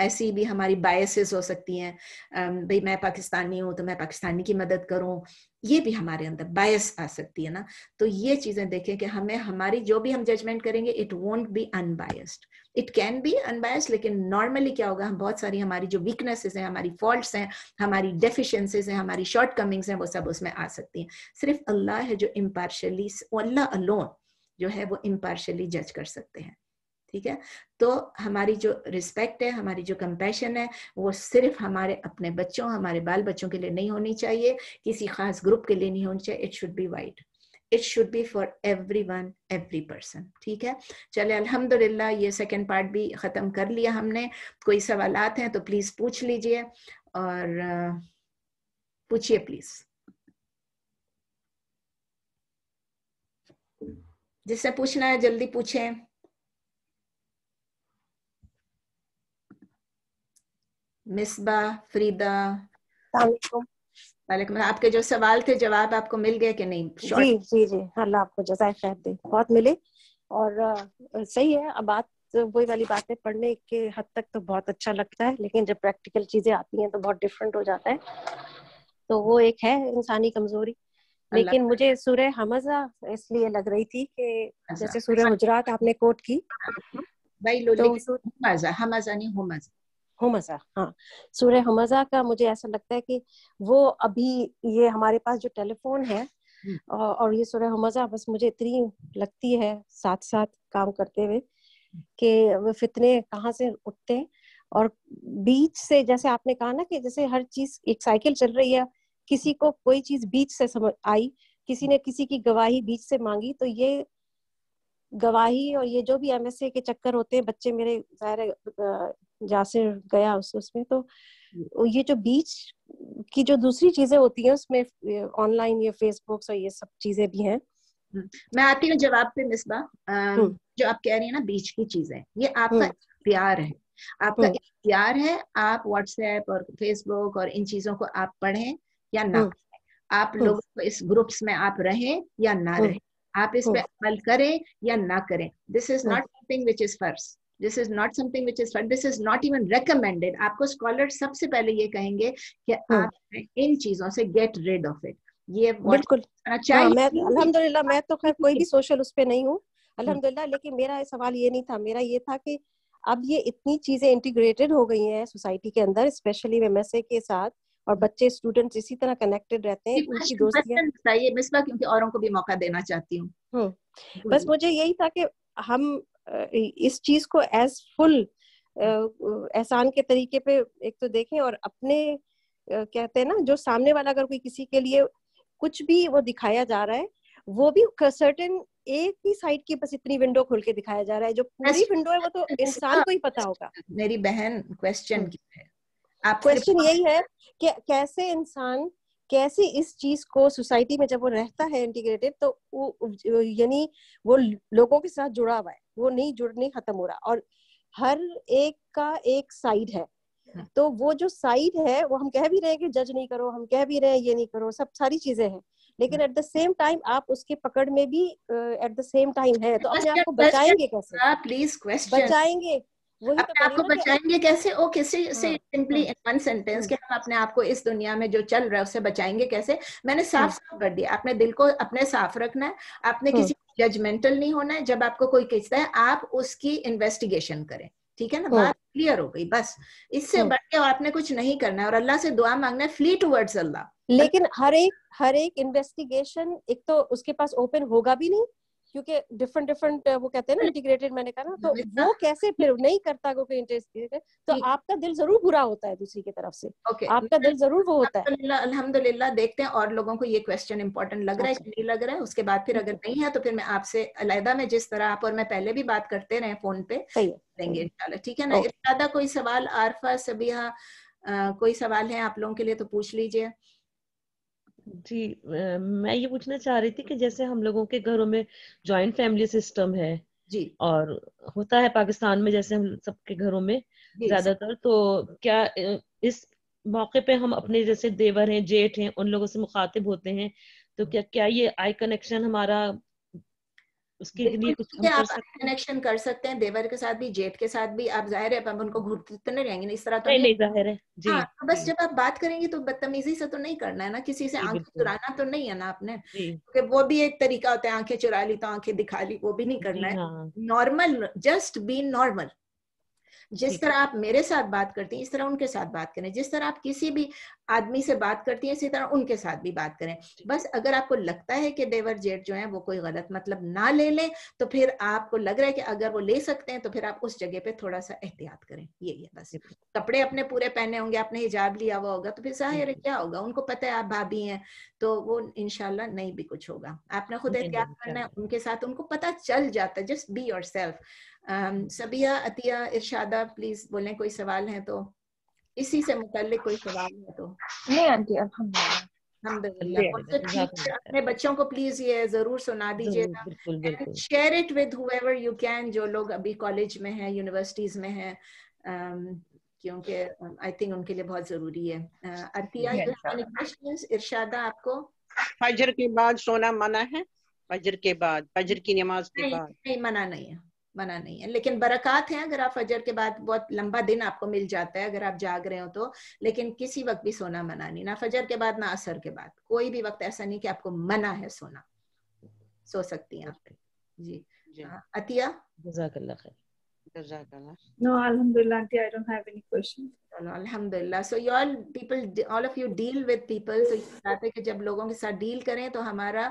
ऐसी भी हमारी बायसेस हो सकती हैं भाई मैं पाकिस्तानी हूँ तो मैं पाकिस्तानी की मदद करूँ ये भी हमारे अंदर बायस आ सकती है ना तो ये चीजें देखें कि हमें हमारी जो भी हम जजमेंट करेंगे it won't be unbiased it can be unbiased लेकिन नॉर्मली क्या होगा हम बहुत सारी हमारी जो वीकनेसेस हैं हमारी फॉल्ट हैं हमारी डेफिशिएंसीज हैं हमारी शॉर्ट हैं वो सब उसमें आ सकती हैं सिर्फ अल्लाह है जो इम्पार्शली अल्लाह अलोन जो है वो इम्पार्शली जज कर सकते हैं ठीक है तो हमारी जो रिस्पेक्ट है हमारी जो कंपैशन है वो सिर्फ हमारे अपने बच्चों हमारे बाल बच्चों के लिए नहीं होनी चाहिए किसी खास ग्रुप के लिए नहीं होनी चाहिए it should be wide it should be for everyone every person ठीक है चले अल्हम्दुलिल्लाह ये सेकेंड पार्ट भी ख़त्म कर लिया हमने कोई सवाल हैं तो प्लीज़ पूछ लीजिए और पूछिए प्लीज़ जिससे पूछना है जल्दी पूछें मिसबा फ्रीदा वाले आपके जो सवाल थे जवाब आपको मिल गए कि नहीं जी जी जी अल्लाह आपको जजाय खैर दे बहुत मिले और आ, सही है अब बात वही वाली बातें पढ़ने के हद तक तो बहुत अच्छा लगता है लेकिन जब प्रैक्टिकल चीजें आती हैं तो बहुत डिफरेंट हो जाता है तो वो एक है इंसानी कमजोरी लेकिन मुझे सूर्य हमजा इसलिए लग रही थी कि जैसे सूर्य हजरात हाँ। आपने कोट की भाई लो तो, हमजा हमजा नहीं हमजा हमजा हाँ सूर्य हमजा का मुझे ऐसा लगता है कि वो अभी ये हमारे पास जो टेलीफोन है और ये सूर्य हमजा बस मुझे इतनी लगती है साथ साथ काम करते हुए कि वो फितने कहाँ से उठते हैं और बीच से जैसे आपने कहा ना कि जैसे हर चीज एक साइकिल चल रही है किसी को कोई चीज बीच से समझ आई किसी ने किसी की गवाही बीच से मांगी तो ये गवाही और ये जो भी एमएसए के चक्कर होते हैं बच्चे मेरे जाहिर जासिर गया उस उसमें तो हम्म। ये जो बीच की जो दूसरी चीजें होती हैं उसमें ऑनलाइन ये फेसबुक और ये सब चीजें भी हैं हम्म। मैं आती हूँ जवाब पे मिसबा हम्म। जो आप कह रही है ना बीच की चीजें ये आपका प्यार है आपका प्यार है आप व्हाट्सएप और फेसबुक और इन चीजों को आप पढ़ें या ना आप लोग इस ग्रुप्स में आप रहें या ना रहें आप इस पे अमल करें या ना करें this is not something which is first this is not something which is this is not even recommended आपको स्कॉलर सबसे पहले ये कहेंगे कि आप हम्म। इन चीजों से गेट रेड ऑफ इट ये बिल्कुल हाँ, अलहमदुल्ला मैं तो खैर कोई भी सोशल उस पर नहीं हूँ हम्म। अलहमदुल्ला लेकिन मेरा सवाल ये नहीं था मेरा ये था कि अब ये इतनी चीजें इंटीग्रेटेड हो गई हैं सोसाइटी के अंदर स्पेशली वेमसे के साथ और बच्चे स्टूडेंट्स इसी तरह कनेक्टेड रहते हैं उनकी दोस्तियां क्योंकि औरों को भी मौका देना चाहती हूँ हम्म। बस मुझे यही था कि हम इस चीज को एज फुल एहसान के तरीके पे एक तो देखें और अपने कहते हैं ना जो सामने वाला अगर कोई किसी के लिए कुछ भी वो दिखाया जा रहा है वो भी सर्टेन एक ही साइड की बस इतनी विंडो खोल के दिखाया जा रहा है जो पूरी विंडो है वो तो इंसान को ही पता होगा मेरी बहन क्वेश्चन हाँ। क्वेश्चन यही है कि कैसे इंसान कैसे इस चीज को सोसाइटी में जब वो रहता है इंटीग्रेटेड तो वो यानी वो लोगों के साथ जुड़ा हुआ है वो नहीं जुड़ नहीं खत्म हो रहा और हर एक का एक साइड है हम्म। तो वो जो साइड है वो हम कह भी रहे हैं कि जज नहीं करो हम कह भी रहे हैं ये नहीं करो सब सारी चीजें हैं लेकिन एट द सेम टाइम आप उसके पकड़ में भी एट द सेम टाइम है तो अपने आप को बचाएंगे कैसे प्लीज हाँ, क्वेश्चन बचाएंगे अपने तो बचाएंगे कैसे से सिंपली इन वन सेंटेंस कि हम अपने आप को इस दुनिया में जो चल रहा है उसे बचाएंगे कैसे मैंने हम्म। साफ साफ कर दिया अपने दिल को अपने साफ रखना है आपने हम्म। किसी जजमेंटल नहीं होना है जब आपको कोई खींचता है आप उसकी इन्वेस्टिगेशन करें ठीक है ना हम्म। बात क्लियर हो गई बस इससे बढ़ के आपने कुछ नहीं करना है और अल्लाह से दुआ मांगना है फ्ली टूवर्ड्स अल्लाह लेकिन हर एक हर एक इन्वेस्टिगेशन एक तो उसके पास ओपन होगा भी नहीं क्योंकि डिफरेंट डिफरेंट वो कहते हैं ना इंटीग्रेटेड मतलब मैंने कहा ना तो हाँ, वो हाँ। कैसे फिर नहीं करता क्योंकि इंटरेस्ट थे, तो आपका दिल जरूर बुरा होता है दूसरी की तरफ से okay. आपका दिल जरूर वो होता है अल्हम्दुलिल्लाह देखते हैं और लोगों को ये क्वेश्चन इंपॉर्टेंट लग रहा है नहीं लग रहा है उसके बाद फिर अगर नहीं है तो फिर मैं आपसे अलहदा में जिस तरह आप और मैं पहले भी बात करते रहे फोन पे देंगे इनशाला ठीक है ना ज्यादा कोई सवाल आरफा सभी कोई सवाल है आप लोगों के लिए तो पूछ लीजिए जी मैं ये पूछना चाह रही थी कि जैसे हम लोगों के घरों में ज्वाइंट फैमिली सिस्टम है जी और होता है पाकिस्तान में जैसे हम सबके घरों में ज्यादातर तो क्या इस मौके पे हम अपने जैसे देवर हैं जेठ हैं उन लोगों से मुखातिब होते हैं तो क्या क्या ये आई कनेक्शन हमारा उसके लिए कुछ हम आप सकते कनेक्शन कर सकते हैं देवर के साथ भी जेठ के साथ भी आप जाहिर है उनको घूरते तो नहीं रहेंगे इस तरह तो नहीं, जाहिर है हाँ, जी हाँ, बस जब आप बात करेंगे तो बदतमीजी से तो नहीं करना है ना किसी से आंखें चुराना तो नहीं है ना आपने क्योंकि वो भी एक तरीका होता है आंखें चुरा ली तो आंखें दिखा ली वो भी नहीं करना है हाँ। नॉर्मल जस्ट बी नॉर्मल जिस तरह आप मेरे साथ बात करती हैं इस तरह उनके साथ बात करें जिस तरह आप किसी भी आदमी से बात करती हैं इसी तरह उनके साथ भी बात करें बस अगर आपको लगता है कि देवर जेठ जो है वो कोई गलत मतलब ना ले लें तो फिर आपको लग रहा है कि अगर वो ले सकते हैं तो फिर आप उस जगह पे थोड़ा सा एहतियात करें ये ये बस कपड़े अपने पूरे पहने होंगे आपने हिजाब लिया हुआ होगा तो फिर जाहिर है क्या होगा उनको पता है आप भाभी हैं तो वो इनशाला नहीं भी कुछ होगा आपने खुद एहतियात करना है उनके साथ उनको पता चल जाता है just be yourself Um, सबिया अतिया इर्शादा प्लीज बोले कोई सवाल है तो इसी से मुतल कोई सवाल है तो नहीं आंटी तो अपने बच्चों को प्लीज ये जरूर सुना दीजिएगा शेयर इट विद हुएवर जो लोग अभी कॉलेज में हैं यूनिवर्सिटीज में हैं um, क्योंकि आई um, थिंक उनके लिए बहुत जरूरी है uh, अर्तिया इरशादा आपको फजर के बाद सोना मना है फजर के बाद फजर की नमाज के बाद नहीं मना नहीं है मना नहीं है लेकिन बरकत है अगर आप फजर के बाद बहुत लंबा दिन आपको मिल जाता है अगर आप जाग रहे हो तो लेकिन किसी वक्त भी सोना मना नहीं ना फजर के बाद ना असर के बाद कोई भी वक्त ऐसा नहीं कि आपको मना है सोना सो सकती हैं आप जी, जी. हाँ, अतिया जजाकल्ला खैर जजाकल्ला नो अल्हम्दुलिल्लाह I don't have any question अल्हम्दुलिल्लाह so you all people all of you deal with people so चाहते कि जब लोगों के साथ डील करें तो हमारा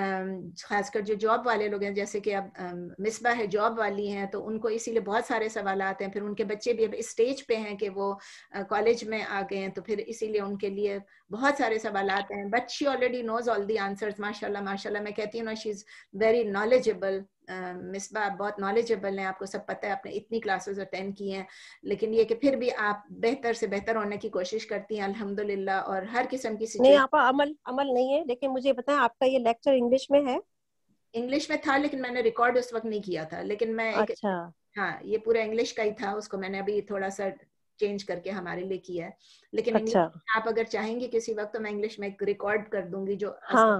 um, खासकर जो जॉब वाले लोग हैं जैसे कि अब um, मिसबा है जॉब वाली हैं तो उनको इसीलिए बहुत सारे सवाल आते हैं फिर उनके बच्चे भी अब स्टेज पे हैं कि वो कॉलेज uh, में आ गए हैं तो फिर इसीलिए उनके लिए बहुत सारे सवाल आते हैं but she already knows all the answer माशा माशा मैं कहती हूँ ना she is very knowledgeable Misbah आप बहुत नॉलेजेबल हैं आपको सब पता है आपने इतनी क्लासेस अटेंड की हैं लेकिन ये कि फिर भी आप बेहतर से बेहतर होने की कोशिश करती हैं अल्हम्दुलिल्लाह और हर किस्म की नहीं आपा अमल अमल नहीं है लेकिन मुझे बताएं आपका ये लेक्चर इंग्लिश में है इंग्लिश में था लेकिन मैंने रिकॉर्ड उस वक्त नहीं किया था लेकिन मैं अच्छा हाँ ये पूरा इंग्लिश का ही था उसको मैंने अभी थोड़ा सा चेंज करके हमारे लिए किया है लेकिन अच्छा। आप अगर चाहेंगे किसी वक्त तो मैं इंग्लिश में रिकॉर्ड कर दूंगी जो हाँ,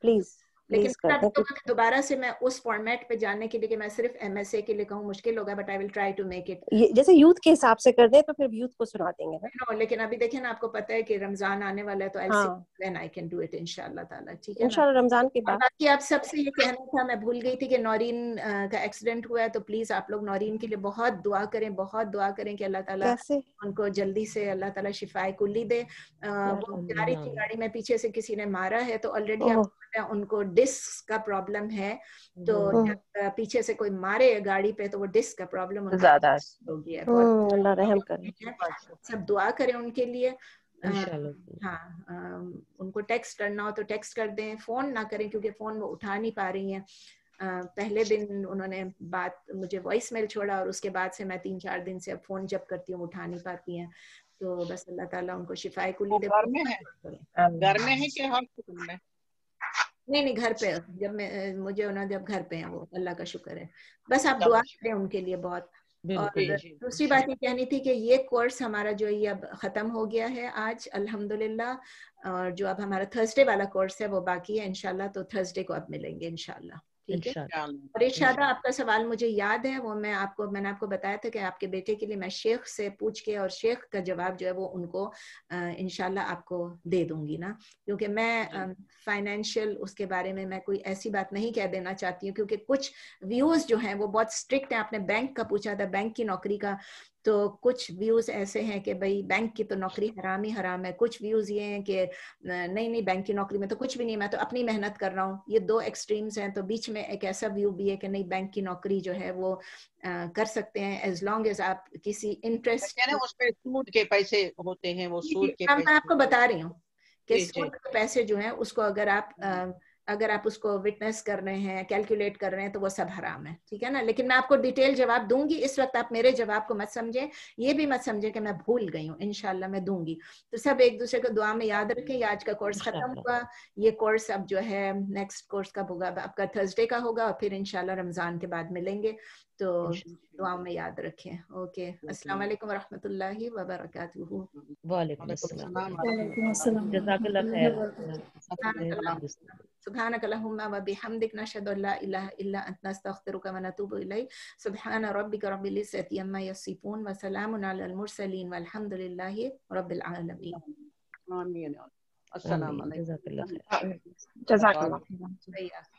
प्लीज लेकिन तो दोबारा से मैं उस फॉर्मेट पे जानने के लिए कि मैं सिर्फ एमएसए के लिए कहूँ मुश्किल होगा but I will try to make it जैसे यूथ के हिसाब से कर दे तो फिर यूथ को सुना देंगे ना नो लेकिन अभी देखे ना आपको पता है कि रमजान आने वाला है तो I when I can do it इंशाल्लाह ठीक है रमजान के बाद बाकी आप सबसे ये कहना था मैं भूल गई थी कि नौरीन का एक्सीडेंट हुआ है तो प्लीज आप लोग नौरीन के लिए बहुत दुआ करें बहुत दुआ करें कि अल्लाह ताला उनको जल्दी से अल्लाह ताला शिफाए कुल्ली दे वो जा रही थी गाड़ी में पीछे से किसी ने मारा है तो ऑलरेडी आप उनको डिस्क का प्रॉब्लम है तो पीछे से कोई मारे गाड़ी पे तो वो डिस्क का प्रॉब्लम ज्यादा होगी तो सब दुआ करें उनके लिए हाँ उनको टेक्स्ट करना हो तो टेक्स्ट कर दें फोन ना करें क्योंकि फोन वो उठा नहीं पा रही है पहले दिन उन्होंने बात मुझे वॉइस मेल छोड़ा और उसके बाद से मैं तीन चार दिन से अब फोन जब करती हूँ उठा नहीं पाती है तो बस अल्लाह ताला उनको शिफाए कुली दे घर में है घर में है कि हॉस्पिटल में नहीं नहीं घर पे जब मैं मुझे उन्होंने जब घर पे हैं वो अल्लाह का शुक्र है बस आप दुआ करें उनके लिए बहुत और दूसरी बात ये कहनी थी कि ये कोर्स हमारा जो ये अब खत्म हो गया है आज अल्हम्दुलिल्लाह और जो अब हमारा थर्सडे वाला कोर्स है वो बाकी है इनशाला तो थर्सडे को अब मिलेंगे इनशाला ठीक है आपका सवाल मुझे याद है वो मैं आपको मैंने आपको बताया था कि आपके बेटे के लिए मैं शेख से पूछ के और शेख का जवाब जो है वो उनको इनशाला आपको दे दूंगी ना क्योंकि मैं फाइनेंशियल उसके बारे में मैं कोई ऐसी बात नहीं कह देना चाहती हूँ क्योंकि कुछ व्यूज जो है वो बहुत स्ट्रिक्ट है आपने बैंक का पूछा था बैंक की नौकरी का तो कुछ व्यूज ऐसे हैं कि भाई बैंक की तो नौकरी हराम ही हराम है कुछ व्यूज ये हैं कि नहीं नहीं बैंक की नौकरी में तो कुछ भी नहीं मैं तो अपनी मेहनत कर रहा हूँ ये दो एक्सट्रीम्स हैं तो बीच में एक ऐसा व्यू भी है कि नहीं बैंक की नौकरी जो है वो आ, कर सकते हैं एज लॉन्ग एज आप किसी इंटरेस्ट उसमें सूद के पैसे होते हैं वो सूद के हाँ, मैं आपको बता रही हूँ कि सूद के पैसे जो है उसको अगर आप अगर आप उसको विटनेस कर रहे हैं कैलकुलेट कर रहे हैं तो वो सब हराम है ठीक है ना लेकिन मैं आपको डिटेल जवाब दूंगी इस वक्त आप मेरे जवाब को मत समझें ये भी मत समझें कि मैं भूल गई हूँ इनशाला मैं दूंगी तो सब एक दूसरे को दुआ में याद रखें ये आज का कोर्स खत्म हुआ ये कोर्स अब जो है नेक्स्ट कोर्स कब होगा आपका थर्सडे का होगा और फिर इनशाला रमजान के बाद मिलेंगे तो दुआ में याद रखें ओके अस्सलाम वालेकुम रहमतुल्लाहि व बरकातुहू वालेकुम अस्सलाम जजाकल्लाह खैर سبحانك اللهم وبحمدك نشهد ان لا اله الا انت نستغفرك ونتوب اليك سبحان ربك رب العزه عما يصفون وسلام على المرسلين والحمد لله رب العالمين امين السلام عليكم جزاك الله خير جزاك الله خير